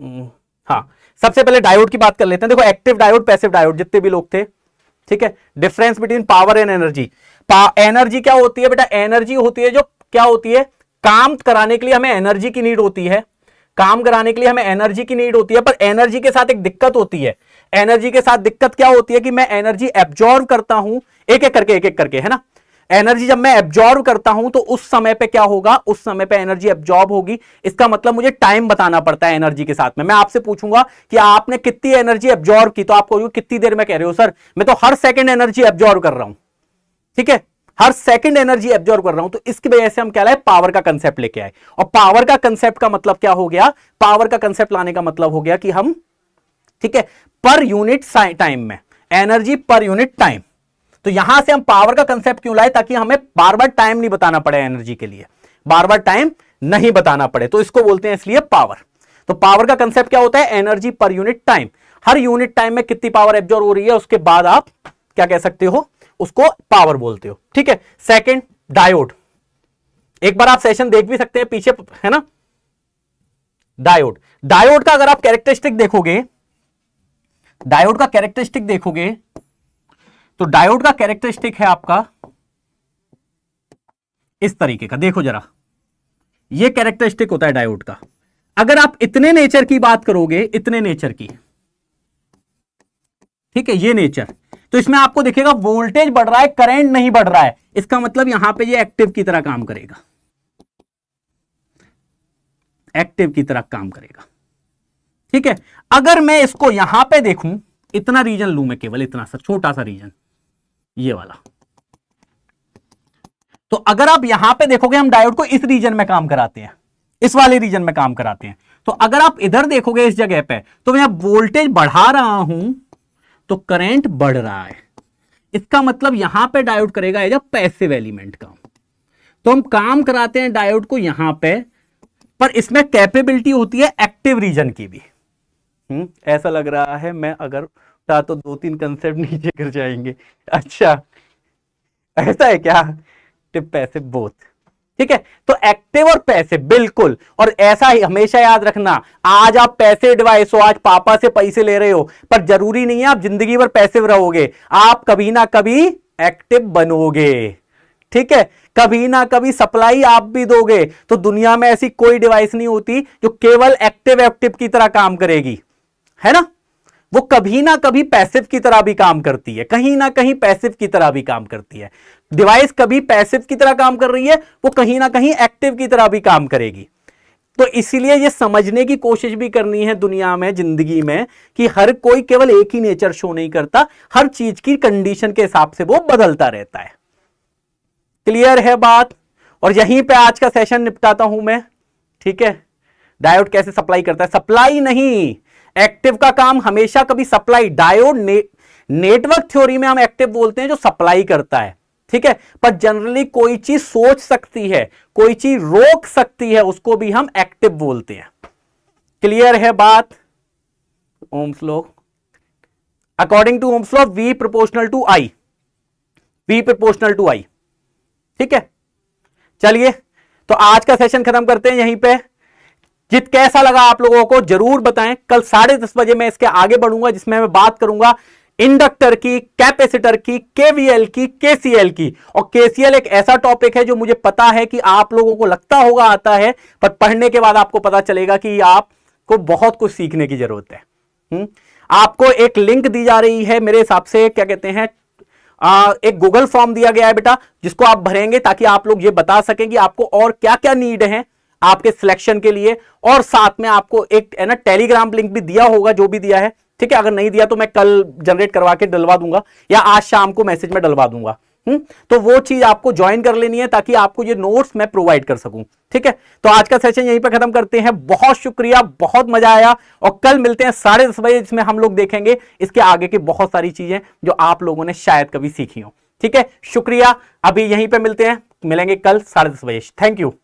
A: हम्म, हाँ सबसे पहले डायोड की बात कर लेते हैं देखो एक्टिव डायोड पैसिव डायोड जितने भी लोग थे ठीक है difference between power and energy energy क्या होती है बेटा एनर्जी होती है जो क्या होती है काम कराने के लिए हमें एनर्जी की नीड होती है काम कराने के लिए हमें एनर्जी की नीड होती है पर एनर्जी के साथ एक दिक्कत होती है एनर्जी के साथ दिक्कत क्या होती है कि मैं एनर्जी एब्जॉर्व करता हूं एक एक करके एक एक करके है ना एनर्जी जब मैं एब्जॉर्व करता हूं तो उस समय पे क्या होगा उस समय पे एनर्जी एब्जॉर्व होगी इसका मतलब मुझे टाइम बताना पड़ता है एनर्जी के साथ में मैं आपसे पूछूंगा कि आपने कितनी एनर्जी एब्जॉर्व की तो आप कहोगे कितनी देर में कह रहे हो सर मैं तो हर सेकंड एनर्जी एब्जॉर्व कर रहा हूं ठीक है हर सेकंड एनर्जी एब्जॉर्व कर रहा हूं तो इसकी वजह से हम क्या लाए पावर का कंसेप्ट लेके आए और पावर का कंसेप्ट का मतलब क्या हो गया पावर का कंसेप्ट लाने का मतलब हो गया कि हम ठीक है पर यूनिट टाइम में एनर्जी पर यूनिट टाइम तो यहां से हम पावर का कंसेप्ट क्यों लाए ताकि हमें बार बार टाइम नहीं बताना पड़े एनर्जी के लिए बार बार टाइम नहीं बताना पड़े तो इसको बोलते हैं इसलिए पावर तो पावर का कंसेप्ट क्या होता है एनर्जी पर यूनिट टाइम हर यूनिट टाइम में कितनी पावर एब्जॉर्व हो रही है उसके बाद आप क्या कह सकते हो उसको पावर बोलते हो ठीक है सेकेंड डायोड एक बार आप सेशन देख भी सकते हैं पीछे है ना डायोड डायोड का अगर आप कैरेक्टरिस्टिक देखोगे डायोड का कैरेक्टरिस्टिक देखोगे तो डायोड का कैरेक्टरिस्टिक है आपका इस तरीके का देखो जरा यह कैरेक्टरिस्टिक होता है डायोड का अगर आप इतने नेचर की बात करोगे इतने नेचर की ठीक है ये नेचर तो इसमें आपको देखेगा वोल्टेज बढ़ रहा है करंट नहीं बढ़ रहा है इसका मतलब यहां पे ये एक्टिव की तरह काम करेगा एक्टिव की तरह काम करेगा ठीक है अगर मैं इसको यहां पे देखूं इतना रीजन लू मैं केवल इतना सा छोटा सा रीजन ये वाला तो अगर आप यहां पे देखोगे हम डायोड को इस रीजन में काम कराते हैं इस वाले रीजन में काम कराते हैं तो अगर आप इधर देखोगे इस जगह पे तो मैं वोल्टेज बढ़ा रहा हूं तो करंट बढ़ रहा है इसका मतलब यहां पे डायोड करेगा एज अ पैसिव एलिमेंट का तो हम काम कराते हैं डायोड को यहां पे पर इसमें कैपेबिलिटी होती है एक्टिव रीजन की भी हम्म, ऐसा लग रहा है मैं अगर उठा तो दो तीन कंसेप्ट नीचे गिर जाएंगे अच्छा ऐसा है क्या टिप पैसे बोथ ठीक है तो एक्टिव और पैसे बिल्कुल और ऐसा ही हमेशा याद रखना आज आप पैसे एडवाइस हो आज पापा से पैसे ले रहे हो पर जरूरी नहीं है आप जिंदगी भर पैसे रहोगे आप कभी ना कभी एक्टिव बनोगे ठीक है कभी ना कभी सप्लाई आप भी दोगे तो दुनिया में ऐसी कोई डिवाइस नहीं होती जो केवल एक्टिव एक्टिव की तरह काम करेगी है ना वो कभी ना कभी पैसिव की तरह भी काम करती है कहीं ना कहीं पैसिव की तरह भी काम करती है डिवाइस कभी पैसिव की तरह काम कर रही है वो कहीं ना कहीं एक्टिव की तरह भी काम करेगी तो इसीलिए ये समझने की कोशिश भी करनी है दुनिया में जिंदगी में कि हर कोई केवल एक ही नेचर शो नहीं करता हर चीज की कंडीशन के हिसाब से वो बदलता रहता है क्लियर है बात और यहीं पे आज का सेशन निपटाता हूं मैं ठीक है डायोड कैसे सप्लाई करता है सप्लाई नहीं एक्टिव का काम हमेशा कभी सप्लाई डायोड ने, नेटवर्क थ्योरी में हम एक्टिव बोलते हैं जो सप्लाई करता है ठीक है पर जनरली कोई चीज सोच सकती है कोई चीज रोक सकती है उसको भी हम एक्टिव बोलते हैं क्लियर है बात Ohm's law according to Ohm's law V proportional to I V proportional to I ठीक है चलिए तो आज का सेशन खत्म करते हैं यहीं पे जित कैसा लगा आप लोगों को जरूर बताएं कल साढ़े दस बजे मैं इसके आगे बढ़ूंगा जिसमें मैं बात करूंगा इंडक्टर की कैपेसिटर की केवीएल की केसीएल की और केसीएल एक ऐसा टॉपिक है जो मुझे पता है कि आप लोगों को लगता होगा आता है पर पढ़ने के बाद आपको पता चलेगा कि आपको बहुत कुछ सीखने की जरूरत है हुँ? हम्म? आपको एक लिंक दी जा रही है मेरे हिसाब से क्या कहते हैं आ, एक गूगल फॉर्म दिया गया है बेटा जिसको आप भरेंगे ताकि आप लोग ये बता सकें कि आपको और क्या क्या नीड है आपके सिलेक्शन के लिए और साथ में आपको एक है ना टेलीग्राम लिंक भी दिया होगा जो भी दिया है ठीक है अगर नहीं दिया तो मैं कल जनरेट करवा के डलवा दूंगा या आज शाम को मैसेज में डलवा दूंगा हुँ? हम्म? तो वो चीज आपको ज्वाइन कर लेनी है ताकि आपको ये नोट्स मैं प्रोवाइड कर सकूं ठीक है तो आज का सेशन यहीं पर खत्म करते हैं बहुत शुक्रिया बहुत मजा आया और कल मिलते हैं साढ़े दस बजे जिसमें हम लोग देखेंगे इसके आगे की बहुत सारी चीजें जो आप लोगों ने शायद कभी सीखी हो ठीक है शुक्रिया अभी यहीं पर मिलते हैं मिलेंगे कल साढ़े दस बजे थैंक यू